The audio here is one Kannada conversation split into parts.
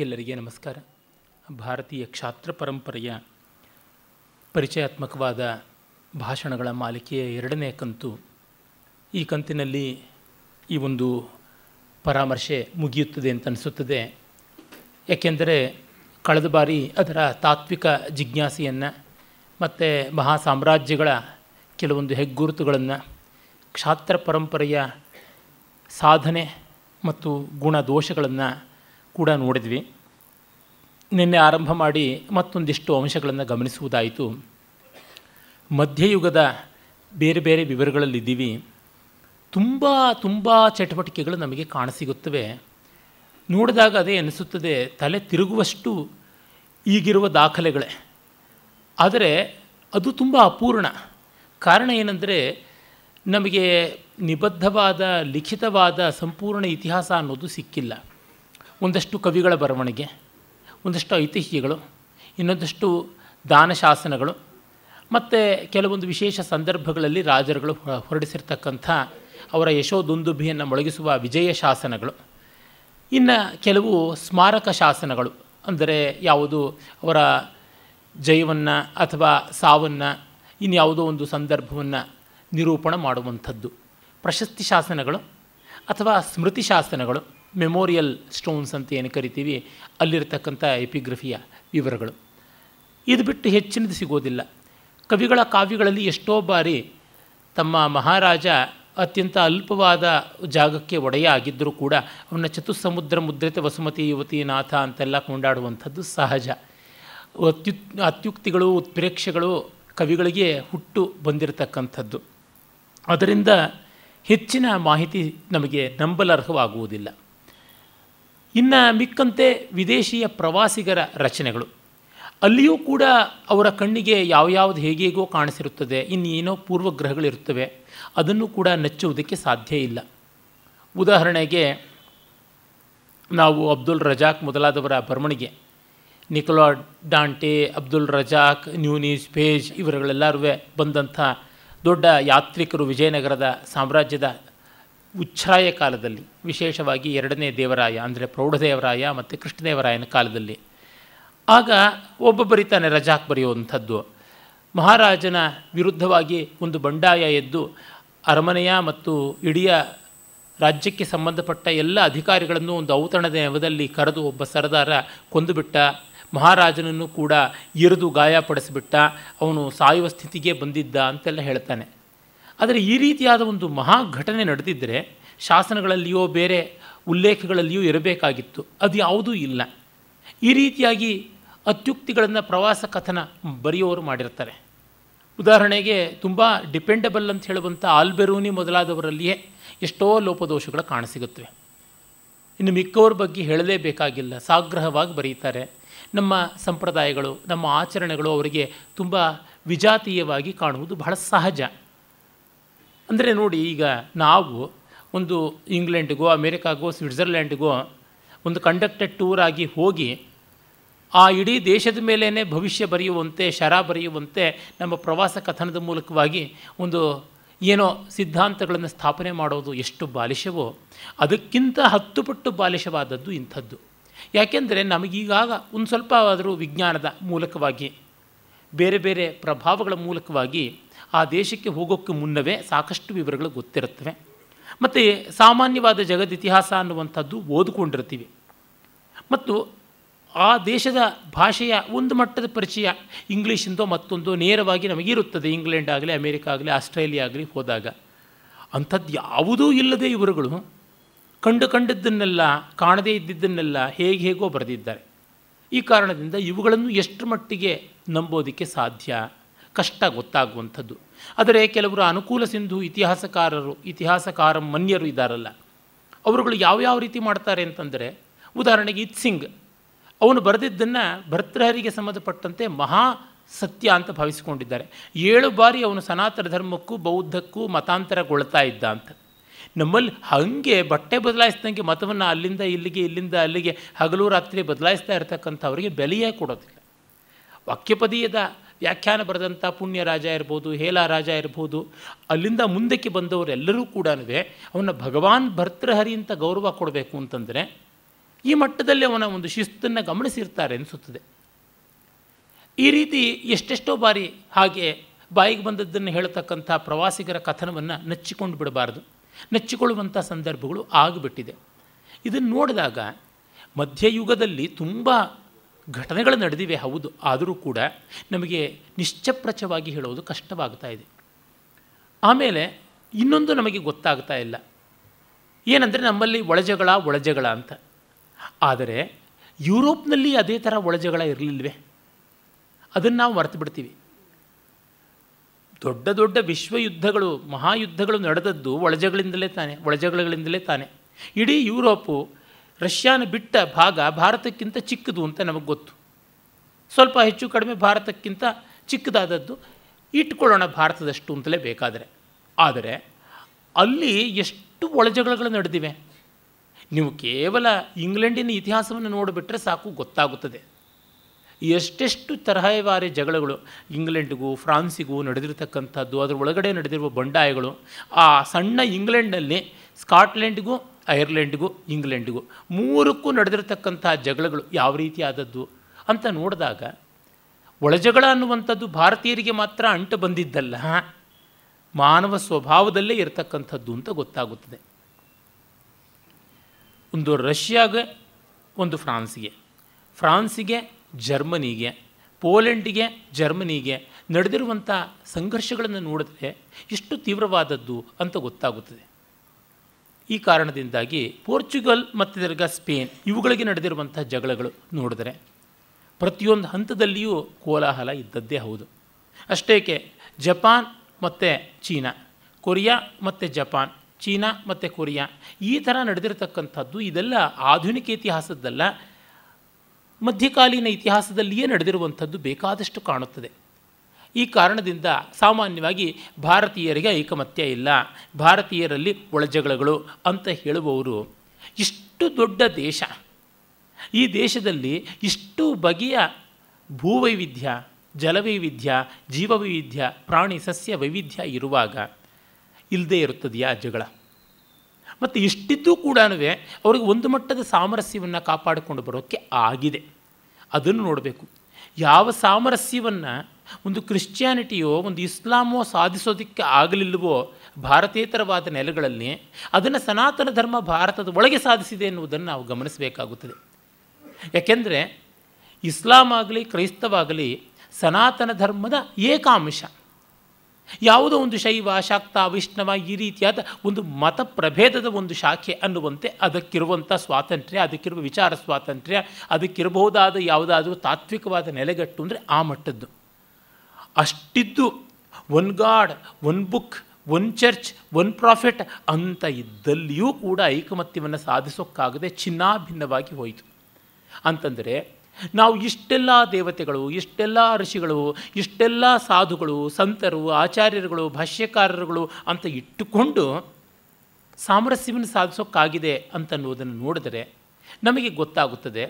ಎಲ್ಲರಿಗೆ ನಮಸ್ಕಾರ ಭಾರತೀಯ ಕ್ಷಾತ್ರ ಪರಂಪರೆಯ ಪರಿಚಯಾತ್ಮಕವಾದ ಭಾಷಣಗಳ ಮಾಲಿಕೆಯ ಎರಡನೇ ಕಂತು ಈ ಕಂತಿನಲ್ಲಿ ಈ ಒಂದು ಪರಾಮರ್ಶೆ ಮುಗಿಯುತ್ತದೆ ಅಂತ ಅನಿಸುತ್ತದೆ ಏಕೆಂದರೆ ಕಳೆದ ಬಾರಿ ಅದರ ತಾತ್ವಿಕ ಜಿಜ್ಞಾಸೆಯನ್ನು ಮತ್ತು ಮಹಾ ಸಾಮ್ರಾಜ್ಯಗಳ ಕೆಲವೊಂದು ಹೆಗ್ಗುರುತುಗಳನ್ನು ಕ್ಷಾತ್ರ ಪರಂಪರೆಯ ಸಾಧನೆ ಮತ್ತು ಗುಣ ದೋಷಗಳನ್ನು ಕೂಡ ನೋಡಿದ್ವಿ ನಿನ್ನೆ ಆರಂಭ ಮಾಡಿ ಮತ್ತೊಂದಿಷ್ಟು ಅಂಶಗಳನ್ನು ಗಮನಿಸುವುದಾಯಿತು ಮಧ್ಯಯುಗದ ಬೇರೆ ಬೇರೆ ವಿವರಗಳಲ್ಲಿದ್ದೀವಿ ತುಂಬ ತುಂಬ ಚಟುವಟಿಕೆಗಳು ನಮಗೆ ಕಾಣಸಿಗುತ್ತವೆ ನೋಡಿದಾಗ ಅದೇ ಅನಿಸುತ್ತದೆ ತಲೆ ತಿರುಗುವಷ್ಟು ಈಗಿರುವ ದಾಖಲೆಗಳೇ ಆದರೆ ಅದು ತುಂಬ ಅಪೂರ್ಣ ಕಾರಣ ಏನೆಂದರೆ ನಮಗೆ ನಿಬದ್ಧವಾದ ಲಿಖಿತವಾದ ಸಂಪೂರ್ಣ ಇತಿಹಾಸ ಅನ್ನೋದು ಸಿಕ್ಕಿಲ್ಲ ಒಂದಷ್ಟು ಕವಿಗಳ ಬರವಣಿಗೆ ಒಂದಷ್ಟು ಐತಿಹ್ಯಗಳು ಇನ್ನೊಂದಷ್ಟು ದಾನಶಾಸನಗಳು ಮತ್ತು ಕೆಲವೊಂದು ವಿಶೇಷ ಸಂದರ್ಭಗಳಲ್ಲಿ ರಾಜರುಗಳು ಹೊರಡಿಸಿರ್ತಕ್ಕಂಥ ಅವರ ಯಶೋದುಂದುಭಿಯನ್ನು ಮೊಳಗಿಸುವ ವಿಜಯ ಶಾಸನಗಳು ಇನ್ನು ಕೆಲವು ಸ್ಮಾರಕ ಶಾಸನಗಳು ಅಂದರೆ ಯಾವುದು ಅವರ ಜಯವನ್ನು ಅಥವಾ ಸಾವನ್ನು ಇನ್ಯಾವುದೋ ಒಂದು ಸಂದರ್ಭವನ್ನು ನಿರೂಪಣೆ ಮಾಡುವಂಥದ್ದು ಪ್ರಶಸ್ತಿ ಶಾಸನಗಳು ಅಥವಾ ಸ್ಮೃತಿ ಶಾಸನಗಳು ಮೆಮೋರಿಯಲ್ ಸ್ಟೋನ್ಸ್ ಅಂತ ಏನು ಕರಿತೀವಿ ಅಲ್ಲಿರ್ತಕ್ಕಂಥ ಎಪಿಗ್ರಫಿಯ ವಿವರಗಳು ಇದು ಬಿಟ್ಟು ಹೆಚ್ಚಿನದು ಸಿಗೋದಿಲ್ಲ ಕವಿಗಳ ಕಾವ್ಯಗಳಲ್ಲಿ ಎಷ್ಟೋ ಬಾರಿ ತಮ್ಮ ಮಹಾರಾಜ ಅತ್ಯಂತ ಅಲ್ಪವಾದ ಜಾಗಕ್ಕೆ ಒಡೆಯ ಆಗಿದ್ದರೂ ಕೂಡ ಅವನ ಚತುಸ್ಸಮುದ್ರ ಮುದ್ರಿತ ವಸುಮತಿ ಯುವತಿ ನಾಥ ಅಂತೆಲ್ಲ ಕೊಂಡಾಡುವಂಥದ್ದು ಸಹಜ ಅತ್ಯುತ್ ಅತ್ಯುಕ್ತಿಗಳು ಉತ್ಪ್ರೇಕ್ಷೆಗಳು ಕವಿಗಳಿಗೆ ಹುಟ್ಟು ಬಂದಿರತಕ್ಕಂಥದ್ದು ಅದರಿಂದ ಹೆಚ್ಚಿನ ಮಾಹಿತಿ ನಮಗೆ ನಂಬಲರ್ಹವಾಗುವುದಿಲ್ಲ ಇನ್ನು ಮಿಕ್ಕಂತೆ ವಿದೇಶಿಯ ಪ್ರವಾಸಿಗರ ರಚನೆಗಳು ಅಲ್ಲಿಯೂ ಕೂಡ ಅವರ ಕಣ್ಣಿಗೆ ಯಾವ್ಯಾವ್ದು ಹೇಗೇಗೋ ಕಾಣಿಸಿರುತ್ತದೆ ಇನ್ನೇನೋ ಪೂರ್ವಗ್ರಹಗಳಿರುತ್ತವೆ ಅದನ್ನು ಕೂಡ ನೆಚ್ಚುವುದಕ್ಕೆ ಸಾಧ್ಯ ಇಲ್ಲ ಉದಾಹರಣೆಗೆ ನಾವು ಅಬ್ದುಲ್ ರಜಾಕ್ ಮೊದಲಾದವರ ಬರವಣಿಗೆ Nicola Dante Abdul Razak Nunes Paes ಇವರುಗಳೆಲ್ಲರೂ ಬಂದಂಥ ದೊಡ್ಡ ಯಾತ್ರಿಕರು ವಿಜಯನಗರದ ಸಾಮ್ರಾಜ್ಯದ ಉಚ್ಛ್ರಾಯ ಕಾಲದಲ್ಲಿ ವಿಶೇಷವಾಗಿ ಎರಡನೇ ದೇವರಾಯ ಅಂದರೆ ಪ್ರೌಢದೇವರಾಯ ಮತ್ತು ಕೃಷ್ಣದೇವರಾಯನ ಕಾಲದಲ್ಲಿ ಆಗ ಒಬ್ಬ ಬರಿತಾನೆ ರಜಾಕ್ ಬರೆಯುವಂಥದ್ದು ಮಹಾರಾಜನ ವಿರುದ್ಧವಾಗಿ ಒಂದು ಬಂಡಾಯ ಎದ್ದು ಅರಮನೆಯ ಮತ್ತು ಇಡೀ ರಾಜ್ಯಕ್ಕೆ ಸಂಬಂಧಪಟ್ಟ ಎಲ್ಲ ಅಧಿಕಾರಿಗಳನ್ನು ಒಂದು ಔತಣದ ನೆವದಲ್ಲಿ ಕರೆದು ಒಬ್ಬ ಸರದಾರ ಕೊಂದುಬಿಟ್ಟ ಮಹಾರಾಜನನ್ನು ಕೂಡ ಇರಿದು ಗಾಯಪಡಿಸಿಬಿಟ್ಟ ಅವನು ಸಾಯುವ ಸ್ಥಿತಿಗೆ ಬಂದಿದ್ದ ಅಂತೆಲ್ಲ ಹೇಳ್ತಾನೆ ಆದರೆ ಈ ರೀತಿಯಾದ ಒಂದು ಮಹಾ ಘಟನೆ ನಡೆದಿದ್ದರೆ ಶಾಸನಗಳಲ್ಲಿಯೋ ಬೇರೆ ಉಲ್ಲೇಖಗಳಲ್ಲಿಯೋ ಇರಬೇಕಾಗಿತ್ತು ಅದು ಯಾವುದೂ ಇಲ್ಲ ಈ ರೀತಿಯಾಗಿ ಅತ್ಯುಕ್ತಿಗಳನ್ನು ಪ್ರವಾಸ ಕಥನ ಬರೆಯೋರು ಮಾಡಿರ್ತಾರೆ ಉದಾಹರಣೆಗೆ ತುಂಬ ಡಿಪೆಂಡಬಲ್ ಅಂತ ಹೇಳುವಂಥ ಆಲ್ಬೆರೂನಿ ಮೊದಲಾದವರಲ್ಲಿಯೇ ಎಷ್ಟೋ ಲೋಪದೋಷಗಳು ಕಾಣಸಿಗುತ್ತವೆ ಇನ್ನು ಮಿಕ್ಕವ್ರ ಬಗ್ಗೆ ಹೇಳಲೇಬೇಕಾಗಿಲ್ಲ ಸಾಗ್ರಹವಾಗಿ ಬರೀತಾರೆ ನಮ್ಮ ಸಂಪ್ರದಾಯಗಳು ನಮ್ಮ ಆಚರಣೆಗಳು ಅವರಿಗೆ ತುಂಬ ವಿಜಾತೀಯವಾಗಿ ಕಾಣುವುದು ಬಹಳ ಸಹಜ ಅಂದರೆ ನೋಡಿ ಈಗ ನಾವು ಒಂದು ಇಂಗ್ಲೆಂಡ್ಗೋ ಅಮೇರಿಕಾಗೋ ಸ್ವಿಟ್ಜರ್ಲ್ಯಾಂಡ್ಗೋ ಒಂದು ಕಂಡಕ್ಟೆಡ್ ಟೂರ್ ಆಗಿ ಹೋಗಿ ಆ ಇಡೀ ದೇಶದ ಮೇಲೇ ಭವಿಷ್ಯ ಬರೆಯುವಂತೆ ಶರ ಬರೆಯುವಂತೆ ನಮ್ಮ ಪ್ರವಾಸ ಕಥನದ ಮೂಲಕವಾಗಿ ಒಂದು ಏನೋ ಸಿದ್ಧಾಂತಗಳನ್ನು ಸ್ಥಾಪನೆ ಮಾಡೋದು ಎಷ್ಟು ಬಾಲಿಶವೋ ಅದಕ್ಕಿಂತ ಹತ್ತು ಪಟ್ಟು ಬಾಲಿಶವಾದದ್ದು ಇಂಥದ್ದು ಯಾಕೆಂದರೆ ನಮಗೀಗಾಗ ಒಂದು ಸ್ವಲ್ಪ ಆದರೂ ವಿಜ್ಞಾನದ ಮೂಲಕವಾಗಿ ಬೇರೆ ಬೇರೆ ಪ್ರಭಾವಗಳ ಮೂಲಕವಾಗಿ ಆ ದೇಶಕ್ಕೆ ಹೋಗೋಕ್ಕೆ ಮುನ್ನವೇ ಸಾಕಷ್ಟು ವಿವರಗಳು ಗೊತ್ತಿರುತ್ತವೆ ಮತ್ತು ಸಾಮಾನ್ಯವಾದ ಜಗದ್ ಇತಿಹಾಸ ಅನ್ನುವಂಥದ್ದು ಓದ್ಕೊಂಡಿರ್ತೀವಿ ಮತ್ತು ಆ ದೇಶದ ಭಾಷೆಯ ಒಂದು ಮಟ್ಟದ ಪರಿಚಯ ಇಂಗ್ಲೀಷಿಂದೋ ಮತ್ತೊಂದು ನೇರವಾಗಿ ನಮಗಿರುತ್ತದೆ ಇಂಗ್ಲೆಂಡ್ ಆಗಲಿ ಅಮೇರಿಕಾ ಆಗಲಿ ಆಸ್ಟ್ರೇಲಿಯಾ ಆಗಲಿ ಹೋದಾಗ ಅಂಥದ್ದು ಯಾವುದೂ ಇಲ್ಲದೆ ಇವರುಗಳು ಕಂಡು ಕಂಡದ್ದನ್ನೆಲ್ಲ ಕಾಣದೇ ಇದ್ದಿದ್ದನ್ನೆಲ್ಲ ಹೇಗೆ ಹೇಗೋ ಬರೆದಿದ್ದಾರೆ ಈ ಕಾರಣದಿಂದ ಇವುಗಳನ್ನು ಎಷ್ಟು ಮಟ್ಟಿಗೆ ನಂಬೋದಕ್ಕೆ ಸಾಧ್ಯ ಕಷ್ಟ ಗೊತ್ತಾಗುವಂಥದ್ದು ಆದರೆ ಕೆಲವರು ಅನುಕೂಲ ಸಿಂಧು ಇತಿಹಾಸಕಾರರು ಇತಿಹಾಸಕಾರ ಮನ್ಯರು ಇದ್ದಾರಲ್ಲ ಅವರುಗಳು ಯಾವ್ಯಾವ ರೀತಿ ಮಾಡ್ತಾರೆ ಅಂತಂದರೆ ಉದಾಹರಣೆಗೆ ಇತ್ ಸಿಂಗ್ ಅವನು ಬರೆದಿದ್ದನ್ನು ಭರ್ತೃಹರಿಗೆ ಸಂಬಂಧಪಟ್ಟಂತೆ ಮಹಾ ಸತ್ಯ ಅಂತ ಭಾವಿಸಿಕೊಂಡಿದ್ದಾರೆ ಏಳು ಬಾರಿ ಅವನು ಸನಾತನ ಧರ್ಮಕ್ಕೂ ಬೌದ್ಧಕ್ಕೂ ಮತಾಂತರಗೊಳ್ತಾ ಇದ್ದ ಅಂತ ನಮ್ಮಲ್ಲಿ ಹಾಗೆ ಬಟ್ಟೆ ಬದಲಾಯಿಸ್ದಂಗೆ ಮತವನ್ನು ಅಲ್ಲಿಂದ ಇಲ್ಲಿಗೆ ಇಲ್ಲಿಂದ ಅಲ್ಲಿಗೆ ಹಗಲು ರಾತ್ರಿ ಬದಲಾಯಿಸ್ತಾ ಇರ್ತಕ್ಕಂಥವರಿಗೆ ಬೆಲೆಯೇ ಕೊಡೋದಿಲ್ಲ ವಾಕ್ಯಪದೀಯದ ವ್ಯಾಖ್ಯಾನ ಬರೆದಂಥ ಪುಣ್ಯ ರಾಜ ಇರ್ಬೋದು ಹೇಲ ರಾಜ ಇರ್ಬೋದು ಅಲ್ಲಿಂದ ಮುಂದಕ್ಕೆ ಬಂದವರೆಲ್ಲರೂ ಕೂಡ ಅವನ ಭಗವಾನ್ ಭರ್ತೃಹರಿ ಅಂತ ಗೌರವ ಕೊಡಬೇಕು ಅಂತಂದರೆ ಈ ಮಟ್ಟದಲ್ಲಿ ಅವನ ಒಂದು ಶಿಸ್ತನ್ನು ಗಮನಿಸಿರ್ತಾರೆ ಅನಿಸುತ್ತದೆ ಈ ರೀತಿ ಎಷ್ಟೆಷ್ಟೋ ಬಾರಿ ಹಾಗೆ ಬಾಯಿಗೆ ಬಂದದ್ದನ್ನು ಹೇಳತಕ್ಕಂಥ ಪ್ರವಾಸಿಗರ ಕಥನವನ್ನು ನಚ್ಚಿಕೊಂಡು ಬಿಡಬಾರ್ದು ನೆಚ್ಚಿಕೊಳ್ಳುವಂಥ ಸಂದರ್ಭಗಳು ಆಗಿಬಿಟ್ಟಿದೆ ಇದನ್ನು ನೋಡಿದಾಗ ಮಧ್ಯಯುಗದಲ್ಲಿ ತುಂಬ ಘಟನೆಗಳು ನಡೆದಿವೆ ಹೌದು ಆದರೂ ಕೂಡ ನಮಗೆ ನಿಶ್ಚಪ್ರಚವಾಗಿ ಹೇಳೋದು ಕಷ್ಟವಾಗ್ತಾ ಇದೆ ಆಮೇಲೆ ಇನ್ನೊಂದು ನಮಗೆ ಗೊತ್ತಾಗ್ತಾ ಇಲ್ಲ ಏನಂದರೆ ನಮ್ಮಲ್ಲಿ ಒಳಜಗಳ ಒಳಜಗಳ ಅಂತ ಆದರೆ ಯುರೋಪ್ನಲ್ಲಿ ಅದೇ ಥರ ಒಳಜಗಳ ಇರಲಿಲ್ವೇ ಅದನ್ನು ನಾವು ಮರೆತು ಬಿಡ್ತೀವಿ ದೊಡ್ಡ ದೊಡ್ಡ ವಿಶ್ವಯುದ್ಧಗಳು ಮಹಾಯುದ್ಧಗಳು ನಡೆದದ್ದು ಒಳಜಗಳಿಂದಲೇ ತಾನೆ ಒಳಜಗಳಿಂದಲೇ ತಾನೆ ಇಡೀ ಯುರೋಪು ರಷ್ಯಾನ ಬಿಟ್ಟ ಭಾಗ ಭಾರತಕ್ಕಿಂತ ಚಿಕ್ಕದು ಅಂತ ನಮಗೆ ಗೊತ್ತು ಸ್ವಲ್ಪ ಹೆಚ್ಚು ಕಡಿಮೆ ಭಾರತಕ್ಕಿಂತ ಚಿಕ್ಕದಾದದ್ದು ಇಟ್ಕೊಳ್ಳೋಣ ಭಾರತದಷ್ಟು ಅಂತಲೇ ಬೇಕಾದರೆ ಆದರೆ ಅಲ್ಲಿ ಎಷ್ಟು ಒಳಜಗಳು ನಡೆದಿವೆ ನೀವು ಕೇವಲ ಇಂಗ್ಲೆಂಡಿನ ಇತಿಹಾಸವನ್ನು ನೋಡಿಬಿಟ್ರೆ ಸಾಕು ಗೊತ್ತಾಗುತ್ತದೆ ಎಷ್ಟೆಷ್ಟು ತರಹವಾರಿ ಜಗಳಗಳು ಇಂಗ್ಲೆಂಡ್ಗೂ ಫ್ರಾನ್ಸಿಗೂ ನಡೆದಿರತಕ್ಕಂಥದ್ದು ಅದರ ಒಳಗಡೆ ನಡೆದಿರುವ ಬಂಡಾಯಗಳು ಆ ಸಣ್ಣ ಇಂಗ್ಲೆಂಡ್ನಲ್ಲಿ ಸ್ಕಾಟ್ಲೆಂಡ್ಗೂ ಐರ್ಲೆಂಡ್ಗೂ ಇಂಗ್ಲೆಂಡ್ಗೂ ಮೂರಕ್ಕೂ ನಡೆದಿರತಕ್ಕಂಥ ಜಗಳಗಳು ಯಾವ ರೀತಿಯಾದದ್ದು ಅಂತ ನೋಡಿದಾಗ ಒಳಜಗಳ ಅನ್ನುವಂಥದ್ದು ಭಾರತೀಯರಿಗೆ ಮಾತ್ರ ಅಂಟು ಬಂದಿದ್ದಲ್ಲ ಮಾನವ ಸ್ವಭಾವದಲ್ಲೇ ಇರತಕ್ಕಂಥದ್ದು ಅಂತ ಗೊತ್ತಾಗುತ್ತದೆ ಒಂದು ರಷ್ಯಾಗೆ ಒಂದು ಫ್ರಾನ್ಸ್ಗೆ ಫ್ರಾನ್ಸಿಗೆ ಜರ್ಮನಿಗೆ ಪೋಲೆಂಡಿಗೆ ಜರ್ಮನಿಗೆ ನಡೆದಿರುವಂಥ ಸಂಘರ್ಷಗಳನ್ನು ನೋಡಿದ್ರೆ ಎಷ್ಟು ತೀವ್ರವಾದದ್ದು ಅಂತ ಗೊತ್ತಾಗುತ್ತದೆ ಈ ಕಾರಣದಿಂದಾಗಿ ಪೋರ್ಚುಗಲ್ ಮತ್ತು ತಿರ್ಗ ಸ್ಪೇನ್ ಇವುಗಳಿಗೆ ನಡೆದಿರುವಂಥ ಜಗಳಗಳು ನೋಡಿದರೆ ಪ್ರತಿಯೊಂದು ಹಂತದಲ್ಲಿಯೂ ಕೋಲಾಹಲ ಇದ್ದದ್ದೇ ಹೌದು ಅಷ್ಟೇಕೆ ಜಪಾನ್ ಮತ್ತು ಚೀನಾ ಕೊರಿಯಾ ಮತ್ತು ಜಪಾನ್ ಚೀನಾ ಮತ್ತು ಕೊರಿಯಾ ಈ ಥರ ನಡೆದಿರತಕ್ಕಂಥದ್ದು ಇದೆಲ್ಲ ಆಧುನಿಕ ಇತಿಹಾಸದ್ದಲ್ಲ ಮಧ್ಯಕಾಲೀನ ಇತಿಹಾಸದಲ್ಲಿಯೇ ನಡೆದಿರುವಂಥದ್ದು ಬೇಕಾದಷ್ಟು ಕಾಣುತ್ತದೆ ಈ ಕಾರಣದಿಂದ ಸಾಮಾನ್ಯವಾಗಿ ಭಾರತೀಯರಿಗೆ ಐಕಮತ್ಯ ಇಲ್ಲ ಭಾರತೀಯರಲ್ಲಿ ಒಳಜಗಳಗಳು ಅಂತ ಹೇಳುವವರು ಇಷ್ಟು ದೊಡ್ಡ ದೇಶ ಈ ದೇಶದಲ್ಲಿ ಇಷ್ಟು ಬಗೆಯ ಭೂವೈವಿಧ್ಯ ಜಲವೈವಿಧ್ಯ ಜೀವವೈವಿಧ್ಯ ಪ್ರಾಣಿ ಸಸ್ಯ ವೈವಿಧ್ಯ ಇರುವಾಗ ಇಲ್ಲದೇ ಇರುತ್ತದೆಯಾ ಜಗಳ ಮತ್ತು ಇಷ್ಟಿದ್ದೂ ಕೂಡ ಅವ್ರಿಗೆ ಒಂದು ಮಟ್ಟದ ಸಾಮರಸ್ಯವನ್ನು ಕಾಪಾಡಿಕೊಂಡು ಬರೋಕ್ಕೆ ಆಗಿದೆ ಅದನ್ನು ನೋಡಬೇಕು ಯಾವ ಸಾಮರಸ್ಯವನ್ನು ಒಂದು ಕ್ರಿಶ್ಚಿಯಾನಿಟಿಯೋ ಒಂದು ಇಸ್ಲಾಮೋ ಸಾಧಿಸೋದಕ್ಕೆ ಆಗಲಿಲ್ಲವೋ ಭಾರತೇತರವಾದ ನೆಲೆಗಳಲ್ಲಿ ಅದನ್ನು ಸನಾತನ ಧರ್ಮ ಭಾರತದ ಒಳಗೆ ಸಾಧಿಸಿದೆ ಎನ್ನುವುದನ್ನು ನಾವು ಗಮನಿಸಬೇಕಾಗುತ್ತದೆ ಯಾಕೆಂದರೆ ಇಸ್ಲಾಂ ಆಗಲಿ ಕ್ರೈಸ್ತವಾಗಲಿ ಸನಾತನ ಧರ್ಮದ ಏಕಾಂಶ ಯಾವುದೋ ಒಂದು ಶೈವ ಶಾಕ್ತ ವೈಷ್ಣವ ಈ ರೀತಿಯಾದ ಒಂದು ಮತ ಪ್ರಭೇದದ ಒಂದು ಶಾಖೆ ಅನ್ನುವಂತೆ ಅದಕ್ಕಿರುವಂಥ ಸ್ವಾತಂತ್ರ್ಯ ಅದಕ್ಕಿರುವ ವಿಚಾರ ಸ್ವಾತಂತ್ರ್ಯ ಅದಕ್ಕಿರಬಹುದಾದ ಯಾವುದಾದ್ರೂ ತಾತ್ವಿಕವಾದ ನೆಲೆಗಟ್ಟು ಅಂದರೆ ಆ ಮಟ್ಟದ್ದು ಅಷ್ಟಿದ್ದು one God one book one church one prophet ಅಂತ ಇದ್ದಲ್ಲಿಯೂ ಕೂಡ ಐಕಮತ್ಯವನ್ನು ಸಾಧಿಸೋಕ್ಕಾಗದೆ ಚಿನ್ನಾಭಿನ್ನವಾಗಿ ಹೋಯಿತು ಅಂತಂದರೆ ನಾವು ಇಷ್ಟೆಲ್ಲ ದೇವತೆಗಳು ಇಷ್ಟೆಲ್ಲ ಋಷಿಗಳು ಇಷ್ಟೆಲ್ಲ ಸಾಧುಗಳು ಸಂತರು ಆಚಾರ್ಯರುಗಳು ಭಾಷ್ಯಕಾರರುಗಳು ಅಂತ ಇಟ್ಟುಕೊಂಡು ಸಾಮರಸ್ಯವನ್ನು ಸಾಧಿಸೋಕ್ಕಾಗಿದೆ ಅಂತನ್ನುವುದನ್ನು ನೋಡಿದರೆ ನಮಗೆ ಗೊತ್ತಾಗುತ್ತದೆ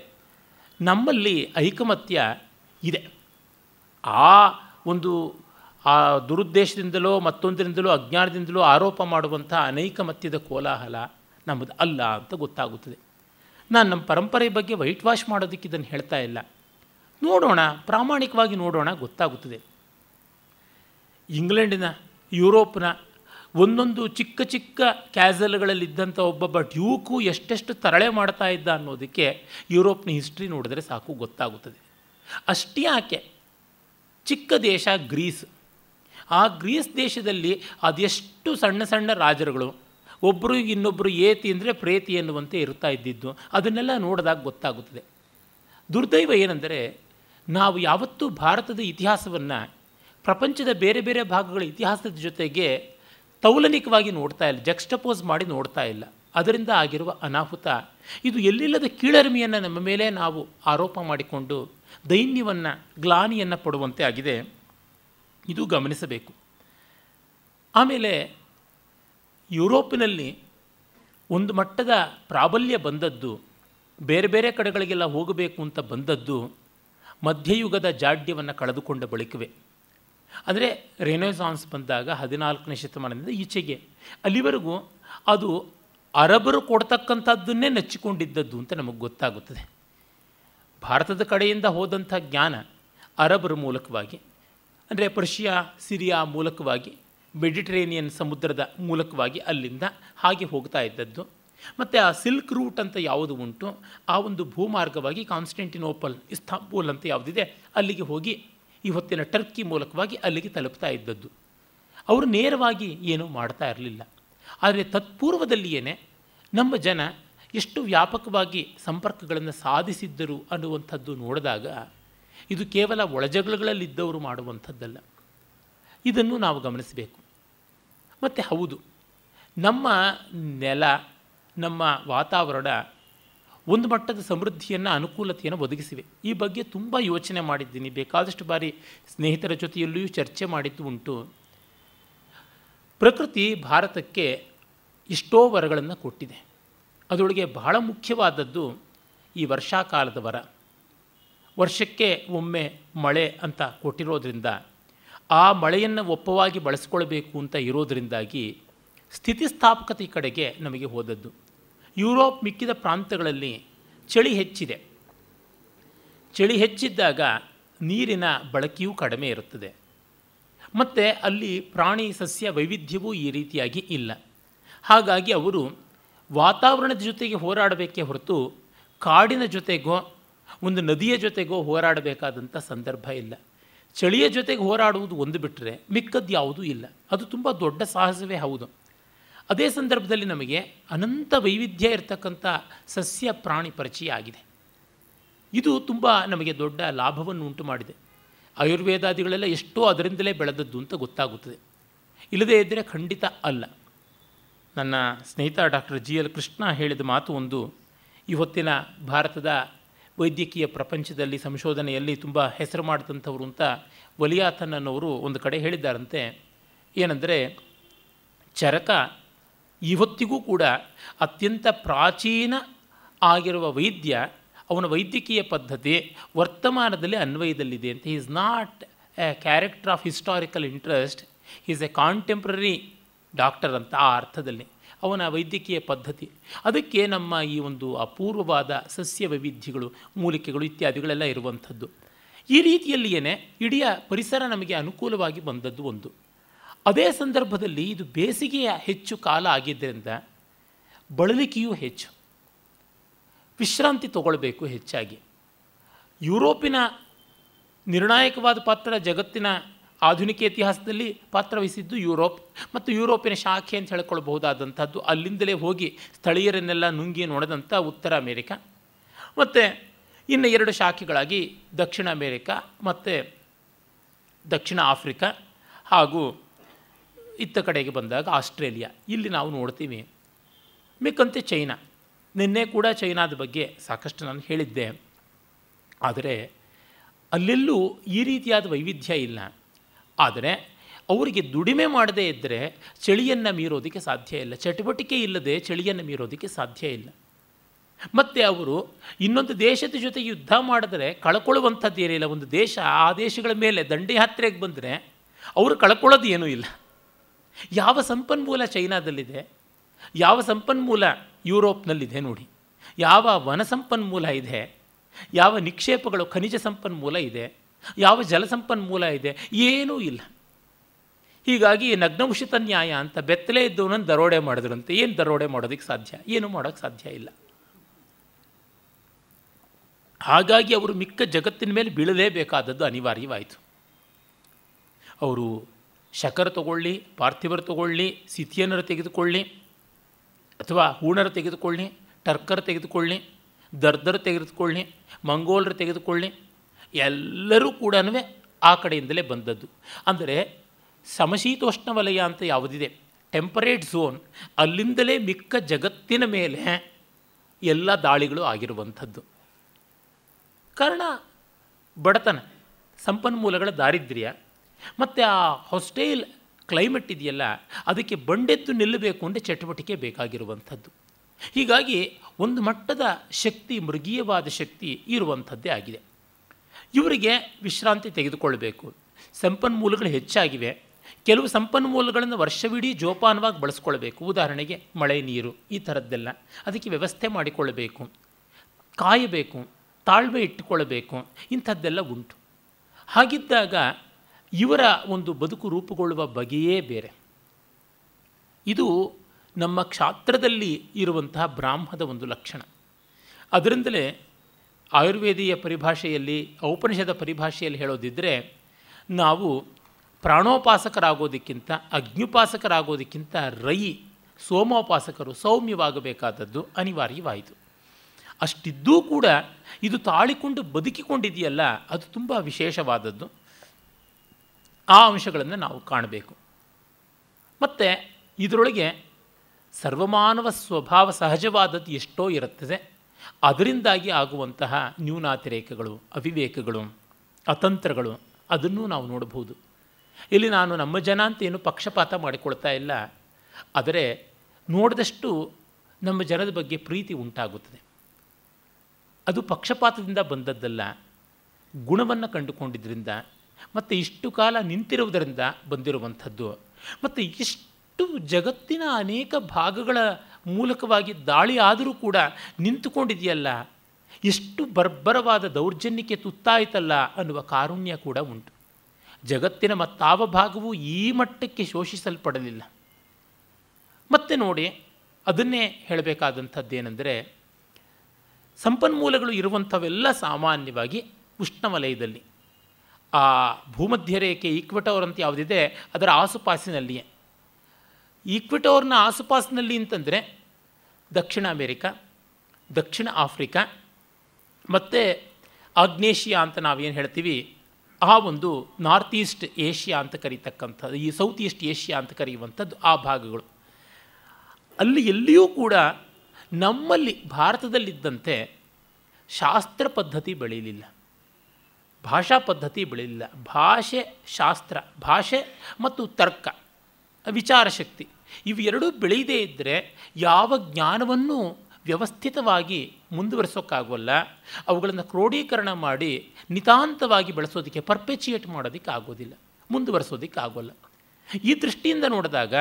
ನಮ್ಮಲ್ಲಿ ಐಕಮತ್ಯ ಇದೆ ಆ ಒಂದು ಆ ದುರುದ್ದೇಶದಿಂದಲೋ ಮತ್ತೊಂದರಿಂದಲೋ ಅಜ್ಞಾನದಿಂದಲೋ ಆರೋಪ ಮಾಡುವಂಥ ಅನೈಕಮತ್ಯದ ಕೋಲಾಹಲ ನಮ್ಮದು ಅಲ್ಲ ಅಂತ ಗೊತ್ತಾಗುತ್ತದೆ ನಾನು ನಮ್ಮ ಪರಂಪರೆ ಬಗ್ಗೆ ವೈಟ್ ವಾಶ್ ಮಾಡೋದಕ್ಕೆ ಇದನ್ನು ಹೇಳ್ತಾ ಇಲ್ಲ ನೋಡೋಣ ಪ್ರಾಮಾಣಿಕವಾಗಿ ನೋಡೋಣ ಗೊತ್ತಾಗುತ್ತದೆ ಇಂಗ್ಲೆಂಡಿನ ಯುರೋಪ್ನ ಒಂದೊಂದು ಚಿಕ್ಕ ಚಿಕ್ಕ ಕ್ಯಾಸಲ್ಗಳಲ್ಲಿದ್ದಂಥ ಒಬ್ಬೊಬ್ಬ ಡ್ಯೂಕು ಎಷ್ಟೆಷ್ಟು ತರಳೆ ಮಾಡ್ತಾ ಇದ್ದ ಅನ್ನೋದಕ್ಕೆ ಯುರೋಪ್ನ ಹಿಸ್ಟ್ರಿ ನೋಡಿದ್ರೆ ಸಾಕು ಗೊತ್ತಾಗುತ್ತದೆ ಅಷ್ಟೇ ಆಕೆ ಚಿಕ್ಕ ದೇಶ ಗ್ರೀಸ್ ಆ ಗ್ರೀಸ್ ದೇಶದಲ್ಲಿ ಅದೆಷ್ಟು ಸಣ್ಣ ಸಣ್ಣ ರಾಜರುಗಳು ಒಬ್ಬರು ಇನ್ನೊಬ್ಬರು ಏತಿ ಅಂದರೆ ಪ್ರೇತಿ ಎನ್ನುವಂತೆ ಇರ್ತಾ ಇದ್ದಿದ್ದು ಅದನ್ನೆಲ್ಲ ನೋಡಿದಾಗ ಗೊತ್ತಾಗುತ್ತದೆ ದುರ್ದೈವ ಏನೆಂದರೆ ನಾವು ಯಾವತ್ತೂ ಭಾರತದ ಇತಿಹಾಸವನ್ನು ಪ್ರಪಂಚದ ಬೇರೆ ಬೇರೆ ಭಾಗಗಳ ಇತಿಹಾಸದ ಜೊತೆಗೆ ತೌಲನಿಕವಾಗಿ ನೋಡ್ತಾ ಇಲ್ಲ ಜಕ್ಸ್ಟಪೋಸ್ ಮಾಡಿ ನೋಡ್ತಾ ಇಲ್ಲ ಅದರಿಂದ ಆಗಿರುವ ಅನಾಹುತ ಇದು ಎಲ್ಲಿಲ್ಲದ ಕೀಳರಿಮೆಯನ್ನು ನಮ್ಮ ಮೇಲೆ ನಾವು ಆರೋಪ ಮಾಡಿಕೊಂಡು ದೈನ್ಯವನ್ನು ಗ್ಲಾನಿಯನ್ನು ಪಡುವಂತೆ ಆಗಿದೆ ಇದು ಗಮನಿಸಬೇಕು ಆಮೇಲೆ ಯುರೋಪಿನಲ್ಲಿ ಒಂದು ಮಟ್ಟದ ಪ್ರಾಬಲ್ಯ ಬಂದದ್ದು ಬೇರೆ ಬೇರೆ ಕಡೆಗಳಿಗೆಲ್ಲ ಹೋಗಬೇಕು ಅಂತ ಬಂದದ್ದು ಮಧ್ಯಯುಗದ ಜಾಡ್ಯವನ್ನು ಕಳೆದುಕೊಂಡ ಬಳಿಕವೆ ಅಂದರೆ ರೆನೆಸಾನ್ಸ್ ಬಂದಾಗ ಹದಿನಾಲ್ಕನೇ ಶತಮಾನದಿಂದ ಈಚೆಗೆ ಅಲ್ಲಿವರೆಗೂ ಅದು ಅರಬರು ಕೊಡ್ತಕ್ಕಂಥದ್ದನ್ನೇ ನೆಚ್ಚಿಕೊಂಡಿದ್ದದ್ದು ಅಂತ ನಮಗೆ ಗೊತ್ತಾಗುತ್ತದೆ ಭಾರತದ ಕಡೆಯಿಂದ ಹೋದಂಥ ಜ್ಞಾನ ಅರಬರ ಮೂಲಕವಾಗಿ ಅಂದರೆ ಪರ್ಷಿಯಾ ಸಿರಿಯಾ ಮೂಲಕವಾಗಿ ಮೆಡಿಟರೇನಿಯನ್ ಸಮುದ್ರದ ಮೂಲಕವಾಗಿ ಅಲ್ಲಿಂದ ಹಾಗೆ ಹೋಗ್ತಾ ಇದ್ದದ್ದು ಮತ್ತು ಆ ಸಿಲ್ಕ್ ರೂಟ್ ಅಂತ ಯಾವುದು ಉಂಟು ಆ ಒಂದು ಭೂಮಾರ್ಗವಾಗಿ ಕಾನ್ಸ್ಟೆಂಟಿನೋಪಲ್ ಇಸ್ತಾಂಬೂಲ್ ಅಂತ ಯಾವುದಿದೆ ಅಲ್ಲಿಗೆ ಹೋಗಿ ಇವತ್ತಿನ ಟರ್ಕಿ ಮೂಲಕವಾಗಿ ಅಲ್ಲಿಗೆ ತಲುಪ್ತಾ ಇದ್ದದ್ದು ಅವರು ನೇರವಾಗಿ ಏನೂ ಮಾಡ್ತಾ ಇರಲಿಲ್ಲ ಆದರೆ ತತ್ಪೂರ್ವದಲ್ಲಿಯೇ ನಮ್ಮ ಜನ ಎಷ್ಟು ವ್ಯಾಪಕವಾಗಿ ಸಂಪರ್ಕಗಳನ್ನು ಸಾಧಿಸಿದ್ದರು ಅನ್ನುವಂಥದ್ದು ನೋಡಿದಾಗ ಇದು ಕೇವಲ ಒಳಜಗಳಲ್ಲಿದ್ದವರು ಮಾಡುವಂಥದ್ದಲ್ಲ ಇದನ್ನು ನಾವು ಗಮನಿಸಬೇಕು ಮತ್ತು ಹೌದು ನಮ್ಮ ನೆಲ ನಮ್ಮ ವಾತಾವರಣ ಒಂದು ಮಟ್ಟದ ಸಮೃದ್ಧಿಯನ್ನು ಅನುಕೂಲತೆಯನ್ನು ಒದಗಿಸಿವೆ ಈ ಬಗ್ಗೆ ತುಂಬ ಯೋಚನೆ ಮಾಡಿದ್ದೀನಿ ಬೇಕಾದಷ್ಟು ಬಾರಿ ಸ್ನೇಹಿತರ ಜೊತೆಯಲ್ಲೂ ಚರ್ಚೆ ಮಾಡಿದ್ದು ಉಂಟು ಪ್ರಕೃತಿ ಭಾರತಕ್ಕೆ ಎಷ್ಟೋ ವರಗಳನ್ನು ಕೊಟ್ಟಿದೆ ಅದರೊಳಗೆ ಬಹಳ ಮುಖ್ಯವಾದದ್ದು ಈ ವರ್ಷಾಕಾಲದ ವರ ವರ್ಷಕ್ಕೆ ಒಮ್ಮೆ ಮಳೆ ಅಂತ ಕೊಟ್ಟಿರೋದ್ರಿಂದ ಆ ಮಳೆಯನ್ನು ಒಪ್ಪವಾಗಿ ಬಳಸ್ಕೊಳ್ಬೇಕು ಅಂತ ಇರೋದರಿಂದಾಗಿ ಸ್ಥಿತಿಸ್ಥಾಪಕತೆ ಕಡೆಗೆ ನಮಗೆ ಹೋದದ್ದು ಯುರೋಪ್ ಮಿಕ್ಕಿದ ಪ್ರಾಂತಗಳಲ್ಲಿ ಚಳಿ ಹೆಚ್ಚಿದೆ ಚಳಿ ಹೆಚ್ಚಿದ್ದಾಗ ನೀರಿನ ಬಳಕೆಯೂ ಕಡಿಮೆ ಇರುತ್ತದೆ ಮತ್ತು ಅಲ್ಲಿ ಪ್ರಾಣಿ ಸಸ್ಯ ವೈವಿಧ್ಯವೂ ಈ ರೀತಿಯಾಗಿ ಇಲ್ಲ ಹಾಗಾಗಿ ಅವರು ವಾತಾವರಣದ ಜೊತೆಗೆ ಹೋರಾಡಬೇಕೇ ಹೊರತು ಕಾಡಿನ ಜೊತೆಗೋ ಒಂದು ನದಿಯ ಜೊತೆಗೋ ಹೋರಾಡಬೇಕಾದಂಥ ಸಂದರ್ಭ ಇಲ್ಲ ಚಳಿಯ ಜೊತೆಗೆ ಹೋರಾಡುವುದು ಒಂದು ಬಿಟ್ಟರೆ ಮಿಕ್ಕದ್ದು ಯಾವುದೂ ಇಲ್ಲ ಅದು ತುಂಬ ದೊಡ್ಡ ಸಾಹಸವೇ ಹೌದು ಅದೇ ಸಂದರ್ಭದಲ್ಲಿ ನಮಗೆ ಅನಂತ ವೈವಿಧ್ಯ ಇರತಕ್ಕಂಥ ಸಸ್ಯ ಪ್ರಾಣಿ ಪರಿಚಯ ಆಗಿದೆ ಇದು ತುಂಬ ನಮಗೆ ದೊಡ್ಡ ಲಾಭವನ್ನು ಉಂಟು ಮಾಡಿದೆ ಆಯುರ್ವೇದಾದಿಗಳೆಲ್ಲ ಎಷ್ಟೋ ಅದರಿಂದಲೇ ಬೆಳೆದದ್ದು ಅಂತ ಗೊತ್ತಾಗುತ್ತದೆ ಇಲ್ಲದೇ ಇದ್ದರೆ ಖಂಡಿತ ಅಲ್ಲ ನನ್ನ ಸ್ನೇಹಿತ ಡಾಕ್ಟರ್ ಜಿ ಎಲ್ ಕೃಷ್ಣ ಹೇಳಿದ ಮಾತು ಒಂದು ಇವತ್ತಿನ ಭಾರತದ ವೈದ್ಯಕೀಯ ಪ್ರಪಂಚದಲ್ಲಿ ಸಂಶೋಧನೆಯಲ್ಲಿ ತುಂಬ ಹೆಸರು ಮಾಡಿದಂಥವ್ರು ಅಂತ ವಲಿಯಾತನ್ ಅನ್ನೋರು ಒಂದು ಕಡೆ ಹೇಳಿದ್ದಾರಂತೆ ಏನಂದರೆ ಚರಕ ಇವತ್ತಿಗೂ ಕೂಡ ಅತ್ಯಂತ ಪ್ರಾಚೀನ ಆಗಿರುವ ವೈದ್ಯ ಅವನ ವೈದ್ಯಕೀಯ ಪದ್ಧತಿ ವರ್ತಮಾನದಲ್ಲಿ ಅನ್ವಯದಲ್ಲಿದೆ ಅಂತ is not a character of historical interest is a contemporary doctor ಅಂತ ಆ ಅರ್ಥದಲ್ಲಿ ಅವನ ವೈದ್ಯಕೀಯ ಪದ್ಧತಿ ಅದಕ್ಕೆ ನಮ್ಮ ಈ ಒಂದು ಅಪೂರ್ವವಾದ ಸಸ್ಯ ವೈವಿಧ್ಯಗಳು ಮೂಲಿಕೆಗಳು ಇತ್ಯಾದಿಗಳೆಲ್ಲ ಇರುವಂಥದ್ದು ಈ ರೀತಿಯಲ್ಲಿಯೇ ಇಡೀ ಪರಿಸರ ನಮಗೆ ಅನುಕೂಲವಾಗಿ ಬಂದದ್ದು ಒಂದು ಅದೇ ಸಂದರ್ಭದಲ್ಲಿ ಇದು ಬೇಸಿಗೆಯ ಹೆಚ್ಚು ಕಾಲ ಆಗಿದ್ದರಿಂದ ಬಳಲಿಕೆಯೂ ಹೆಚ್ಚು ವಿಶ್ರಾಂತಿ ತಗೊಳ್ಬೇಕು ಹೆಚ್ಚಾಗಿ ಯುರೋಪಿನ ನಿರ್ಣಾಯಕವಾದ ಪಾತ್ರ ಜಗತ್ತಿನ ಆಧುನಿಕ ಇತಿಹಾಸದಲ್ಲಿ ಪಾತ್ರವಹಿಸಿದ್ದು ಯುರೋಪ್ ಮತ್ತು ಯುರೋಪಿನ ಶಾಖೆ ಅಂತ ಹೇಳ್ಕೊಳ್ಬಹುದಾದಂಥದ್ದು ಅಲ್ಲಿಂದಲೇ ಹೋಗಿ ಸ್ಥಳೀಯರನ್ನೆಲ್ಲ ನುಂಗಿ ನೋಡಿದಂಥ ಉತ್ತರ ಅಮೇರಿಕ ಮತ್ತು ಇನ್ನು ಎರಡು ಶಾಖೆಗಳಾಗಿ ದಕ್ಷಿಣ ಅಮೇರಿಕಾ ಮತ್ತು ದಕ್ಷಿಣ ಆಫ್ರಿಕಾ ಹಾಗೂ ಇತ್ತ ಕಡೆಗೆ ಬಂದಾಗ ಆಸ್ಟ್ರೇಲಿಯಾ ಇಲ್ಲಿ ನಾವು ನೋಡ್ತೀವಿ ಮಿಕ್ಕಂತೆ ಚೈನಾ ನಿನ್ನೆ ಕೂಡ ಚೈನಾದ ಬಗ್ಗೆ ಸಾಕಷ್ಟು ನಾನು ಹೇಳಿದ್ದೆ ಆದರೆ ಅಲ್ಲೆಲ್ಲೂ ಈ ರೀತಿಯಾದ ವೈವಿಧ್ಯ ಇಲ್ಲ ಆದರೆ ಅವರಿಗೆ ದುಡಿಮೆ ಮಾಡದೇ ಇದ್ದರೆ ಚಳಿಯನ್ನು ಮೀರೋದಕ್ಕೆ ಸಾಧ್ಯ ಇಲ್ಲ ಚಟುವಟಿಕೆ ಇಲ್ಲದೆ ಚಳಿಯನ್ನು ಮೀರೋದಕ್ಕೆ ಸಾಧ್ಯ ಇಲ್ಲ ಮತ್ತು ಅವರು ಇನ್ನೊಂದು ದೇಶದ ಜೊತೆ ಯುದ್ಧ ಮಾಡಿದ್ರೆ ಕಳ್ಕೊಳ್ಳುವಂಥದ್ದು ಏನಿಲ್ಲ ಒಂದು ದೇಶ ಆ ದೇಶಗಳ ಮೇಲೆ ದಂಡಿ ಹತ್ತಿರಕ್ಕೆ ಬಂದರೆ ಅವರು ಕಳ್ಕೊಳ್ಳೋದು ಏನೂ ಇಲ್ಲ ಯಾವ ಸಂಪನ್ಮೂಲ ಚೈನಾದಲ್ಲಿದೆ ಯಾವ ಸಂಪನ್ಮೂಲ ಯುರೋಪ್ನಲ್ಲಿದೆ ನೋಡಿ ಯಾವ ವನ ಸಂಪನ್ಮೂಲ ಇದೆ ಯಾವ ನಿಕ್ಷೇಪಗಳು ಖನಿಜ ಸಂಪನ್ಮೂಲ ಇದೆ ಯಾವ ಜಲಸಂಪನ್ಮೂಲ ಇದೆ ಏನೂ ಇಲ್ಲ ಹೀಗಾಗಿ ನಗ್ನಭೂಷಿತ ನ್ಯಾಯ ಅಂತ ಬೆತ್ತಲೇ ಇದ್ದವನನ್ನು ದರೋಡೆ ಮಾಡಿದ್ರಂತೆ ಏನು ದರೋಡೆ ಮಾಡೋದಕ್ಕೆ ಸಾಧ್ಯ ಏನು ಮಾಡೋಕ್ಕೆ ಸಾಧ್ಯ ಇಲ್ಲ ಹಾಗಾಗಿ ಅವರು ಮಿಕ್ಕ ಜಗತ್ತಿನ ಮೇಲೆ ಬೀಳಲೇಬೇಕಾದದ್ದು ಅನಿವಾರ್ಯವಾಯಿತು ಅವರು ಶಕರ ತಗೊಳ್ಳಿ ಪಾರ್ಥಿವರು ತಗೊಳ್ಳಿ ಸಿಥಿಯನ್ನರ ತೆಗೆದುಕೊಳ್ಳಿ ಅಥವಾ ಹೂಣರ ತೆಗೆದುಕೊಳ್ಳಿ ಟರ್ಕರ್ ತೆಗೆದುಕೊಳ್ಳಿ ದರ್ದರ್ ತೆಗೆದುಕೊಳ್ಳಿ ಮಂಗೋಲರು ತೆಗೆದುಕೊಳ್ಳಿ ಎಲ್ಲರೂ ಕೂಡ ಆ ಕಡೆಯಿಂದಲೇ ಬಂದದ್ದು ಅಂದರೆ ಸಮಶೀತೋಷ್ಣ ವಲಯ ಅಂತ ಯಾವುದಿದೆ ಟೆಂಪರೇಟ್ ಝೋನ್ ಅಲ್ಲಿಂದಲೇ ಮಿಕ್ಕ ಜಗತ್ತಿನ ಮೇಲೆ ಎಲ್ಲ ದಾಳಿಗಳು ಆಗಿರುವಂಥದ್ದು ಕಾರಣ ಬಡತನ ಸಂಪನ್ಮೂಲಗಳ ದಾರಿದ್ರ್ಯ ಮತ್ತು ಆ ಹಾಸ್ಟೈಲ್ ಕ್ಲೈಮೇಟ್ ಇದೆಯಲ್ಲ ಅದಕ್ಕೆ ಬಂಡೆದ್ದು ನಿಲ್ಲಬೇಕು ಅಂದರೆ ಚಟುವಟಿಕೆ ಬೇಕಾಗಿರುವಂಥದ್ದು ಹೀಗಾಗಿ ಒಂದು ಮಟ್ಟದ ಶಕ್ತಿ ಮೃಗೀಯವಾದ ಶಕ್ತಿ ಇರುವಂಥದ್ದೇ ಆಗಿದೆ ಇವರಿಗೆ ವಿಶ್ರಾಂತಿ ತೆಗೆದುಕೊಳ್ಳಬೇಕು ಸಂಪನ್ಮೂಲಗಳು ಹೆಚ್ಚಾಗಿವೆ ಕೆಲವು ಸಂಪನ್ಮೂಲಗಳನ್ನು ವರ್ಷವಿಡೀ ಜೋಪಾನವಾಗಿ ಬಳಸ್ಕೊಳ್ಬೇಕು ಉದಾಹರಣೆಗೆ ಮಳೆ ನೀರು ಈ ಥರದ್ದೆಲ್ಲ ಅದಕ್ಕೆ ವ್ಯವಸ್ಥೆ ಮಾಡಿಕೊಳ್ಳಬೇಕು ಕಾಯಬೇಕು ತಾಳ್ಮೆ ಇಟ್ಟುಕೊಳ್ಳಬೇಕು ಇಂಥದ್ದೆಲ್ಲ ಉಂಟು ಹಾಗಿದ್ದಾಗ ಇವರ ಒಂದು ಬದುಕು ರೂಪುಗೊಳ್ಳುವ ಬಗೆಯೇ ಬೇರೆ ಇದು ನಮ್ಮ ಕ್ಷಾತ್ರದಲ್ಲಿ ಇರುವಂತಹ ಬ್ರಾಹ್ಮದ ಒಂದು ಲಕ್ಷಣ ಅದರಿಂದಲೇ ಆಯುರ್ವೇದೀಯ ಪರಿಭಾಷೆಯಲ್ಲಿ ಔಪನಿಷದ ಪರಿಭಾಷೆಯಲ್ಲಿ ಹೇಳೋದಿದ್ದರೆ ನಾವು ಪ್ರಾಣೋಪಾಸಕರಾಗೋದಕ್ಕಿಂತ ಅಗ್ನಿಪಾಸಕರಾಗೋದಕ್ಕಿಂತ ರೈ ಸೋಮೋಪಾಸಕರು ಸೌಮ್ಯವಾಗಬೇಕಾದದ್ದು ಅನಿವಾರ್ಯವಾಯಿತು ಅಷ್ಟಿದ್ದೂ ಕೂಡ ಇದು ತಾಳಿಕೊಂಡು ಬದುಕಿಕೊಂಡಿದೆಯಲ್ಲ ಅದು ತುಂಬ ವಿಶೇಷವಾದದ್ದು ಆ ಅಂಶಗಳನ್ನು ನಾವು ಕಾಣಬೇಕು ಮತ್ತು ಇದರೊಳಗೆ ಸರ್ವಮಾನವ ಸ್ವಭಾವ ಸಹಜವಾದದ್ದು ಎಷ್ಟೋ ಇರುತ್ತದೆ ಅದರಿಂದಾಗಿ ಆಗುವಂತಹ ನ್ಯೂನಾತಿರೇಕಗಳು ಅವಿವೇಕಗಳು ಅತಂತ್ರಗಳು ಅದನ್ನು ನಾವು ನೋಡಬಹುದು ಇಲ್ಲಿ ನಾನು ನಮ್ಮ ಜನ ಅಂತ ಏನು ಪಕ್ಷಪಾತ ಮಾಡಿಕೊಳ್ತಾ ಇಲ್ಲ ಆದರೆ ನೋಡಿದಷ್ಟು ನಮ್ಮ ಜನದ ಬಗ್ಗೆ ಪ್ರೀತಿ ಉಂಟಾಗುತ್ತದೆ ಅದು ಪಕ್ಷಪಾತದಿಂದ ಬಂದದ್ದಲ್ಲ ಗುಣವನ್ನು ಕಂಡುಕೊಂಡಿದ್ದರಿಂದ ಮತ್ತು ಇಷ್ಟು ಕಾಲ ನಿಂತಿರುವುದರಿಂದ ಬಂದಿರುವಂಥದ್ದು ಮತ್ತು ಇಷ್ಟು ಜಗತ್ತಿನ ಅನೇಕ ಭಾಗಗಳ ಮೂಲಕವಾಗಿ ದಾಳಿ ಆದರೂ ಕೂಡ ನಿಂತುಕೊಂಡಿದೆಯಲ್ಲ ಎಷ್ಟು ಬರ್ಬರವಾದ ದೌರ್ಜನ್ಯಕ್ಕೆ ತುತ್ತಾಯಿತಲ್ಲ ಅನ್ನುವ ಕಾರುಣ್ಯ ಕೂಡ ಉಂಟು ಜಗತ್ತಿನ ಮತ್ತಾವ ಭಾಗವೂ ಈ ಮಟ್ಟಕ್ಕೆ ಶೋಷಿಸಲ್ಪಡಲಿಲ್ಲ ಮತ್ತೆ ನೋಡಿ ಅದನ್ನೇ ಹೇಳಬೇಕಾದಂಥದ್ದೇನೆಂದರೆ ಸಂಪನ್ಮೂಲಗಳು ಇರುವಂಥವೆಲ್ಲ ಸಾಮಾನ್ಯವಾಗಿ ಉಷ್ಣವಲಯದಲ್ಲಿ ಆ ಭೂಮಧ್ಯ ರೇಖೆ ಅಂತ ಯಾವುದಿದೆ ಅದರ ಆಸುಪಾಸಿನಲ್ಲಿಯೇ ಈಕ್ವಿಟೋರ್ನ ಆಸುಪಾಸಿನಲ್ಲಿ ಅಂತಂದರೆ ದಕ್ಷಿಣ ಅಮೇರಿಕಾ ದಕ್ಷಿಣ ಆಫ್ರಿಕಾ ಮತ್ತು ಆಗ್ನೇಷಿಯಾ ಅಂತ ನಾವೇನು ಹೇಳ್ತೀವಿ ಆ ಒಂದು ನಾರ್ತ್ ಈಸ್ಟ್ ಏಷ್ಯಾ ಅಂತ ಕರೀತಕ್ಕಂಥದ್ದು ಈ ಸೌತ್ ಈಸ್ಟ್ ಏಷ್ಯಾ ಅಂತ ಕರೆಯುವಂಥದ್ದು ಆ ಭಾಗಗಳು ಅಲ್ಲಿ ಎಲ್ಲಿಯೂ ಕೂಡ ನಮ್ಮಲ್ಲಿ ಭಾರತದಲ್ಲಿದ್ದಂತೆ ಶಾಸ್ತ್ರ ಪದ್ಧತಿ ಬೆಳೀಲಿಲ್ಲ ಭಾಷಾ ಪದ್ಧತಿ ಬೆಳೀಲಿಲ್ಲ ಭಾಷೆ ಶಾಸ್ತ್ರ ಭಾಷೆ ಮತ್ತು ತರ್ಕ ವಿಚಾರ ಶಕ್ತಿ ಇವೆರಡೂ ಬೆಳೆಯದೇ ಇದ್ದರೆ ಯಾವ ಜ್ಞಾನವನ್ನು ವ್ಯವಸ್ಥಿತವಾಗಿ ಮುಂದುವರೆಸೋಕ್ಕಾಗೋಲ್ಲ ಅವುಗಳನ್ನು ಕ್ರೋಢೀಕರಣ ಮಾಡಿ ನಿತಾಂತವಾಗಿ ಬಳಸೋದಕ್ಕೆ ಪರ್ಪೆಚಿಯೇಟ್ ಮಾಡೋದಕ್ಕೆ ಆಗೋದಿಲ್ಲ ಮುಂದುವರಿಸೋದಕ್ಕೆ ಆಗೋಲ್ಲ ಈ ದೃಷ್ಟಿಯಿಂದ ನೋಡಿದಾಗ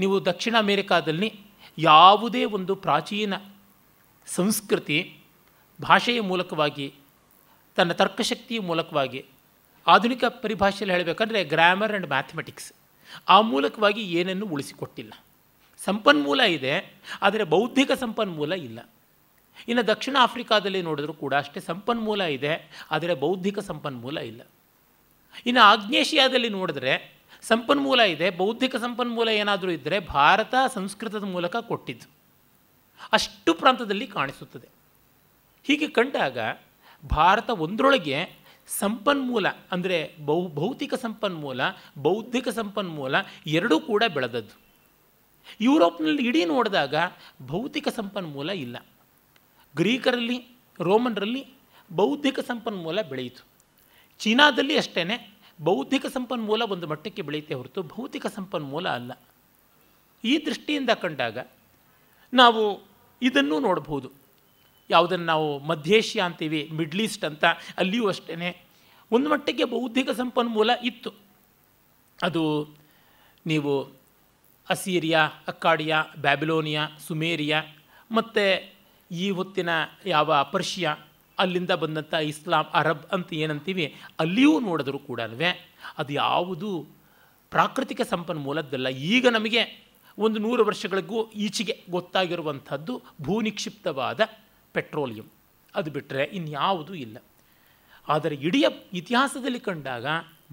ನೀವು ದಕ್ಷಿಣ ಅಮೇರಿಕಾದಲ್ಲಿ ಯಾವುದೇ ಒಂದು ಪ್ರಾಚೀನ ಸಂಸ್ಕೃತಿ ಭಾಷೆಯ ಮೂಲಕವಾಗಿ ತನ್ನ ತರ್ಕಶಕ್ತಿಯ ಮೂಲಕವಾಗಿ ಆಧುನಿಕ ಪರಿಭಾಷೆಯಲ್ಲಿ ಹೇಳಬೇಕಂದ್ರೆ ಗ್ರಾಮರ್ ಆ್ಯಂಡ್ ಮ್ಯಾಥಮೆಟಿಕ್ಸ್ ಆ ಮೂಲಕವಾಗಿ ಏನನ್ನು ಉಳಿಸಿಕೊಟ್ಟಿಲ್ಲ ಸಂಪನ್ಮೂಲ ಇದೆ ಆದರೆ ಬೌದ್ಧಿಕ ಸಂಪನ್ಮೂಲ ಇಲ್ಲ ಇನ್ನು ದಕ್ಷಿಣ ಆಫ್ರಿಕಾದಲ್ಲಿ ನೋಡಿದ್ರೂ ಕೂಡ ಅಷ್ಟೇ ಸಂಪನ್ಮೂಲ ಇದೆ ಆದರೆ ಬೌದ್ಧಿಕ ಸಂಪನ್ಮೂಲ ಇಲ್ಲ ಇನ್ನು ಆಗ್ನೇಷಿಯಾದಲ್ಲಿ ನೋಡಿದ್ರೆ ಸಂಪನ್ಮೂಲ ಇದೆ ಬೌದ್ಧಿಕ ಸಂಪನ್ಮೂಲ ಏನಾದರೂ ಇದ್ದರೆ ಭಾರತ ಸಂಸ್ಕೃತದ ಮೂಲಕ ಕೊಟ್ಟಿದ್ದು ಅಷ್ಟು ಪ್ರಾಂತದಲ್ಲಿ ಕಾಣಿಸುತ್ತದೆ ಹೀಗೆ ಕಂಡಾಗ ಭಾರತ ಒಂದರೊಳಗೆ ಸಂಪನ್ಮೂಲ ಅಂದರೆ ಬೌ ಭೌತಿಕ ಸಂಪನ್ಮೂಲ ಬೌದ್ಧಿಕ ಸಂಪನ್ಮೂಲ ಎರಡೂ ಕೂಡ ಬೆಳೆದದ್ದು ಯುರೋಪ್ನಲ್ಲಿ ಇಡೀ ನೋಡಿದಾಗ ಭೌತಿಕ ಸಂಪನ್ಮೂಲ ಇಲ್ಲ ಗ್ರೀಕರಲ್ಲಿ ರೋಮನ್ರಲ್ಲಿ ಬೌದ್ಧಿಕ ಸಂಪನ್ಮೂಲ ಬೆಳೆಯಿತು ಚೀನಾದಲ್ಲಿ ಅಷ್ಟೇ ಬೌದ್ಧಿಕ ಸಂಪನ್ಮೂಲ ಒಂದು ಮಟ್ಟಕ್ಕೆ ಬೆಳೆಯುತ್ತೆ ಹೊರತು ಭೌತಿಕ ಸಂಪನ್ಮೂಲ ಅಲ್ಲ ಈ ದೃಷ್ಟಿಯಿಂದ ಕಂಡಾಗ ನಾವು ಇದನ್ನು ನೋಡಬಹುದು ಯಾವುದನ್ನು ನಾವು ಮಧ್ಯೇಷ್ಯಾ ಅಂತೀವಿ ಮಿಡ್ಲ್ ಈಸ್ಟ್ ಅಂತ ಅಲ್ಲಿಯೂ ಅಷ್ಟೇ ಒಂದು ಮಟ್ಟಿಗೆ ಬೌದ್ಧಿಕ ಸಂಪನ್ಮೂಲ ಇತ್ತು ಅದು ನೀವು ಅಸೀರಿಯಾ ಅಕ್ಕಾಡಿಯಾ ಬ್ಯಾಬಿಲೋನಿಯಾ ಸುಮೇರಿಯಾ ಮತ್ತು ಈ ಹೊತ್ತಿನ ಯಾವ ಪರ್ಷಿಯಾ ಅಲ್ಲಿಂದ ಬಂದಂಥ ಇಸ್ಲಾಂ ಅರಬ್ ಅಂತ ಏನಂತೀವಿ ಅಲ್ಲಿಯೂ ನೋಡಿದ್ರು ಕೂಡ ಅದು ಯಾವುದು ಪ್ರಾಕೃತಿಕ ಸಂಪನ್ಮೂಲದ್ದಲ್ಲ ಈಗ ನಮಗೆ ಒಂದು ನೂರು ವರ್ಷಗಳಿಗೂ ಈಚೆಗೆ ಗೊತ್ತಾಗಿರುವಂಥದ್ದು ಭೂನಿಕ್ಷಿಪ್ತವಾದ ಪೆಟ್ರೋಲಿಯಂ ಅದು ಬಿಟ್ಟರೆ ಇನ್ಯಾವುದೂ ಇಲ್ಲ ಆದರೆ ಇಡೀ ಇತಿಹಾಸದಲ್ಲಿ ಕಂಡಾಗ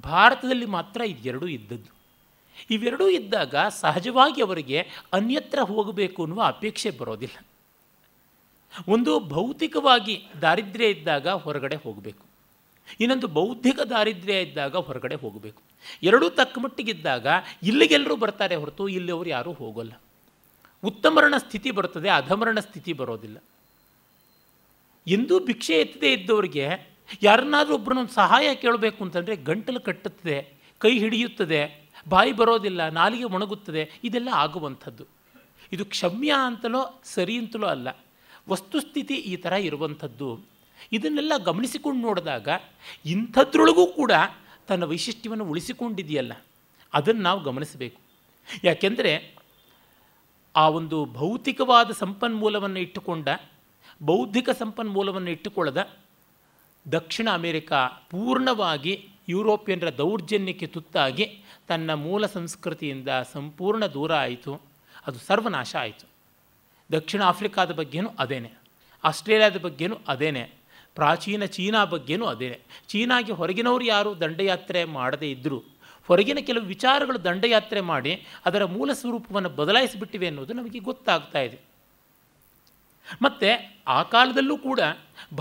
ಭಾರತದಲ್ಲಿ ಮಾತ್ರ ಇದೆರಡೂ ಇದ್ದದ್ದು ಇವೆರಡೂ ಇದ್ದಾಗ ಸಹಜವಾಗಿ ಅವರಿಗೆ ಅನ್ಯತ್ರ ಹೋಗಬೇಕು ಅನ್ನುವ ಅಪೇಕ್ಷೆ ಬರೋದಿಲ್ಲ ಒಂದು ಭೌತಿಕವಾಗಿ ದಾರಿದ್ರ್ಯ ಇದ್ದಾಗ ಹೊರಗಡೆ ಹೋಗಬೇಕು ಇನ್ನೊಂದು ಬೌದ್ಧಿಕ ದಾರಿದ್ರ್ಯ ಇದ್ದಾಗ ಹೊರಗಡೆ ಹೋಗಬೇಕು ಎರಡೂ ತಕ್ಕಮಟ್ಟಿಗಿದ್ದಾಗ ಇಲ್ಲಿಗೆಲ್ಲರೂ ಬರ್ತಾರೆ ಹೊರತು ಇಲ್ಲಿ ಅವರು ಯಾರೂ ಹೋಗೋಲ್ಲ ಉತ್ತಮರಣ ಸ್ಥಿತಿ ಬರುತ್ತದೆ ಅಧಮರಣ ಸ್ಥಿತಿ ಬರೋದಿಲ್ಲ ಎಂದೂ ಭಿಕ್ಷೆ ಎತ್ತದೇ ಇದ್ದವರಿಗೆ ಯಾರನ್ನಾದರೂ ಒಬ್ಬರನ್ನು ಸಹಾಯ ಕೇಳಬೇಕು ಅಂತಂದರೆ ಗಂಟಲು ಕಟ್ಟುತ್ತದೆ ಕೈ ಹಿಡಿಯುತ್ತದೆ ಬಾಯಿ ಬರೋದಿಲ್ಲ ನಾಲಿಗೆ ಒಣಗುತ್ತದೆ ಇದೆಲ್ಲ ಆಗುವಂಥದ್ದು ಇದು ಕ್ಷಮ್ಯ ಅಂತಲೋ ಸರಿ ಅಂತಲೋ ಅಲ್ಲ ವಸ್ತುಸ್ಥಿತಿ ಈ ಥರ ಇರುವಂಥದ್ದು ಇದನ್ನೆಲ್ಲ ಗಮನಿಸಿಕೊಂಡು ನೋಡಿದಾಗ ಇಂಥದ್ರೊಳಗೂ ಕೂಡ ತನ್ನ ವೈಶಿಷ್ಟ್ಯವನ್ನು ಉಳಿಸಿಕೊಂಡಿದೆಯಲ್ಲ ಅದನ್ನು ನಾವು ಗಮನಿಸಬೇಕು ಯಾಕೆಂದರೆ ಆ ಒಂದು ಭೌತಿಕವಾದ ಸಂಪನ್ಮೂಲವನ್ನು ಇಟ್ಟುಕೊಂಡ ಬೌದ್ಧಿಕ ಸಂಪನ್ಮೂಲವನ್ನು ಇಟ್ಟುಕೊಳ್ಳದ ದಕ್ಷಿಣ ಅಮೆರಿಕಾ ಪೂರ್ಣವಾಗಿ ಯುರೋಪಿಯನ್ರ ದೌರ್ಜನ್ಯಕ್ಕೆ ತುತ್ತಾಗಿ ತನ್ನ ಮೂಲ ಸಂಸ್ಕೃತಿಯಿಂದ ಸಂಪೂರ್ಣ ದೂರ ಆಯಿತು ಅದು ಸರ್ವನಾಶ ಆಯಿತು ದಕ್ಷಿಣ ಆಫ್ರಿಕಾದ ಬಗ್ಗೆನೂ ಅದೇನೆ ಆಸ್ಟ್ರೇಲಿಯಾದ ಬಗ್ಗೆನೂ ಅದೇನೆ ಪ್ರಾಚೀನ ಚೀನಾ ಬಗ್ಗೆನೂ ಅದೇನೆ ಚೀನಾಗೆ ಹೊರಗಿನವರು ಯಾರು ದಂಡಯಾತ್ರೆ ಮಾಡದೇ ಇದ್ದರೂ ಹೊರಗಿನ ಕೆಲವು ವಿಚಾರಗಳು ದಂಡಯಾತ್ರೆ ಮಾಡಿ ಅದರ ಮೂಲ ಸ್ವರೂಪವನ್ನು ಬದಲಾಯಿಸಿಬಿಟ್ಟಿವೆ ಅನ್ನೋದು ನಮಗೆ ಗೊತ್ತಾಗ್ತಾ ಇದೆ ಮತ್ತು ಆ ಕಾಲದಲ್ಲೂ ಕೂಡ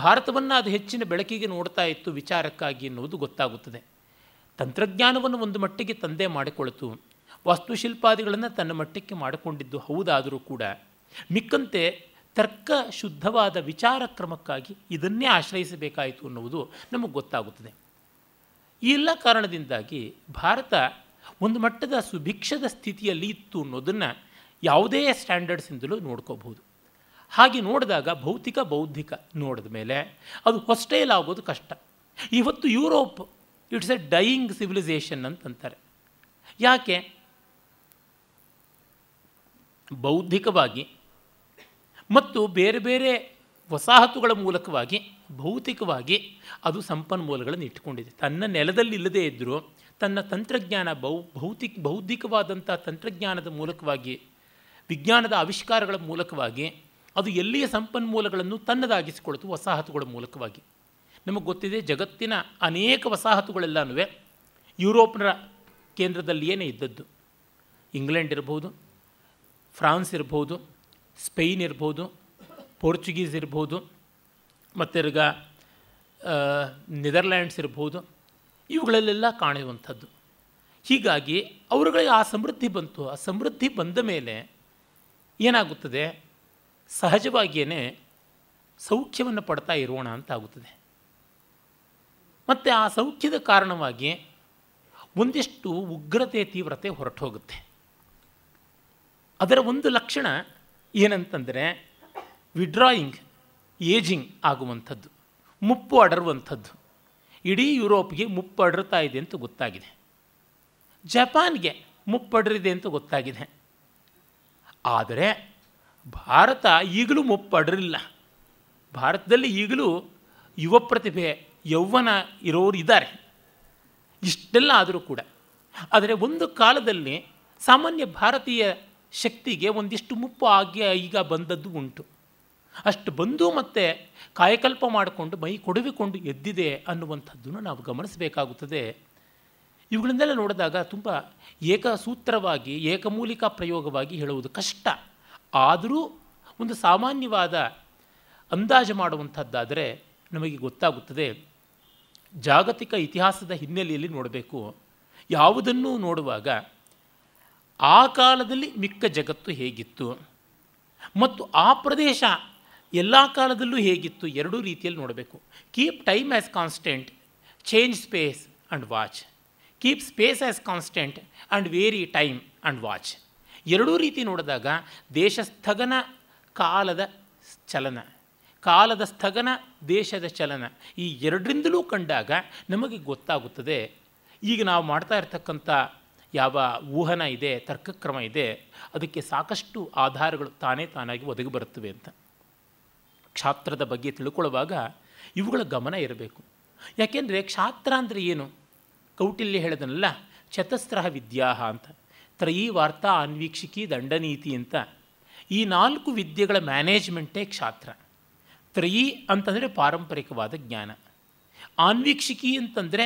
ಭಾರತವನ್ನು ಅದು ಹೆಚ್ಚಿನ ಬೆಳಕಿಗೆ ನೋಡ್ತಾ ಇತ್ತು ವಿಚಾರಕ್ಕಾಗಿ ಎನ್ನುವುದು ಗೊತ್ತಾಗುತ್ತದೆ ತಂತ್ರಜ್ಞಾನವನ್ನು ಒಂದು ಮಟ್ಟಿಗೆ ತಂದೆ ಮಾಡಿಕೊಳ್ತು ವಾಸ್ತುಶಿಲ್ಪಾದಿಗಳನ್ನು ತನ್ನ ಮಟ್ಟಕ್ಕೆ ಮಾಡಿಕೊಂಡಿದ್ದು ಹೌದಾದರೂ ಕೂಡ ಮಿಕ್ಕಂತೆ ತರ್ಕ ಶುದ್ಧವಾದ ವಿಚಾರ ಕ್ರಮಕ್ಕಾಗಿ ಇದನ್ನೇ ಆಶ್ರಯಿಸಬೇಕಾಯಿತು ಅನ್ನುವುದು ನಮಗೆ ಗೊತ್ತಾಗುತ್ತದೆ ಈ ಎಲ್ಲ ಕಾರಣದಿಂದಾಗಿ ಭಾರತ ಒಂದು ಮಟ್ಟದ ಸುಭಿಕ್ಷದ ಸ್ಥಿತಿಯಲ್ಲಿ ಇತ್ತು ಅನ್ನೋದನ್ನು ಯಾವುದೇ ಸ್ಟ್ಯಾಂಡರ್ಡ್ಸಿಂದಲೂ ನೋಡ್ಕೋಬಹುದು ಹಾಗೆ ನೋಡಿದಾಗ ಭೌತಿಕ ಬೌದ್ಧಿಕ ನೋಡಿದ ಮೇಲೆ ಅದು ಹೊಸ್ಟೈಲ್ ಆಗೋದು ಕಷ್ಟ ಇವತ್ತು Europe it's a dying civilisation ಅಂತಂತಾರೆ ಯಾಕೆ ಬೌದ್ಧಿಕವಾಗಿ ಮತ್ತು ಬೇರೆ ಬೇರೆ ವಸಾಹತುಗಳ ಮೂಲಕವಾಗಿ ಭೌತಿಕವಾಗಿ ಅದು ಸಂಪನ್ಮೂಲಗಳನ್ನು ಇಟ್ಟುಕೊಂಡಿದೆ ತನ್ನ ನೆಲದಲ್ಲಿ ಇಲ್ಲದೇ ಇದ್ದರೂ ತನ್ನ ತಂತ್ರಜ್ಞಾನ ಬೌ ಭೌತಿಕ ಬೌದ್ಧಿಕವಾದಂಥ ತಂತ್ರಜ್ಞಾನದ ಮೂಲಕವಾಗಿ ವಿಜ್ಞಾನದ ಆವಿಷ್ಕಾರಗಳ ಮೂಲಕವಾಗಿ ಅದು ಎಲ್ಲಿಯ ಸಂಪನ್ಮೂಲಗಳನ್ನು ತನ್ನದಾಗಿಸಿಕೊಳ್ತು ವಸಾಹತುಗಳ ಮೂಲಕವಾಗಿ ನಮಗೆ ಗೊತ್ತಿದೆ ಜಗತ್ತಿನ ಅನೇಕ ವಸಾಹತುಗಳೆಲ್ಲನೂ ಯುರೋಪ್ನರ ಕೇಂದ್ರದಲ್ಲಿಯೇ ಇದ್ದದ್ದು ಇಂಗ್ಲೆಂಡ್ ಇರ್ಬೋದು ಫ್ರಾನ್ಸ್ ಇರ್ಬೋದು ಸ್ಪೇನ್ ಇರ್ಬೋದು ಪೋರ್ಚುಗೀಸ್ ಇರ್ಬೋದು ಮತ್ತಿರ್ಗ ನೆದರ್ಲ್ಯಾಂಡ್ಸ್ ಇರ್ಬೋದು ಇವುಗಳಲ್ಲೆಲ್ಲ ಕಾಣುವಂಥದ್ದು ಹೀಗಾಗಿ ಅವರುಗಳಿಗೆ ಆ ಸಮೃದ್ಧಿ ಬಂತು ಆ ಸಮೃದ್ಧಿ ಬಂದ ಮೇಲೆ ಏನಾಗುತ್ತದೆ ಸಹಜವಾಗಿಯೇ ಸೌಖ್ಯವನ್ನು ಪಡ್ತಾ ಇರೋಣ ಅಂತ ಆಗುತ್ತದೆ ಮತ್ತು ಆ ಸೌಖ್ಯದ ಕಾರಣವಾಗಿ ಒಂದಿಷ್ಟು ಉಗ್ರತೆ ತೀವ್ರತೆ ಹೋಗುತ್ತೆ ಅದರ ಒಂದು ಲಕ್ಷಣ ಏನಂತಂದರೆ ವಿಡ್ರಾಯಿಂಗ್ ಏಜಿಂಗ್ ಆಗುವಂಥದ್ದು ಮುಪ್ಪು ಅಡರುವಂಥದ್ದು ಇಡೀ ಯುರೋಪ್ಗೆ ಮುಪ್ಪು ಅಡರ್ತಾ ಇದೆ ಅಂತ ಗೊತ್ತಾಗಿದೆ ಜಪಾನ್ಗೆ ಮುಪ್ಪಡರಿದೆ ಅಂತ ಗೊತ್ತಾಗಿದೆ ಆದರೆ ಭಾರತ ಈಗಲೂ ಮುಪ್ಪಡ್ರಿಲ್ಲ ಭಾರತದಲ್ಲಿ ಈಗಲೂ ಯುವ ಪ್ರತಿಭೆ ಯೌವನ ಇರೋರು ಇದ್ದಾರೆ ಇಷ್ಟೆಲ್ಲ ಆದರೂ ಕೂಡ ಆದರೆ ಒಂದು ಕಾಲದಲ್ಲಿ ಸಾಮಾನ್ಯ ಭಾರತೀಯ ಶಕ್ತಿಗೆ ಒಂದಿಷ್ಟು ಮುಪ್ಪು ಆಗಿ ಈಗ ಬಂದದ್ದು ಉಂಟು ಅಷ್ಟು ಬಂದು ಮತ್ತೆ ಕಾಯಕಲ್ಪ ಮಾಡಿಕೊಂಡು ಮೈ ಕೊಡವಿಕೊಂಡು ಎದ್ದಿದೆ ಅನ್ನುವಂಥದ್ದನ್ನು ನಾವು ಗಮನಿಸಬೇಕಾಗುತ್ತದೆ ಇವುಗಳನ್ನೆಲ್ಲ ನೋಡಿದಾಗ ತುಂಬ ಏಕಸೂತ್ರವಾಗಿ ಏಕಮೂಲಿಕಾ ಪ್ರಯೋಗವಾಗಿ ಹೇಳುವುದು ಕಷ್ಟ ಆದರೂ ಒಂದು ಸಾಮಾನ್ಯವಾದ ಅಂದಾಜು ಮಾಡುವಂಥದ್ದಾದರೆ ನಮಗೆ ಗೊತ್ತಾಗುತ್ತದೆ ಜಾಗತಿಕ ಇತಿಹಾಸದ ಹಿನ್ನೆಲೆಯಲ್ಲಿ ನೋಡಬೇಕು ಯಾವುದನ್ನು ನೋಡುವಾಗ ಆ ಕಾಲದಲ್ಲಿ ಮಿಕ್ಕ ಜಗತ್ತು ಹೇಗಿತ್ತು ಮತ್ತು ಆ ಪ್ರದೇಶ ಎಲ್ಲ ಕಾಲದಲ್ಲೂ ಹೇಗಿತ್ತು ಎರಡೂ ರೀತಿಯಲ್ಲಿ ನೋಡಬೇಕು keep time as constant change space and watch keep space as constant and vary time and watch ಎರಡೂ ರೀತಿ ನೋಡಿದಾಗ ದೇಶ ಸ್ಥಗನ ಕಾಲದ ಚಲನ ಕಾಲದ ಸ್ಥಗನ ದೇಶದ ಚಲನ ಈ ಎರಡರಿಂದಲೂ ಕಂಡಾಗ ನಮಗೆ ಗೊತ್ತಾಗುತ್ತದೆ ಈಗ ನಾವು ಮಾಡ್ತಾ ಇರ್ತಕ್ಕಂಥ ಯಾವ ಊಹನ ಇದೆ ತರ್ಕಕ್ರಮ ಇದೆ ಅದಕ್ಕೆ ಸಾಕಷ್ಟು ಆಧಾರಗಳು ತಾನೇ ತಾನಾಗಿ ಒದಗಿ ಬರುತ್ತವೆ ಅಂತ ಕ್ಷಾತ್ರದ ಬಗ್ಗೆ ತಿಳ್ಕೊಳ್ಳುವಾಗ ಇವುಗಳ ಗಮನ ಇರಬೇಕು ಯಾಕೆಂದರೆ ಕ್ಷಾತ್ರ ಅಂದರೆ ಏನು ಕೌಟಿಲ್ಯ ಹೇಳಿದನಲ್ಲ ಚತಸ್ರಹ ವಿದ್ಯಾ ಅಂತ ತ್ರಯೀ ವಾರ್ತಾ ಆನ್ವೀಕ್ಷಿಕಿ ದಂಡನೀತಿ ಅಂತ ಈ ನಾಲ್ಕು ವಿದ್ಯೆಗಳ ಮ್ಯಾನೇಜ್ಮೆಂಟೇ ಕ್ಷಾತ್ರ ತ್ರಯೀ ಅಂತಂದರೆ ಪಾರಂಪರಿಕವಾದ ಜ್ಞಾನ ಆನ್ವೀಕ್ಷಿಕಿ ಅಂತಂದರೆ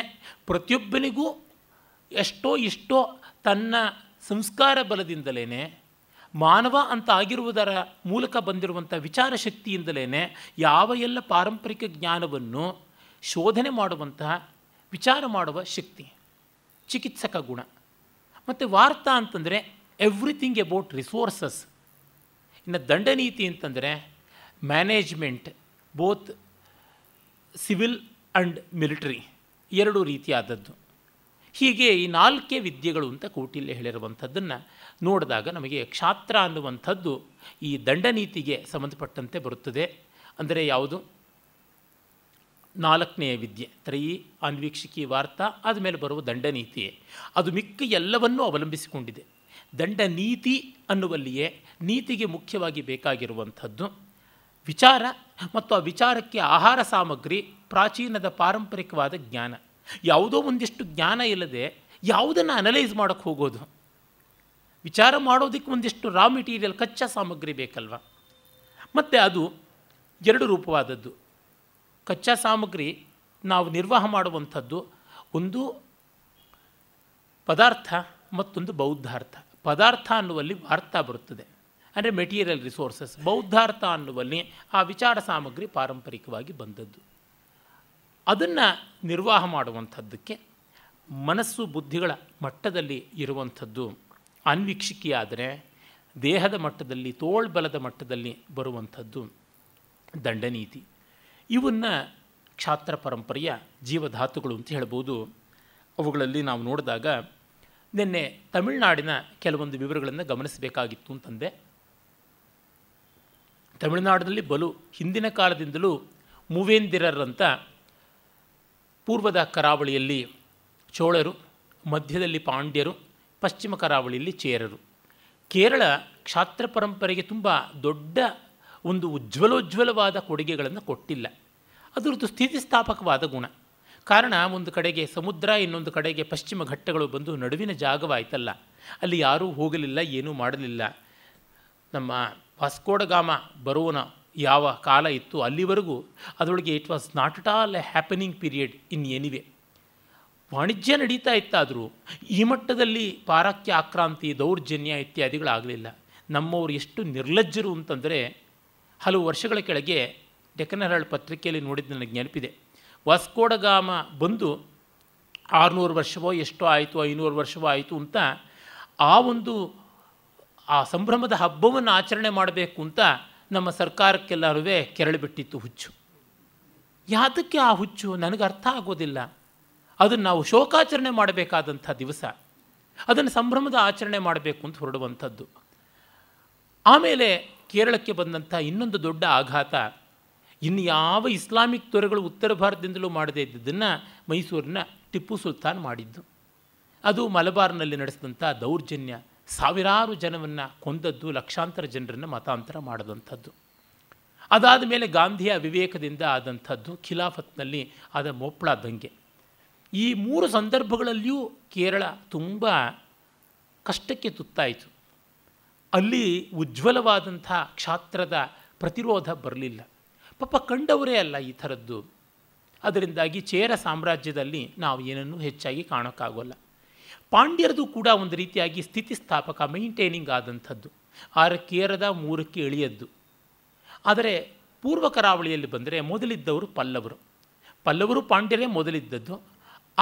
ಪ್ರತಿಯೊಬ್ಬನಿಗೂ ಎಷ್ಟೋ ಇಷ್ಟೋ ತನ್ನ ಸಂಸ್ಕಾರ ಬಲದಿಂದಲೇ ಮಾನವ ಅಂತ ಆಗಿರುವುದರ ಮೂಲಕ ಬಂದಿರುವಂಥ ವಿಚಾರ ಶಕ್ತಿಯಿಂದಲೇ ಯಾವ ಎಲ್ಲ ಪಾರಂಪರಿಕ ಜ್ಞಾನವನ್ನು ಶೋಧನೆ ಮಾಡುವಂತಹ ವಿಚಾರ ಮಾಡುವ ಶಕ್ತಿ ಚಿಕಿತ್ಸಕ ಗುಣ ಮತ್ತು ವಾರ್ತಾ ಅಂತಂದರೆ ಎವ್ರಿಥಿಂಗ್ ಎಬೌಟ್ ರಿಸೋರ್ಸಸ್ ಇನ್ನು ದಂಡನೀತಿ ಅಂತಂದರೆ management both civil and military ಎರಡು ರೀತಿಯಾದದ್ದು ಹೀಗೆ ಈ ನಾಲ್ಕೇ ವಿದ್ಯೆಗಳು ಅಂತ ಕೌಟಿಲ್ಯ ಹೇಳಿರುವಂಥದ್ದನ್ನು ನೋಡಿದಾಗ ನಮಗೆ ಕ್ಷಾತ್ರ ಅನ್ನುವಂಥದ್ದು ಈ ದಂಡನೀತಿಗೆ ಸಂಬಂಧಪಟ್ಟಂತೆ ಬರುತ್ತದೆ ಅಂದರೆ ಯಾವುದು ನಾಲ್ಕನೆಯ ವಿದ್ಯೆ ತ್ರಯಿ ಅನ್ವೀಕ್ಷಿಕಿ ವಾರ್ತಾ ಆದಮೇಲೆ ಬರುವ ದಂಡನೀತಿಯೇ ಅದು ಮಿಕ್ಕ ಎಲ್ಲವನ್ನೂ ಅವಲಂಬಿಸಿಕೊಂಡಿದೆ ದಂಡ ನೀತಿ ಅನ್ನುವಲ್ಲಿಯೇ ನೀತಿಗೆ ಮುಖ್ಯವಾಗಿ ಬೇಕಾಗಿರುವಂಥದ್ದು ವಿಚಾರ ಮತ್ತು ಆ ವಿಚಾರಕ್ಕೆ ಆಹಾರ ಸಾಮಗ್ರಿ ಪ್ರಾಚೀನದ ಪಾರಂಪರಿಕವಾದ ಜ್ಞಾನ ಯಾವುದೋ ಒಂದಿಷ್ಟು ಜ್ಞಾನ ಇಲ್ಲದೆ ಯಾವುದನ್ನು ಅನಲೈಸ್ ಮಾಡೋಕ್ಕೆ ಹೋಗೋದು ವಿಚಾರ ಮಾಡೋದಕ್ಕೆ ಒಂದಿಷ್ಟು ರಾ ಮೆಟೀರಿಯಲ್ ಕಚ್ಚಾ ಸಾಮಗ್ರಿ ಬೇಕಲ್ವ ಮತ್ತು ಅದು ಎರಡು ರೂಪವಾದದ್ದು ಕಚ್ಚಾ ಸಾಮಗ್ರಿ ನಾವು ನಿರ್ವಾಹ ಮಾಡುವಂಥದ್ದು ಒಂದು ಪದಾರ್ಥ ಮತ್ತೊಂದು ಬೌದ್ಧಾರ್ಥ ಪದಾರ್ಥ ಅನ್ನುವಲ್ಲಿ ಅರ್ಥ ಬರುತ್ತದೆ ಅಂದರೆ ಮೆಟೀರಿಯಲ್ ರಿಸೋರ್ಸಸ್ ಬೌದ್ಧಾರ್ಥ ಅನ್ನುವಲ್ಲಿ ಆ ವಿಚಾರ ಸಾಮಗ್ರಿ ಪಾರಂಪರಿಕವಾಗಿ ಬಂದದ್ದು ಅದನ್ನು ನಿರ್ವಾಹ ಮಾಡುವಂಥದ್ದಕ್ಕೆ ಮನಸ್ಸು ಬುದ್ಧಿಗಳ ಮಟ್ಟದಲ್ಲಿ ಇರುವಂಥದ್ದು ಅನ್ವೀಕ್ಷಿಕೆಯಾದರೆ ದೇಹದ ಮಟ್ಟದಲ್ಲಿ ತೋಳ್ಬಲದ ಮಟ್ಟದಲ್ಲಿ ಬರುವಂಥದ್ದು ದಂಡನೀತಿ ಇವನ್ನು ಕ್ಷಾತ್ರ ಪರಂಪರೆಯ ಜೀವಧಾತುಗಳು ಅಂತ ಹೇಳ್ಬೋದು ಅವುಗಳಲ್ಲಿ ನಾವು ನೋಡಿದಾಗ ನಿನ್ನೆ ತಮಿಳುನಾಡಿನ ಕೆಲವೊಂದು ವಿವರಗಳನ್ನು ಗಮನಿಸಬೇಕಾಗಿತ್ತು ಅಂತಂದೆ ತಮಿಳುನಾಡಿನಲ್ಲಿ ಬಲು ಹಿಂದಿನ ಕಾಲದಿಂದಲೂ ಮೂವೇಂದಿರರಂಥ ಪೂರ್ವದ ಕರಾವಳಿಯಲ್ಲಿ ಚೋಳರು ಮಧ್ಯದಲ್ಲಿ ಪಾಂಡ್ಯರು ಪಶ್ಚಿಮ ಕರಾವಳಿಯಲ್ಲಿ ಚೇರರು ಕೇರಳ ಕ್ಷಾತ್ರ ಪರಂಪರೆಗೆ ತುಂಬ ದೊಡ್ಡ ಒಂದು ಉಜ್ವಲೋಜ್ವಲವಾದ ಕೊಡುಗೆಗಳನ್ನು ಕೊಟ್ಟಿಲ್ಲ ಅದರದ್ದು ಸ್ಥಿತಿಸ್ಥಾಪಕವಾದ ಗುಣ ಕಾರಣ ಒಂದು ಕಡೆಗೆ ಸಮುದ್ರ ಇನ್ನೊಂದು ಕಡೆಗೆ ಪಶ್ಚಿಮ ಘಟ್ಟಗಳು ಬಂದು ನಡುವಿನ ಜಾಗವಾಯ್ತಲ್ಲ ಅಲ್ಲಿ ಯಾರೂ ಹೋಗಲಿಲ್ಲ ಏನೂ ಮಾಡಲಿಲ್ಲ ನಮ್ಮ ವಾಸ್ಕೋಡಗಾಮ ಬರುವನ ಯಾವ ಕಾಲ ಇತ್ತು ಅಲ್ಲಿವರೆಗೂ ಅದರೊಳಗೆ it was not at all a happening period in anyway ವಾಣಿಜ್ಯ ನಡೀತಾ ಇತ್ತಾದರೂ ಈ ಮಟ್ಟದಲ್ಲಿ ಪಾರಾಕ್ಯ ಆಕ್ರಾಂತಿ ದೌರ್ಜನ್ಯ ಇತ್ಯಾದಿಗಳಾಗಲಿಲ್ಲ ನಮ್ಮವರು ಎಷ್ಟು ನಿರ್ಲಜ್ಜರು ಅಂತಂದರೆ ಹಲವು ವರ್ಷಗಳ ಕೆಳಗೆ ಡೆಕನಹರಳ್ ಪತ್ರಿಕೆಯಲ್ಲಿ ನೋಡಿದ್ದು ನನಗೆ ನೆನಪಿದೆ ವಾಸ್ಕೋಡಗಾಮ ಬಂದು ಆರುನೂರು ವರ್ಷವೋ ಎಷ್ಟೋ ಆಯಿತು ಐನೂರು ವರ್ಷವೋ ಆಯಿತು ಅಂತ ಆ ಒಂದು ಆ ಸಂಭ್ರಮದ ಹಬ್ಬವನ್ನು ಆಚರಣೆ ಮಾಡಬೇಕು ಅಂತ ನಮ್ಮ ಸರ್ಕಾರಕ್ಕೆಲ್ಲರೂ ಕೆರಳಿಬಿಟ್ಟಿತ್ತು ಹುಚ್ಚು ಯಾತಕ್ಕೆ ಆ ಹುಚ್ಚು ನನಗೆ ಅರ್ಥ ಆಗೋದಿಲ್ಲ ಅದನ್ನು ನಾವು ಶೋಕಾಚರಣೆ ಮಾಡಬೇಕಾದಂಥ ದಿವಸ ಅದನ್ನು ಸಂಭ್ರಮದ ಆಚರಣೆ ಮಾಡಬೇಕು ಅಂತ ಹೊರಡುವಂಥದ್ದು ಆಮೇಲೆ ಕೇರಳಕ್ಕೆ ಬಂದಂಥ ಇನ್ನೊಂದು ದೊಡ್ಡ ಆಘಾತ ಇನ್ಯಾವ ಇಸ್ಲಾಮಿಕ್ ತೊರೆಗಳು ಉತ್ತರ ಭಾರತದಿಂದಲೂ ಮಾಡದೇ ಇದ್ದದನ್ನು ಮೈಸೂರಿನ ಟಿಪ್ಪು ಸುಲ್ತಾನ್ ಮಾಡಿದ್ದು ಅದು ಮಲಬಾರ್ನಲ್ಲಿ ನಡೆಸಿದಂಥ ದೌರ್ಜನ್ಯ ಸಾವಿರಾರು ಜನವನ್ನು ಕೊಂದದ್ದು ಲಕ್ಷಾಂತರ ಜನರನ್ನು ಮತಾಂತರ ಮಾಡಿದಂಥದ್ದು ಅದಾದ ಮೇಲೆ ಗಾಂಧಿಯ ವಿವೇಕದಿಂದ ಆದಂಥದ್ದು ಖಿಲಾಫತ್ನಲ್ಲಿ ಆದ ಮೋಪ್ಳ ದಂಗೆ ಈ ಮೂರು ಸಂದರ್ಭಗಳಲ್ಲಿಯೂ ಕೇರಳ ತುಂಬ ಕಷ್ಟಕ್ಕೆ ತುತ್ತಾಯಿತು ಅಲ್ಲಿ ಉಜ್ವಲವಾದಂಥ ಕ್ಷಾತ್ರದ ಪ್ರತಿರೋಧ ಬರಲಿಲ್ಲ ಪಾಪ ಕಂಡವರೇ ಅಲ್ಲ ಈ ಥರದ್ದು ಅದರಿಂದಾಗಿ ಚೇರ ಸಾಮ್ರಾಜ್ಯದಲ್ಲಿ ನಾವು ಏನನ್ನೂ ಹೆಚ್ಚಾಗಿ ಕಾಣೋಕ್ಕಾಗೋಲ್ಲ ಪಾಂಡ್ಯರದು ಕೂಡ ಒಂದು ರೀತಿಯಾಗಿ ಸ್ಥಿತಿಸ್ಥಾಪಕ ಮೈಂಟೈನಿಂಗ್ ಆದಂಥದ್ದು ಕೇರದ ಮೂರಕ್ಕೆ ಇಳಿಯದ್ದು ಆದರೆ ಪೂರ್ವ ಕರಾವಳಿಯಲ್ಲಿ ಬಂದರೆ ಮೊದಲಿದ್ದವರು ಪಲ್ಲವರು ಪಲ್ಲವರು ಪಾಂಡ್ಯರೇ ಮೊದಲಿದ್ದದ್ದು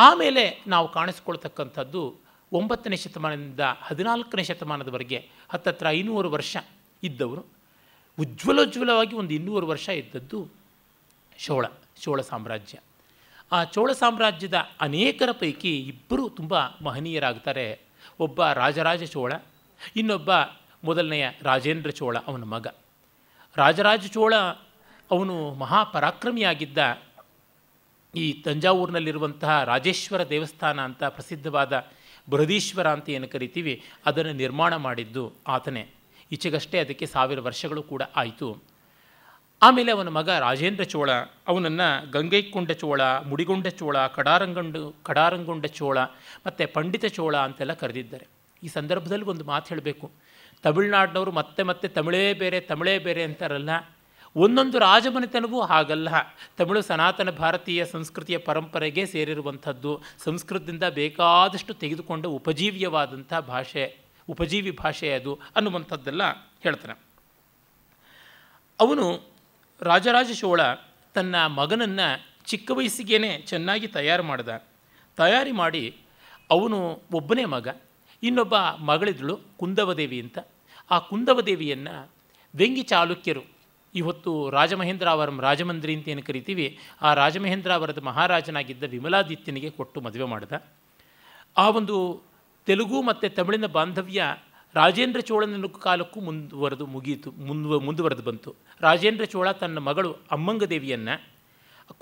ಆಮೇಲೆ ನಾವು ಕಾಣಿಸ್ಕೊಳ್ತಕ್ಕಂಥದ್ದು ಒಂಬತ್ತನೇ ಶತಮಾನದಿಂದ ಹದಿನಾಲ್ಕನೇ ಶತಮಾನದವರೆಗೆ ಹತ್ತತ್ರ ಐನೂರು ವರ್ಷ ಇದ್ದವರು ಉಜ್ವಲೋಜ್ವಲವಾಗಿ ಒಂದು ಇನ್ನೂರು ವರ್ಷ ಇದ್ದದ್ದು ಚೋಳ ಚೋಳ ಸಾಮ್ರಾಜ್ಯ ಆ ಚೋಳ ಸಾಮ್ರಾಜ್ಯದ ಅನೇಕರ ಪೈಕಿ ಇಬ್ಬರು ತುಂಬ ಮಹನೀಯರಾಗ್ತಾರೆ ಒಬ್ಬ ರಾಜರಾಜ ಚೋಳ ಇನ್ನೊಬ್ಬ ಮೊದಲನೆಯ ರಾಜೇಂದ್ರ ಚೋಳ ಅವನ ಮಗ ರಾಜರಾಜ ಚೋಳ ಅವನು ಮಹಾಪರಾಕ್ರಮಿಯಾಗಿದ್ದ ಈ ತಂಜಾವೂರಿನಲ್ಲಿರುವಂತಹ ರಾಜೇಶ್ವರ ದೇವಸ್ಥಾನ ಅಂತ ಪ್ರಸಿದ್ಧವಾದ ಬೃಹದೀಶ್ವರ ಅಂತ ಏನು ಕರಿತೀವಿ ಅದನ್ನು ನಿರ್ಮಾಣ ಮಾಡಿದ್ದು ಆತನೇ ಈಚೆಗಷ್ಟೇ ಅದಕ್ಕೆ ಸಾವಿರ ವರ್ಷಗಳು ಕೂಡ ಆಯಿತು ಆಮೇಲೆ ಅವನ ಮಗ ರಾಜೇಂದ್ರ ಚೋಳ ಅವನನ್ನು ಗಂಗೈಕೊಂಡ ಚೋಳ ಮುಡಿಗೊಂಡ ಚೋಳ ಕಡಾರಂಗಂಡು ಕಡಾರಂಗೊಂಡ ಚೋಳ ಮತ್ತು ಪಂಡಿತ ಚೋಳ ಅಂತೆಲ್ಲ ಕರೆದಿದ್ದಾರೆ ಈ ಸಂದರ್ಭದಲ್ಲಿ ಒಂದು ಮಾತು ಹೇಳಬೇಕು ತಮಿಳ್ನಾಡಿನವರು ಮತ್ತೆ ಮತ್ತೆ ತಮಿಳೇ ಬೇರೆ ತಮಿಳೇ ಬೇರೆ ಅಂತಾರಲ್ಲ ಒಂದೊಂದು ರಾಜಮನೆತನವೂ ಹಾಗಲ್ಲ ತಮಿಳು ಸನಾತನ ಭಾರತೀಯ ಸಂಸ್ಕೃತಿಯ ಪರಂಪರೆಗೆ ಸೇರಿರುವಂಥದ್ದು ಸಂಸ್ಕೃತದಿಂದ ಬೇಕಾದಷ್ಟು ತೆಗೆದುಕೊಂಡ ಉಪಜೀವ್ಯವಾದಂಥ ಭಾಷೆ ಉಪಜೀವಿ ಭಾಷೆ ಅದು ಅನ್ನುವಂಥದ್ದೆಲ್ಲ ಹೇಳ್ತಾನೆ ಅವನು ರಾಜರಾಜ ಚೋಳ ತನ್ನ ಮಗನನ್ನು ಚಿಕ್ಕ ವಯಸ್ಸಿಗೇನೆ ಚೆನ್ನಾಗಿ ತಯಾರು ಮಾಡಿದ ತಯಾರಿ ಮಾಡಿ ಅವನು ಒಬ್ಬನೇ ಮಗ ಇನ್ನೊಬ್ಬ ಮಗಳಿದಳು ಕುಂದವದೇವಿ ಅಂತ ಆ ಕುಂದವದೇವಿಯನ್ನು ವ್ಯಂಗಿ ಚಾಲುಕ್ಯರು ಇವತ್ತು ರಾಜಮಹೇಂದ್ರಾವರಂ ರಾಜಮಂದ್ರಿ ಅಂತ ಏನು ಕರಿತೀವಿ ಆ ಅವರದ ಮಹಾರಾಜನಾಗಿದ್ದ ವಿಮಲಾದಿತ್ಯನಿಗೆ ಕೊಟ್ಟು ಮದುವೆ ಮಾಡಿದ ಆ ಒಂದು ತೆಲುಗು ಮತ್ತು ತಮಿಳಿನ ಬಾಂಧವ್ಯ ರಾಜೇಂದ್ರ ಚೋಳನ ಕಾಲಕ್ಕೂ ಮುಂದುವರೆದು ಮುಗಿಯಿತು ಮುಂದುವ ಮುಂದುವರೆದು ಬಂತು ರಾಜೇಂದ್ರ ಚೋಳ ತನ್ನ ಮಗಳು ಅಮ್ಮಂಗದೇವಿಯನ್ನು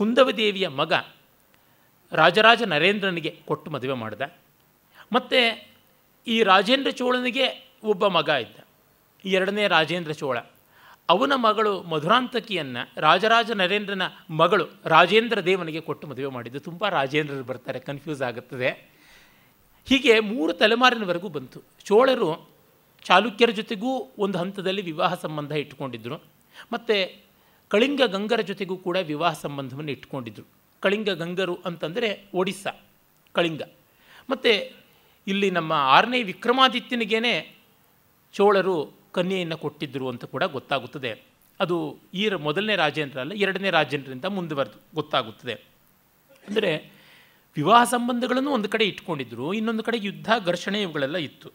ಕುಂದವದೇವಿಯ ಮಗ ರಾಜರಾಜ ನರೇಂದ್ರನಿಗೆ ಕೊಟ್ಟು ಮದುವೆ ಮಾಡಿದ ಮತ್ತು ಈ ರಾಜೇಂದ್ರ ಚೋಳನಿಗೆ ಒಬ್ಬ ಮಗ ಇದ್ದ ಎರಡನೇ ರಾಜೇಂದ್ರ ಚೋಳ ಅವನ ಮಗಳು ಮಧುರಾಂತಕಿಯನ್ನು ರಾಜರಾಜ ನರೇಂದ್ರನ ಮಗಳು ರಾಜೇಂದ್ರ ದೇವನಿಗೆ ಕೊಟ್ಟು ಮದುವೆ ಮಾಡಿದ್ದು ತುಂಬ ರಾಜೇಂದ್ರರು ಬರ್ತಾರೆ ಕನ್ಫ್ಯೂಸ್ ಆಗುತ್ತದೆ ಹೀಗೆ ಮೂರು ತಲೆಮಾರಿನವರೆಗೂ ಬಂತು ಚೋಳರು ಚಾಲುಕ್ಯರ ಜೊತೆಗೂ ಒಂದು ಹಂತದಲ್ಲಿ ವಿವಾಹ ಸಂಬಂಧ ಇಟ್ಟುಕೊಂಡಿದ್ದರು ಮತ್ತು ಕಳಿಂಗ ಗಂಗರ ಜೊತೆಗೂ ಕೂಡ ವಿವಾಹ ಸಂಬಂಧವನ್ನು ಇಟ್ಟುಕೊಂಡಿದ್ದರು ಕಳಿಂಗ ಗಂಗರು ಅಂತಂದರೆ ಒಡಿಸ್ಸಾ ಕಳಿಂಗ ಮತ್ತು ಇಲ್ಲಿ ನಮ್ಮ ಆರನೇ ವಿಕ್ರಮಾದಿತ್ಯನಿಗೇ ಚೋಳರು ಕನ್ಯೆಯನ್ನು ಕೊಟ್ಟಿದ್ದರು ಅಂತ ಕೂಡ ಗೊತ್ತಾಗುತ್ತದೆ ಅದು ಈ ಮೊದಲನೇ ರಾಜೇಂದ್ರ ಅಲ್ಲ ಎರಡನೇ ರಾಜೇಂದ್ರರಿಂದ ಮುಂದುವರೆದು ಗೊತ್ತಾಗುತ್ತದೆ ಅಂದರೆ ವಿವಾಹ ಸಂಬಂಧಗಳನ್ನು ಒಂದು ಕಡೆ ಇಟ್ಕೊಂಡಿದ್ದರು ಇನ್ನೊಂದು ಕಡೆ ಯುದ್ಧ ಘರ್ಷಣೆ ಇವುಗಳೆಲ್ಲ ಇತ್ತು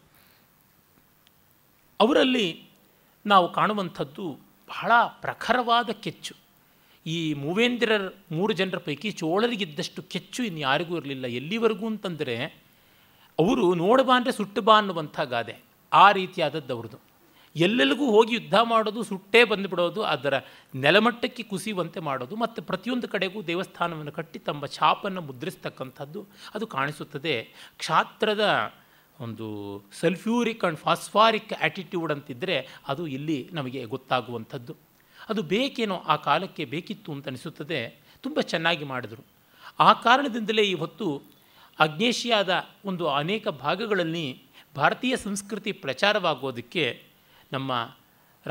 ಅವರಲ್ಲಿ ನಾವು ಕಾಣುವಂಥದ್ದು ಬಹಳ ಪ್ರಖರವಾದ ಕೆಚ್ಚು ಈ ಮೂವೇಂದ್ರರ ಮೂರು ಜನರ ಪೈಕಿ ಚೋಳರಿಗಿದ್ದಷ್ಟು ಕೆಚ್ಚು ಇನ್ನು ಯಾರಿಗೂ ಇರಲಿಲ್ಲ ಎಲ್ಲಿವರೆಗೂ ಅಂತಂದರೆ ಅವರು ನೋಡಬಾ ಅಂದರೆ ಸುಟ್ಟು ಬಾ ಅನ್ನುವಂಥ ಗಾದೆ ಆ ರೀತಿಯಾದದ್ದು ಅವ್ರದ್ದು ಎಲ್ಲೆಲ್ಲಿಗೂ ಹೋಗಿ ಯುದ್ಧ ಮಾಡೋದು ಸುಟ್ಟೇ ಬಂದುಬಿಡೋದು ಅದರ ನೆಲಮಟ್ಟಕ್ಕೆ ಕುಸಿಯುವಂತೆ ಮಾಡೋದು ಮತ್ತು ಪ್ರತಿಯೊಂದು ಕಡೆಗೂ ದೇವಸ್ಥಾನವನ್ನು ಕಟ್ಟಿ ತಮ್ಮ ಛಾಪನ್ನು ಮುದ್ರಿಸ್ತಕ್ಕಂಥದ್ದು ಅದು ಕಾಣಿಸುತ್ತದೆ ಕ್ಷಾತ್ರದ ಒಂದು ಸಲ್ಫ್ಯೂರಿಕ್ ಆ್ಯಂಡ್ ಫಾಸ್ಫಾರಿಕ್ ಆ್ಯಟಿಟ್ಯೂಡ್ ಅಂತಿದ್ದರೆ ಅದು ಇಲ್ಲಿ ನಮಗೆ ಗೊತ್ತಾಗುವಂಥದ್ದು ಅದು ಬೇಕೇನೋ ಆ ಕಾಲಕ್ಕೆ ಬೇಕಿತ್ತು ಅಂತ ಅನಿಸುತ್ತದೆ ತುಂಬ ಚೆನ್ನಾಗಿ ಮಾಡಿದರು ಆ ಕಾರಣದಿಂದಲೇ ಇವತ್ತು ಆಗ್ನೇಷಿಯಾದ ಒಂದು ಅನೇಕ ಭಾಗಗಳಲ್ಲಿ ಭಾರತೀಯ ಸಂಸ್ಕೃತಿ ಪ್ರಚಾರವಾಗೋದಕ್ಕೆ ನಮ್ಮ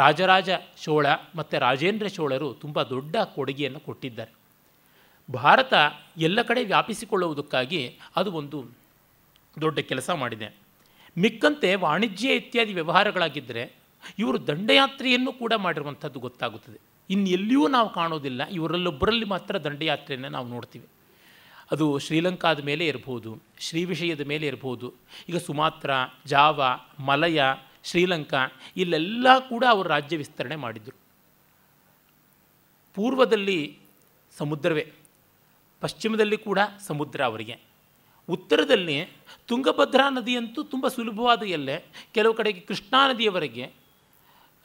ರಾಜರಾಜ ಚೋಳ ಮತ್ತು ರಾಜೇಂದ್ರ ಚೋಳರು ತುಂಬ ದೊಡ್ಡ ಕೊಡುಗೆಯನ್ನು ಕೊಟ್ಟಿದ್ದಾರೆ ಭಾರತ ಎಲ್ಲ ಕಡೆ ವ್ಯಾಪಿಸಿಕೊಳ್ಳುವುದಕ್ಕಾಗಿ ಅದು ಒಂದು ದೊಡ್ಡ ಕೆಲಸ ಮಾಡಿದೆ ಮಿಕ್ಕಂತೆ ವಾಣಿಜ್ಯ ಇತ್ಯಾದಿ ವ್ಯವಹಾರಗಳಾಗಿದ್ದರೆ ಇವರು ದಂಡಯಾತ್ರೆಯನ್ನು ಕೂಡ ಮಾಡಿರುವಂಥದ್ದು ಗೊತ್ತಾಗುತ್ತದೆ ಇನ್ನೆಲ್ಲಿಯೂ ನಾವು ಕಾಣೋದಿಲ್ಲ ಇವರಲ್ಲೊಬ್ಬರಲ್ಲಿ ಮಾತ್ರ ದಂಡಯಾತ್ರೆಯನ್ನು ನಾವು ನೋಡ್ತೀವಿ ಅದು ಶ್ರೀಲಂಕಾದ ಮೇಲೆ ಇರ್ಬೋದು ಶ್ರೀ ವಿಷಯದ ಮೇಲೆ ಇರ್ಬೋದು ಈಗ ಸುಮಾತ್ರ ಜಾವ ಮಲಯ ಶ್ರೀಲಂಕಾ ಇಲ್ಲೆಲ್ಲ ಕೂಡ ಅವರು ರಾಜ್ಯ ವಿಸ್ತರಣೆ ಮಾಡಿದರು ಪೂರ್ವದಲ್ಲಿ ಸಮುದ್ರವೇ ಪಶ್ಚಿಮದಲ್ಲಿ ಕೂಡ ಸಮುದ್ರ ಅವರಿಗೆ ಉತ್ತರದಲ್ಲಿ ತುಂಗಭದ್ರಾ ನದಿಯಂತೂ ತುಂಬ ಸುಲಭವಾದ ಎಲ್ಲೆ ಕೆಲವು ಕಡೆಗೆ ಕೃಷ್ಣಾ ನದಿಯವರೆಗೆ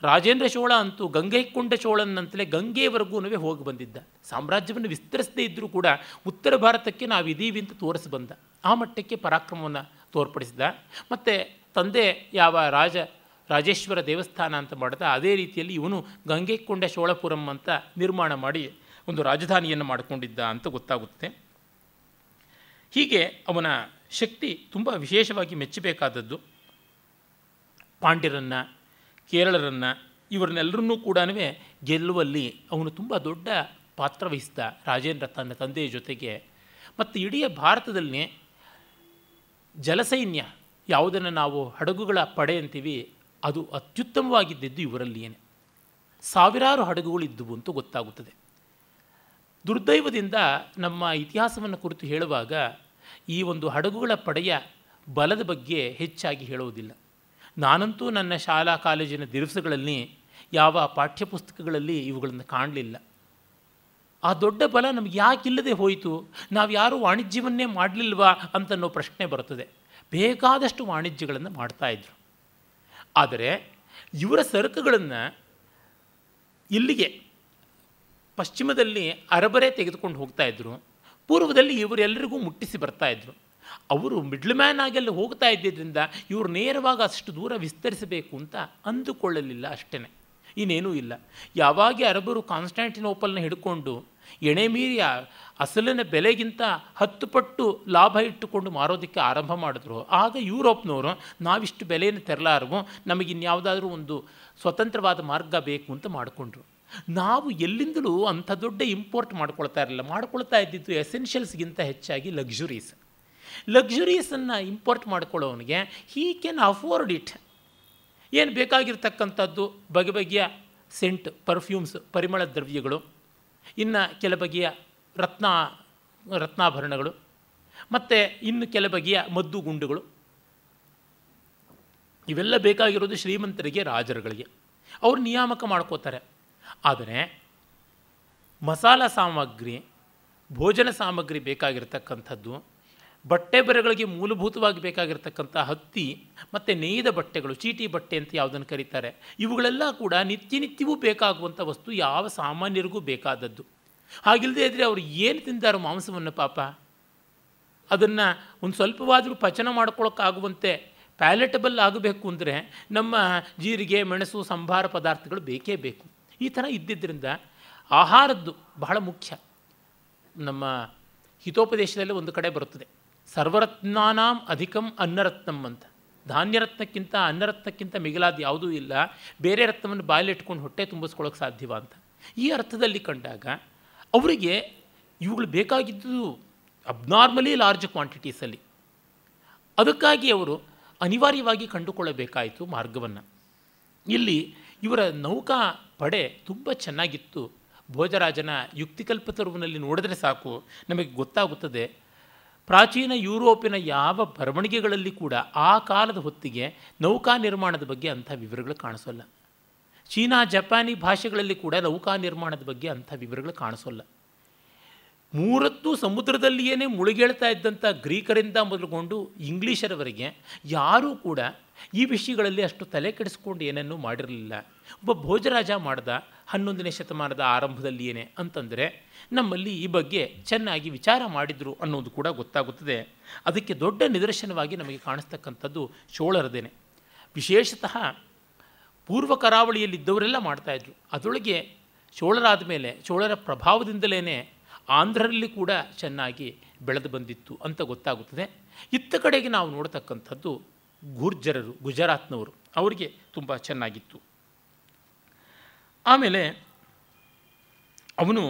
ರಾಜೇಂದ್ರ ಚೋಳ ಅಂತೂ ಗಂಗೈಕೊಂಡ ಚೋಳನಂತಲೇ ಗಂಗೆಯವರೆಗೂ ಹೋಗಿ ಬಂದಿದ್ದ ಸಾಮ್ರಾಜ್ಯವನ್ನು ವಿಸ್ತರಿಸದೇ ಇದ್ದರೂ ಕೂಡ ಉತ್ತರ ಭಾರತಕ್ಕೆ ನಾವು ಇದೀವಿ ಅಂತ ತೋರಿಸಿ ಬಂದ ಆ ಮಟ್ಟಕ್ಕೆ ಪರಾಕ್ರಮವನ್ನು ತೋರ್ಪಡಿಸಿದ ಮತ್ತು ತಂದೆ ಯಾವ ರಾಜ ರಾಜೇಶ್ವರ ದೇವಸ್ಥಾನ ಅಂತ ಮಾಡಿದ ಅದೇ ರೀತಿಯಲ್ಲಿ ಇವನು ಗಂಗೆಕೊಂಡ ಶೋಳಪುರಂ ಅಂತ ನಿರ್ಮಾಣ ಮಾಡಿ ಒಂದು ರಾಜಧಾನಿಯನ್ನು ಮಾಡಿಕೊಂಡಿದ್ದ ಅಂತ ಗೊತ್ತಾಗುತ್ತೆ ಹೀಗೆ ಅವನ ಶಕ್ತಿ ತುಂಬ ವಿಶೇಷವಾಗಿ ಮೆಚ್ಚಬೇಕಾದದ್ದು ಪಾಂಡ್ಯರನ್ನು ಕೇರಳರನ್ನು ಇವರನ್ನೆಲ್ಲರನ್ನೂ ಕೂಡ ಗೆಲ್ಲುವಲ್ಲಿ ಅವನು ತುಂಬ ದೊಡ್ಡ ಪಾತ್ರ ವಹಿಸಿದ ರಾಜೇಂದ್ರ ತನ್ನ ತಂದೆಯ ಜೊತೆಗೆ ಮತ್ತು ಇಡೀ ಭಾರತದಲ್ಲಿ ಜಲಸೈನ್ಯ ಯಾವುದನ್ನು ನಾವು ಹಡಗುಗಳ ಪಡೆ ಅಂತೀವಿ ಅದು ಅತ್ಯುತ್ತಮವಾಗಿದ್ದದ್ದು ಇವರಲ್ಲಿಯೇ ಸಾವಿರಾರು ಹಡಗುಗಳಿದ್ದುವು ಅಂತೂ ಗೊತ್ತಾಗುತ್ತದೆ ದುರ್ದೈವದಿಂದ ನಮ್ಮ ಇತಿಹಾಸವನ್ನು ಕುರಿತು ಹೇಳುವಾಗ ಈ ಒಂದು ಹಡಗುಗಳ ಪಡೆಯ ಬಲದ ಬಗ್ಗೆ ಹೆಚ್ಚಾಗಿ ಹೇಳುವುದಿಲ್ಲ ನಾನಂತೂ ನನ್ನ ಶಾಲಾ ಕಾಲೇಜಿನ ದಿವಸಗಳಲ್ಲಿ ಯಾವ ಪಾಠ್ಯಪುಸ್ತಕಗಳಲ್ಲಿ ಇವುಗಳನ್ನು ಕಾಣಲಿಲ್ಲ ಆ ದೊಡ್ಡ ಬಲ ನಮಗೆ ಯಾಕಿಲ್ಲದೆ ಹೋಯಿತು ನಾವು ಯಾರೂ ವಾಣಿಜ್ಯವನ್ನೇ ಮಾಡಲಿಲ್ವಾ ಅಂತನ್ನೋ ಪ್ರಶ್ನೆ ಬರುತ್ತದೆ ಬೇಕಾದಷ್ಟು ವಾಣಿಜ್ಯಗಳನ್ನು ಮಾಡ್ತಾಯಿದ್ರು ಆದರೆ ಇವರ ಸರಕುಗಳನ್ನು ಇಲ್ಲಿಗೆ ಪಶ್ಚಿಮದಲ್ಲಿ ಅರಬರೇ ತೆಗೆದುಕೊಂಡು ಹೋಗ್ತಾಯಿದ್ರು ಪೂರ್ವದಲ್ಲಿ ಇವರೆಲ್ಲರಿಗೂ ಮುಟ್ಟಿಸಿ ಬರ್ತಾಯಿದ್ರು ಅವರು ಮಿಡ್ಲ್ ಮ್ಯಾನ್ ಆಗೆಲ್ಲ ಹೋಗ್ತಾ ಇದ್ದಿದ್ದರಿಂದ ಇವರು ನೇರವಾಗಿ ಅಷ್ಟು ದೂರ ವಿಸ್ತರಿಸಬೇಕು ಅಂತ ಅಂದುಕೊಳ್ಳಲಿಲ್ಲ ಅಷ್ಟೇ ಇನ್ನೇನೂ ಇಲ್ಲ ಯಾವಾಗ ಅರಬರು ಕಾನ್ಸ್ಟ್ಯಾಂಟಿನೋಪಲ್ನ ಹಿಡ್ಕೊಂಡು ಎಣೆ ಮೀರಿ ಅಸಲಿನ ಬೆಲೆಗಿಂತ ಹತ್ತು ಪಟ್ಟು ಲಾಭ ಇಟ್ಟುಕೊಂಡು ಮಾರೋದಕ್ಕೆ ಆರಂಭ ಮಾಡಿದ್ರು ಆಗ ಯುರೋಪ್ನವರು ನಾವಿಷ್ಟು ಬೆಲೆಯನ್ನು ನಮಗೆ ನಮಗಿನ್ಯಾವುದಾದ್ರೂ ಒಂದು ಸ್ವತಂತ್ರವಾದ ಮಾರ್ಗ ಬೇಕು ಅಂತ ಮಾಡಿಕೊಂಡ್ರು ನಾವು ಎಲ್ಲಿಂದಲೂ ಅಂಥ ದೊಡ್ಡ ಇಂಪೋರ್ಟ್ ಮಾಡ್ಕೊಳ್ತಾ ಇರಲಿಲ್ಲ ಮಾಡ್ಕೊಳ್ತಾ ಇದ್ದಿದ್ದು ಎಸೆನ್ಷಿಯಲ್ಸ್ಗಿಂತ ಹೆಚ್ಚಾಗಿ ಲಗ್ಸುರೀಸ್ ಲಗ್ಸುರೀಸನ್ನು ಇಂಪೋರ್ಟ್ ಮಾಡ್ಕೊಳ್ಳೋವನಿಗೆ ಹೀ ಕ್ಯಾನ್ ಅಫೋರ್ಡ್ ಇಟ್ ಏನು ಬೇಕಾಗಿರ್ತಕ್ಕಂಥದ್ದು ಬಗೆ ಬಗೆಯ ಸೆಂಟ್ ಪರ್ಫ್ಯೂಮ್ಸ್ ಪರಿಮಳ ದ್ರವ್ಯಗಳು ಇನ್ನು ಕೆಲ ಬಗೆಯ ರತ್ನ ರತ್ನಾಭರಣಗಳು ಮತ್ತು ಇನ್ನು ಕೆಲ ಬಗೆಯ ಮದ್ದು ಗುಂಡುಗಳು ಇವೆಲ್ಲ ಬೇಕಾಗಿರೋದು ಶ್ರೀಮಂತರಿಗೆ ರಾಜರುಗಳಿಗೆ ಅವರು ನಿಯಾಮಕ ಮಾಡ್ಕೋತಾರೆ ಆದರೆ ಮಸಾಲ ಸಾಮಗ್ರಿ ಭೋಜನ ಸಾಮಗ್ರಿ ಬೇಕಾಗಿರ್ತಕ್ಕಂಥದ್ದು ಬಟ್ಟೆ ಬೆರೆಗಳಿಗೆ ಮೂಲಭೂತವಾಗಿ ಬೇಕಾಗಿರ್ತಕ್ಕಂಥ ಹತ್ತಿ ಮತ್ತು ನೇಯ್ದ ಬಟ್ಟೆಗಳು ಚೀಟಿ ಬಟ್ಟೆ ಅಂತ ಯಾವುದನ್ನು ಕರೀತಾರೆ ಇವುಗಳೆಲ್ಲ ಕೂಡ ನಿತ್ಯ ನಿತ್ಯವೂ ಬೇಕಾಗುವಂಥ ವಸ್ತು ಯಾವ ಸಾಮಾನ್ಯರಿಗೂ ಬೇಕಾದದ್ದು ಹಾಗಿಲ್ಲದೆ ಇದ್ದರೆ ಅವರು ಏನು ತಿಂದಾರೋ ಮಾಂಸವನ್ನು ಪಾಪ ಅದನ್ನು ಒಂದು ಸ್ವಲ್ಪವಾದರೂ ಪಚನ ಮಾಡ್ಕೊಳೋಕ್ಕಾಗುವಂತೆ ಪ್ಯಾಲೆಟಬಲ್ ಆಗಬೇಕು ಅಂದರೆ ನಮ್ಮ ಜೀರಿಗೆ ಮೆಣಸು ಸಂಭಾರ ಪದಾರ್ಥಗಳು ಬೇಕೇ ಬೇಕು ಈ ಥರ ಇದ್ದಿದ್ದರಿಂದ ಆಹಾರದ್ದು ಬಹಳ ಮುಖ್ಯ ನಮ್ಮ ಹಿತೋಪದೇಶದಲ್ಲಿ ಒಂದು ಕಡೆ ಬರುತ್ತದೆ ಸರ್ವರತ್ನಾನಾಂ ಅಧಿಕಂ ಅನ್ನರತ್ನಂ ಅಂತ ಧಾನ್ಯರತ್ನಕ್ಕಿಂತ ಅನ್ನರತ್ನಕ್ಕಿಂತ ಮಿಗಿಲಾದ ಯಾವುದೂ ಇಲ್ಲ ಬೇರೆ ರತ್ನವನ್ನು ಬಾಯಲ್ಲಿಟ್ಕೊಂಡು ಹೊಟ್ಟೆ ತುಂಬಿಸ್ಕೊಳ್ಳೋಕೆ ಸಾಧ್ಯವ ಅಂತ ಈ ಅರ್ಥದಲ್ಲಿ ಕಂಡಾಗ ಅವರಿಗೆ ಇವುಗಳು ಬೇಕಾಗಿದ್ದು ಅಬ್ನಾರ್ಮಲಿ ಲಾರ್ಜ್ ಕ್ವಾಂಟಿಟೀಸಲ್ಲಿ ಅದಕ್ಕಾಗಿ ಅವರು ಅನಿವಾರ್ಯವಾಗಿ ಕಂಡುಕೊಳ್ಳಬೇಕಾಯಿತು ಮಾರ್ಗವನ್ನು ಇಲ್ಲಿ ಇವರ ನೌಕಾ ಪಡೆ ತುಂಬ ಚೆನ್ನಾಗಿತ್ತು ಭೋಜರಾಜನ ಯುಕ್ತಿಕಲ್ಪತರುವಿನಲ್ಲಿ ನೋಡಿದ್ರೆ ಸಾಕು ನಮಗೆ ಗೊತ್ತಾಗುತ್ತದೆ ಪ್ರಾಚೀನ ಯುರೋಪಿನ ಯಾವ ಬರವಣಿಗೆಗಳಲ್ಲಿ ಕೂಡ ಆ ಕಾಲದ ಹೊತ್ತಿಗೆ ನೌಕಾ ನಿರ್ಮಾಣದ ಬಗ್ಗೆ ಅಂಥ ವಿವರಗಳು ಕಾಣಿಸೋಲ್ಲ ಚೀನಾ ಜಪಾನಿ ಭಾಷೆಗಳಲ್ಲಿ ಕೂಡ ನೌಕಾ ನಿರ್ಮಾಣದ ಬಗ್ಗೆ ಅಂಥ ವಿವರಗಳು ಕಾಣಿಸೋಲ್ಲ ಮೂರತ್ತು ಸಮುದ್ರದಲ್ಲಿಯೇ ಮುಳುಗೇಳ್ತಾ ಇದ್ದಂಥ ಗ್ರೀಕರಿಂದ ಮೊದಲುಗೊಂಡು ಇಂಗ್ಲೀಷರವರೆಗೆ ಯಾರೂ ಕೂಡ ಈ ವಿಷಯಗಳಲ್ಲಿ ಅಷ್ಟು ತಲೆ ಕೆಡಿಸ್ಕೊಂಡು ಏನನ್ನೂ ಮಾಡಿರಲಿಲ್ಲ ಒಬ್ಬ ಭೋಜರಾಜ ಮಾಡಿದ ಹನ್ನೊಂದನೇ ಶತಮಾನದ ಆರಂಭದಲ್ಲಿಯೇ ಅಂತಂದರೆ ನಮ್ಮಲ್ಲಿ ಈ ಬಗ್ಗೆ ಚೆನ್ನಾಗಿ ವಿಚಾರ ಮಾಡಿದರು ಅನ್ನೋದು ಕೂಡ ಗೊತ್ತಾಗುತ್ತದೆ ಅದಕ್ಕೆ ದೊಡ್ಡ ನಿದರ್ಶನವಾಗಿ ನಮಗೆ ಕಾಣಿಸ್ತಕ್ಕಂಥದ್ದು ಚೋಳರದೇನೆ ವಿಶೇಷತಃ ಪೂರ್ವ ಕರಾವಳಿಯಲ್ಲಿದ್ದವರೆಲ್ಲ ಮಾಡ್ತಾಯಿದ್ರು ಅದರೊಳಗೆ ಚೋಳರಾದ ಮೇಲೆ ಚೋಳರ ಪ್ರಭಾವದಿಂದಲೇ ಆಂಧ್ರರಲ್ಲಿ ಕೂಡ ಚೆನ್ನಾಗಿ ಬೆಳೆದು ಬಂದಿತ್ತು ಅಂತ ಗೊತ್ತಾಗುತ್ತದೆ ಇತ್ತ ಕಡೆಗೆ ನಾವು ನೋಡತಕ್ಕಂಥದ್ದು ಗುರ್ಜರರು ಗುಜರಾತ್ನವರು ಅವರಿಗೆ ತುಂಬ ಚೆನ್ನಾಗಿತ್ತು ಆಮೇಲೆ ಅವನು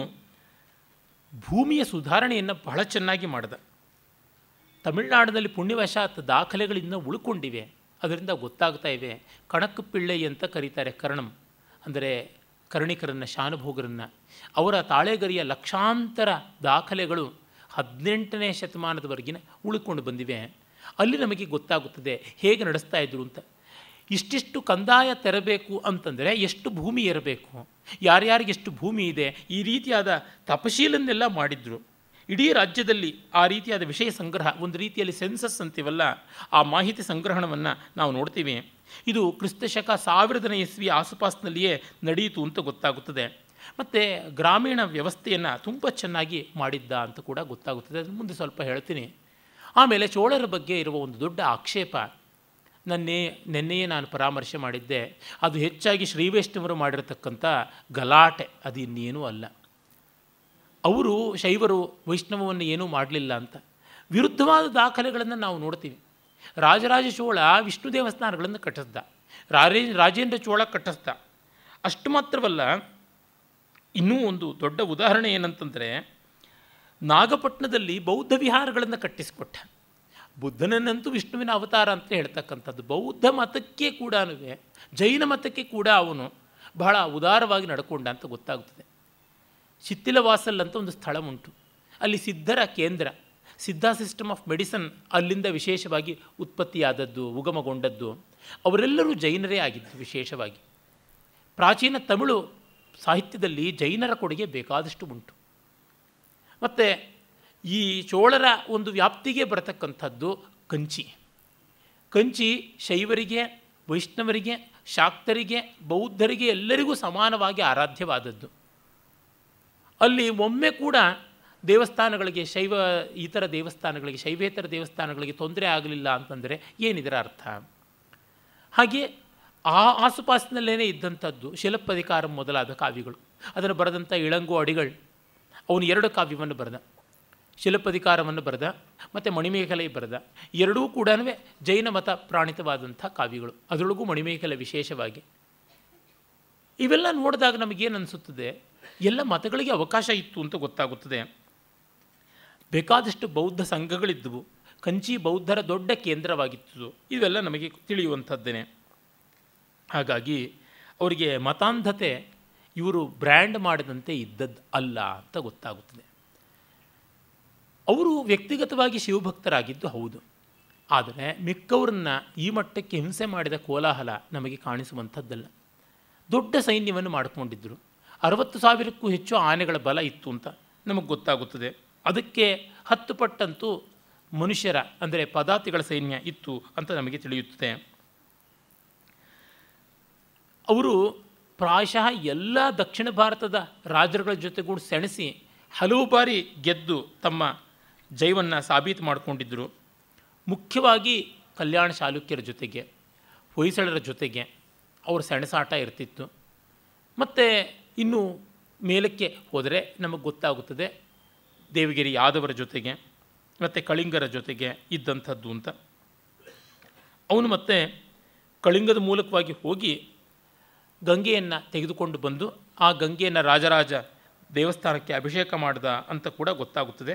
ಭೂಮಿಯ ಸುಧಾರಣೆಯನ್ನು ಬಹಳ ಚೆನ್ನಾಗಿ ಮಾಡಿದ ತಮಿಳುನಾಡಿನಲ್ಲಿ ಪುಣ್ಯವಶಾತ್ ದಾಖಲೆಗಳಿಂದ ಉಳ್ಕೊಂಡಿವೆ ಅದರಿಂದ ಗೊತ್ತಾಗ್ತಾ ಇವೆ ಕಣಕ್ ಅಂತ ಕರೀತಾರೆ ಕರ್ಣಂ ಅಂದರೆ ಕರ್ಣಿಕರನ್ನು ಶಾನುಭೋಗರನ್ನು ಅವರ ತಾಳೆಗರಿಯ ಲಕ್ಷಾಂತರ ದಾಖಲೆಗಳು ಹದಿನೆಂಟನೇ ಶತಮಾನದವರೆಗಿನ ಉಳ್ಕೊಂಡು ಬಂದಿವೆ ಅಲ್ಲಿ ನಮಗೆ ಗೊತ್ತಾಗುತ್ತದೆ ಹೇಗೆ ನಡೆಸ್ತಾ ಇದ್ರು ಅಂತ ಇಷ್ಟಿಷ್ಟು ಕಂದಾಯ ತೆರಬೇಕು ಅಂತಂದರೆ ಎಷ್ಟು ಭೂಮಿ ಇರಬೇಕು ಯಾರ್ಯಾರಿಗೆಷ್ಟು ಭೂಮಿ ಇದೆ ಈ ರೀತಿಯಾದ ತಪಶೀಲನ್ನೆಲ್ಲ ಮಾಡಿದರು ಇಡೀ ರಾಜ್ಯದಲ್ಲಿ ಆ ರೀತಿಯಾದ ವಿಷಯ ಸಂಗ್ರಹ ಒಂದು ರೀತಿಯಲ್ಲಿ ಸೆನ್ಸಸ್ ಅಂತೀವಲ್ಲ ಆ ಮಾಹಿತಿ ಸಂಗ್ರಹಣವನ್ನು ನಾವು ನೋಡ್ತೀವಿ ಇದು ಕ್ರಿಸ್ತಶಕ ಸಾವಿರದನೇ ಇಸ್ವಿ ಆಸುಪಾಸಿನಲ್ಲಿಯೇ ನಡೆಯಿತು ಅಂತ ಗೊತ್ತಾಗುತ್ತದೆ ಮತ್ತು ಗ್ರಾಮೀಣ ವ್ಯವಸ್ಥೆಯನ್ನು ತುಂಬ ಚೆನ್ನಾಗಿ ಮಾಡಿದ್ದ ಅಂತ ಕೂಡ ಗೊತ್ತಾಗುತ್ತದೆ ಮುಂದೆ ಸ್ವಲ್ಪ ಹೇಳ್ತೀನಿ ಆಮೇಲೆ ಚೋಳರ ಬಗ್ಗೆ ಇರುವ ಒಂದು ದೊಡ್ಡ ಆಕ್ಷೇಪ ನನ್ನ ನಿನ್ನೆಯೇ ನಾನು ಪರಾಮರ್ಶೆ ಮಾಡಿದ್ದೆ ಅದು ಹೆಚ್ಚಾಗಿ ಶ್ರೀ ವೈಷ್ಣವರು ಮಾಡಿರತಕ್ಕಂಥ ಗಲಾಟೆ ಅದು ಇನ್ನೇನೂ ಅಲ್ಲ ಅವರು ಶೈವರು ವೈಷ್ಣವವನ್ನು ಏನೂ ಮಾಡಲಿಲ್ಲ ಅಂತ ವಿರುದ್ಧವಾದ ದಾಖಲೆಗಳನ್ನು ನಾವು ನೋಡ್ತೀವಿ ರಾಜರಾಜ ಚೋಳ ವಿಷ್ಣು ದೇವಸ್ಥಾನಗಳನ್ನು ಕಟ್ಟಿಸ್ದ ರಾಜೇ ರಾಜೇಂದ್ರ ಚೋಳ ಕಟ್ಟಿಸ್ದ ಅಷ್ಟು ಮಾತ್ರವಲ್ಲ ಇನ್ನೂ ಒಂದು ದೊಡ್ಡ ಉದಾಹರಣೆ ಏನಂತಂದರೆ ನಾಗಪಟ್ಟಣದಲ್ಲಿ ಬೌದ್ಧ ವಿಹಾರಗಳನ್ನು ಕಟ್ಟಿಸಿಕೊಟ್ಟ ಬುದ್ಧನನ್ನಂತೂ ವಿಷ್ಣುವಿನ ಅವತಾರ ಅಂತ ಹೇಳ್ತಕ್ಕಂಥದ್ದು ಬೌದ್ಧ ಮತಕ್ಕೆ ಕೂಡ ಜೈನ ಮತಕ್ಕೆ ಕೂಡ ಅವನು ಬಹಳ ಉದಾರವಾಗಿ ನಡ್ಕೊಂಡ ಅಂತ ಗೊತ್ತಾಗುತ್ತದೆ ಶಿಥಿಲವಾಸಲ್ ಅಂತ ಒಂದು ಸ್ಥಳ ಉಂಟು ಅಲ್ಲಿ ಸಿದ್ಧರ ಕೇಂದ್ರ ಸಿದ್ಧ ಸಿಸ್ಟಮ್ ಆಫ್ ಮೆಡಿಸನ್ ಅಲ್ಲಿಂದ ವಿಶೇಷವಾಗಿ ಉತ್ಪತ್ತಿಯಾದದ್ದು ಉಗಮಗೊಂಡದ್ದು ಅವರೆಲ್ಲರೂ ಜೈನರೇ ಆಗಿದ್ದು ವಿಶೇಷವಾಗಿ ಪ್ರಾಚೀನ ತಮಿಳು ಸಾಹಿತ್ಯದಲ್ಲಿ ಜೈನರ ಕೊಡುಗೆ ಬೇಕಾದಷ್ಟು ಉಂಟು ಮತ್ತು ಈ ಚೋಳರ ಒಂದು ವ್ಯಾಪ್ತಿಗೆ ಬರತಕ್ಕಂಥದ್ದು ಕಂಚಿ ಕಂಚಿ ಶೈವರಿಗೆ ವೈಷ್ಣವರಿಗೆ ಶಾಕ್ತರಿಗೆ ಬೌದ್ಧರಿಗೆ ಎಲ್ಲರಿಗೂ ಸಮಾನವಾಗಿ ಆರಾಧ್ಯವಾದದ್ದು ಅಲ್ಲಿ ಒಮ್ಮೆ ಕೂಡ ದೇವಸ್ಥಾನಗಳಿಗೆ ಶೈವ ಇತರ ದೇವಸ್ಥಾನಗಳಿಗೆ ಶೈವೇತರ ದೇವಸ್ಥಾನಗಳಿಗೆ ತೊಂದರೆ ಆಗಲಿಲ್ಲ ಅಂತಂದರೆ ಏನಿದರ ಅರ್ಥ ಹಾಗೆ ಆ ಆಸುಪಾಸಿನಲ್ಲೇ ಇದ್ದಂಥದ್ದು ಶಿಲಪ್ಪಧಿಕಾರ ಮೊದಲಾದ ಕಾವ್ಯಗಳು ಅದನ್ನು ಬರೆದಂಥ ಇಳಂಗು ಅಡಿಗಳು ಅವನು ಎರಡು ಕಾವ್ಯವನ್ನು ಬರೆದ ಶಿಲಪಧಿಕಾರವನ್ನು ಬರೆದ ಮತ್ತು ಮಣಿಮೇಖಲೆ ಬರೆದ ಎರಡೂ ಕೂಡ ಜೈನ ಮತ ಪ್ರಾಣಿತವಾದಂಥ ಕಾವ್ಯಗಳು ಅದರೊಳಗೂ ಮಣಿಮೇಖಲೆ ವಿಶೇಷವಾಗಿ ಇವೆಲ್ಲ ನೋಡಿದಾಗ ನಮಗೇನು ಅನಿಸುತ್ತದೆ ಎಲ್ಲ ಮತಗಳಿಗೆ ಅವಕಾಶ ಇತ್ತು ಅಂತ ಗೊತ್ತಾಗುತ್ತದೆ ಬೇಕಾದಷ್ಟು ಬೌದ್ಧ ಸಂಘಗಳಿದ್ದವು ಕಂಚಿ ಬೌದ್ಧರ ದೊಡ್ಡ ಕೇಂದ್ರವಾಗಿತ್ತು ಇವೆಲ್ಲ ನಮಗೆ ತಿಳಿಯುವಂಥದ್ದೇನೆ ಹಾಗಾಗಿ ಅವರಿಗೆ ಮತಾಂಧತೆ ಇವರು ಬ್ರ್ಯಾಂಡ್ ಮಾಡಿದಂತೆ ಇದ್ದದ್ದು ಅಲ್ಲ ಅಂತ ಗೊತ್ತಾಗುತ್ತದೆ ಅವರು ವ್ಯಕ್ತಿಗತವಾಗಿ ಶಿವಭಕ್ತರಾಗಿದ್ದು ಹೌದು ಆದರೆ ಮಿಕ್ಕವ್ರನ್ನ ಈ ಮಟ್ಟಕ್ಕೆ ಹಿಂಸೆ ಮಾಡಿದ ಕೋಲಾಹಲ ನಮಗೆ ಕಾಣಿಸುವಂಥದ್ದಲ್ಲ ದೊಡ್ಡ ಸೈನ್ಯವನ್ನು ಮಾಡಿಕೊಂಡಿದ್ದರು ಅರವತ್ತು ಸಾವಿರಕ್ಕೂ ಹೆಚ್ಚು ಆನೆಗಳ ಬಲ ಇತ್ತು ಅಂತ ನಮಗೆ ಗೊತ್ತಾಗುತ್ತದೆ ಅದಕ್ಕೆ ಹತ್ತು ಪಟ್ಟಂತೂ ಮನುಷ್ಯರ ಅಂದರೆ ಪದಾತಿಗಳ ಸೈನ್ಯ ಇತ್ತು ಅಂತ ನಮಗೆ ತಿಳಿಯುತ್ತದೆ ಅವರು ಪ್ರಾಯಶಃ ಎಲ್ಲ ದಕ್ಷಿಣ ಭಾರತದ ರಾಜರುಗಳ ಜೊತೆಗೂಡು ಸೆಣಸಿ ಹಲವು ಬಾರಿ ಗೆದ್ದು ತಮ್ಮ ಜೈವನ್ನು ಸಾಬೀತು ಮಾಡಿಕೊಂಡಿದ್ದರು ಮುಖ್ಯವಾಗಿ ಕಲ್ಯಾಣ ಶಾಲುಕ್ಯರ ಜೊತೆಗೆ ಹೊಯ್ಸಳರ ಜೊತೆಗೆ ಅವರ ಸೆಣಸಾಟ ಇರ್ತಿತ್ತು ಮತ್ತು ಇನ್ನೂ ಮೇಲಕ್ಕೆ ಹೋದರೆ ನಮಗೆ ಗೊತ್ತಾಗುತ್ತದೆ ದೇವಗಿರಿ ಯಾದವರ ಜೊತೆಗೆ ಮತ್ತು ಕಳಿಂಗರ ಜೊತೆಗೆ ಇದ್ದಂಥದ್ದು ಅಂತ ಅವನು ಮತ್ತೆ ಕಳಿಂಗದ ಮೂಲಕವಾಗಿ ಹೋಗಿ ಗಂಗೆಯನ್ನು ತೆಗೆದುಕೊಂಡು ಬಂದು ಆ ಗಂಗೆಯನ್ನು ರಾಜರಾಜ ದೇವಸ್ಥಾನಕ್ಕೆ ಅಭಿಷೇಕ ಮಾಡಿದ ಅಂತ ಕೂಡ ಗೊತ್ತಾಗುತ್ತದೆ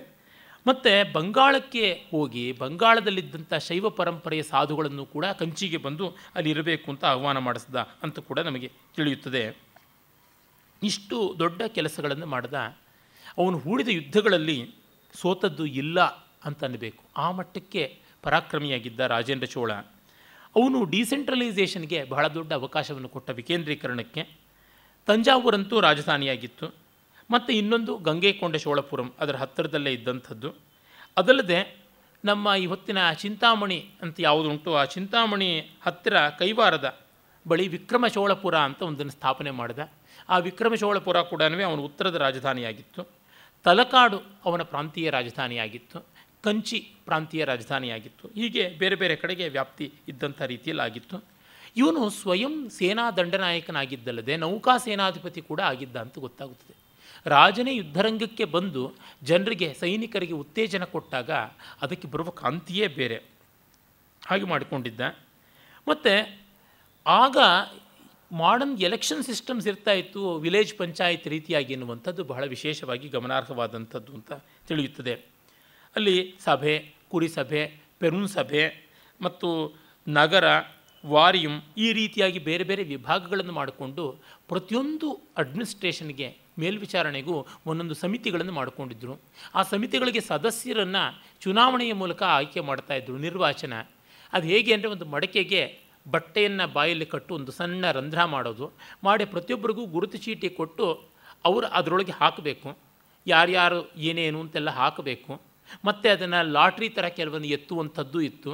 ಮತ್ತು ಬಂಗಾಳಕ್ಕೆ ಹೋಗಿ ಬಂಗಾಳದಲ್ಲಿದ್ದಂಥ ಶೈವ ಪರಂಪರೆಯ ಸಾಧುಗಳನ್ನು ಕೂಡ ಕಂಚಿಗೆ ಬಂದು ಅಲ್ಲಿ ಇರಬೇಕು ಅಂತ ಆಹ್ವಾನ ಮಾಡಿಸ್ದ ಅಂತ ಕೂಡ ನಮಗೆ ತಿಳಿಯುತ್ತದೆ ಇಷ್ಟು ದೊಡ್ಡ ಕೆಲಸಗಳನ್ನು ಮಾಡಿದ ಅವನು ಹೂಡಿದ ಯುದ್ಧಗಳಲ್ಲಿ ಸೋತದ್ದು ಇಲ್ಲ ಅಂತ ಅನ್ನಬೇಕು ಆ ಮಟ್ಟಕ್ಕೆ ಪರಾಕ್ರಮಿಯಾಗಿದ್ದ ರಾಜೇಂದ್ರ ಚೋಳ ಅವನು ಡಿಸೆಂಟ್ರಲೈಸೇಷನ್ಗೆ ಬಹಳ ದೊಡ್ಡ ಅವಕಾಶವನ್ನು ಕೊಟ್ಟ ವಿಕೇಂದ್ರೀಕರಣಕ್ಕೆ ತಂಜಾವೂರಂತೂ ರಾಜಧಾನಿಯಾಗಿತ್ತು ಮತ್ತು ಇನ್ನೊಂದು ಗಂಗೆಕೊಂಡ ಚೋಳಪುರಂ ಅದರ ಹತ್ತಿರದಲ್ಲೇ ಇದ್ದಂಥದ್ದು ಅದಲ್ಲದೆ ನಮ್ಮ ಇವತ್ತಿನ ಚಿಂತಾಮಣಿ ಅಂತ ಯಾವುದುಂಟು ಆ ಚಿಂತಾಮಣಿ ಹತ್ತಿರ ಕೈವಾರದ ಬಳಿ ವಿಕ್ರಮ ಚೋಳಪುರ ಅಂತ ಒಂದನ್ನು ಸ್ಥಾಪನೆ ಮಾಡಿದ ಆ ವಿಕ್ರಮ ಚೋಳಪುರ ಕೂಡ ಅವನ ಉತ್ತರದ ರಾಜಧಾನಿಯಾಗಿತ್ತು ತಲಕಾಡು ಅವನ ಪ್ರಾಂತೀಯ ರಾಜಧಾನಿಯಾಗಿತ್ತು ಕಂಚಿ ಪ್ರಾಂತೀಯ ರಾಜಧಾನಿಯಾಗಿತ್ತು ಹೀಗೆ ಬೇರೆ ಬೇರೆ ಕಡೆಗೆ ವ್ಯಾಪ್ತಿ ಇದ್ದಂಥ ರೀತಿಯಲ್ಲಾಗಿತ್ತು ಇವನು ಸ್ವಯಂ ಸೇನಾ ದಂಡನಾಯಕನಾಗಿದ್ದಲ್ಲದೆ ನೌಕಾ ಸೇನಾಧಿಪತಿ ಕೂಡ ಆಗಿದ್ದ ಅಂತ ಗೊತ್ತಾಗುತ್ತದೆ ರಾಜನೇ ಯುದ್ಧರಂಗಕ್ಕೆ ಬಂದು ಜನರಿಗೆ ಸೈನಿಕರಿಗೆ ಉತ್ತೇಜನ ಕೊಟ್ಟಾಗ ಅದಕ್ಕೆ ಬರುವ ಕಾಂತಿಯೇ ಬೇರೆ ಹಾಗೆ ಮಾಡಿಕೊಂಡಿದ್ದ ಮತ್ತು ಆಗ ಮಾಡರ್ನ್ ಎಲೆಕ್ಷನ್ ಸಿಸ್ಟಮ್ಸ್ ಇರ್ತಾ ಇತ್ತು ವಿಲೇಜ್ ಪಂಚಾಯತ್ ರೀತಿಯಾಗಿ ಎನ್ನುವಂಥದ್ದು ಬಹಳ ವಿಶೇಷವಾಗಿ ಗಮನಾರ್ಹವಾದಂಥದ್ದು ಅಂತ ತಿಳಿಯುತ್ತದೆ ಅಲ್ಲಿ ಸಭೆ ಕುರಿ ಸಭೆ ಪೆರುನ್ ಸಭೆ ಮತ್ತು ನಗರ ವಾರಿಯಂ ಈ ರೀತಿಯಾಗಿ ಬೇರೆ ಬೇರೆ ವಿಭಾಗಗಳನ್ನು ಮಾಡಿಕೊಂಡು ಪ್ರತಿಯೊಂದು ಅಡ್ಮಿನಿಸ್ಟ್ರೇಷನ್ಗೆ ಮೇಲ್ವಿಚಾರಣೆಗೂ ಒಂದೊಂದು ಸಮಿತಿಗಳನ್ನು ಮಾಡಿಕೊಂಡಿದ್ದರು ಆ ಸಮಿತಿಗಳಿಗೆ ಸದಸ್ಯರನ್ನು ಚುನಾವಣೆಯ ಮೂಲಕ ಆಯ್ಕೆ ಇದ್ದರು ನಿರ್ವಾಚನ ಅದು ಹೇಗೆ ಅಂದರೆ ಒಂದು ಮಡಕೆಗೆ ಬಟ್ಟೆಯನ್ನು ಬಾಯಲ್ಲಿ ಕಟ್ಟು ಒಂದು ಸಣ್ಣ ರಂಧ್ರ ಮಾಡೋದು ಮಾಡಿ ಪ್ರತಿಯೊಬ್ಬರಿಗೂ ಗುರುತು ಚೀಟಿ ಕೊಟ್ಟು ಅವರು ಅದರೊಳಗೆ ಹಾಕಬೇಕು ಯಾರ್ಯಾರು ಏನೇನು ಅಂತೆಲ್ಲ ಹಾಕಬೇಕು ಮತ್ತು ಅದನ್ನು ಲಾಟ್ರಿ ಥರ ಕೆಲವೊಂದು ಎತ್ತುವಂಥದ್ದು ಇತ್ತು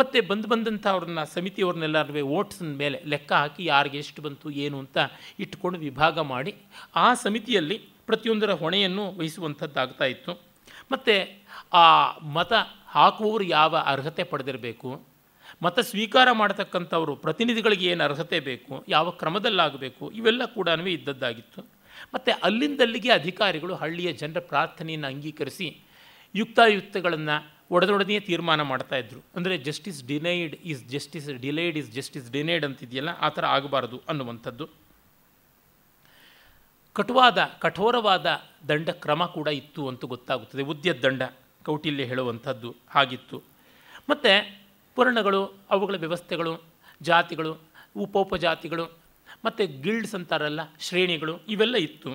ಮತ್ತು ಬಂದು ಬಂದಂಥ ಅವ್ರನ್ನ ಸಮಿತಿಯವ್ರನ್ನೆಲ್ಲರೂ ಓಟ್ಸ್ನ ಮೇಲೆ ಲೆಕ್ಕ ಹಾಕಿ ಯಾರಿಗೆ ಎಷ್ಟು ಬಂತು ಏನು ಅಂತ ಇಟ್ಕೊಂಡು ವಿಭಾಗ ಮಾಡಿ ಆ ಸಮಿತಿಯಲ್ಲಿ ಪ್ರತಿಯೊಂದರ ಹೊಣೆಯನ್ನು ವಹಿಸುವಂಥದ್ದಾಗ್ತಾ ಇತ್ತು ಮತ್ತು ಆ ಮತ ಹಾಕುವವರು ಯಾವ ಅರ್ಹತೆ ಪಡೆದಿರಬೇಕು ಮತ ಸ್ವೀಕಾರ ಮಾಡತಕ್ಕಂಥವರು ಪ್ರತಿನಿಧಿಗಳಿಗೆ ಏನು ಅರ್ಹತೆ ಬೇಕು ಯಾವ ಕ್ರಮದಲ್ಲಾಗಬೇಕು ಇವೆಲ್ಲ ಕೂಡ ಇದ್ದದ್ದಾಗಿತ್ತು ಮತ್ತು ಅಲ್ಲಿಂದಲ್ಲಿಗೆ ಅಧಿಕಾರಿಗಳು ಹಳ್ಳಿಯ ಜನರ ಪ್ರಾರ್ಥನೆಯನ್ನು ಅಂಗೀಕರಿಸಿ ಯುಕ್ತಾಯುಕ್ತಗಳನ್ನು ಒಡೆದೊಡನೆಯೇ ತೀರ್ಮಾನ ಮಾಡ್ತಾ ಇದ್ರು ಅಂದರೆ justice denied is justice delayed is justice denied ಅಂತಿದೆಯಲ್ಲ ಆ ಥರ ಆಗಬಾರ್ದು ಅನ್ನುವಂಥದ್ದು ಕಟುವಾದ ಕಠೋರವಾದ ದಂಡ ಕ್ರಮ ಕೂಡ ಇತ್ತು ಅಂತ ಗೊತ್ತಾಗುತ್ತದೆ ಉದ್ಯದ ದಂಡ ಕೌಟಿಲ್ಯ ಹೇಳುವಂಥದ್ದು ಆಗಿತ್ತು ಮತ್ತು ಪುರಾಣಗಳು ಅವುಗಳ ವ್ಯವಸ್ಥೆಗಳು ಜಾತಿಗಳು ಉಪೋಪಜಾತಿಗಳು ಮತ್ತು ಗಿಲ್ಡ್ಸ್ ಅಂತಾರಲ್ಲ ಶ್ರೇಣಿಗಳು ಇವೆಲ್ಲ ಇತ್ತು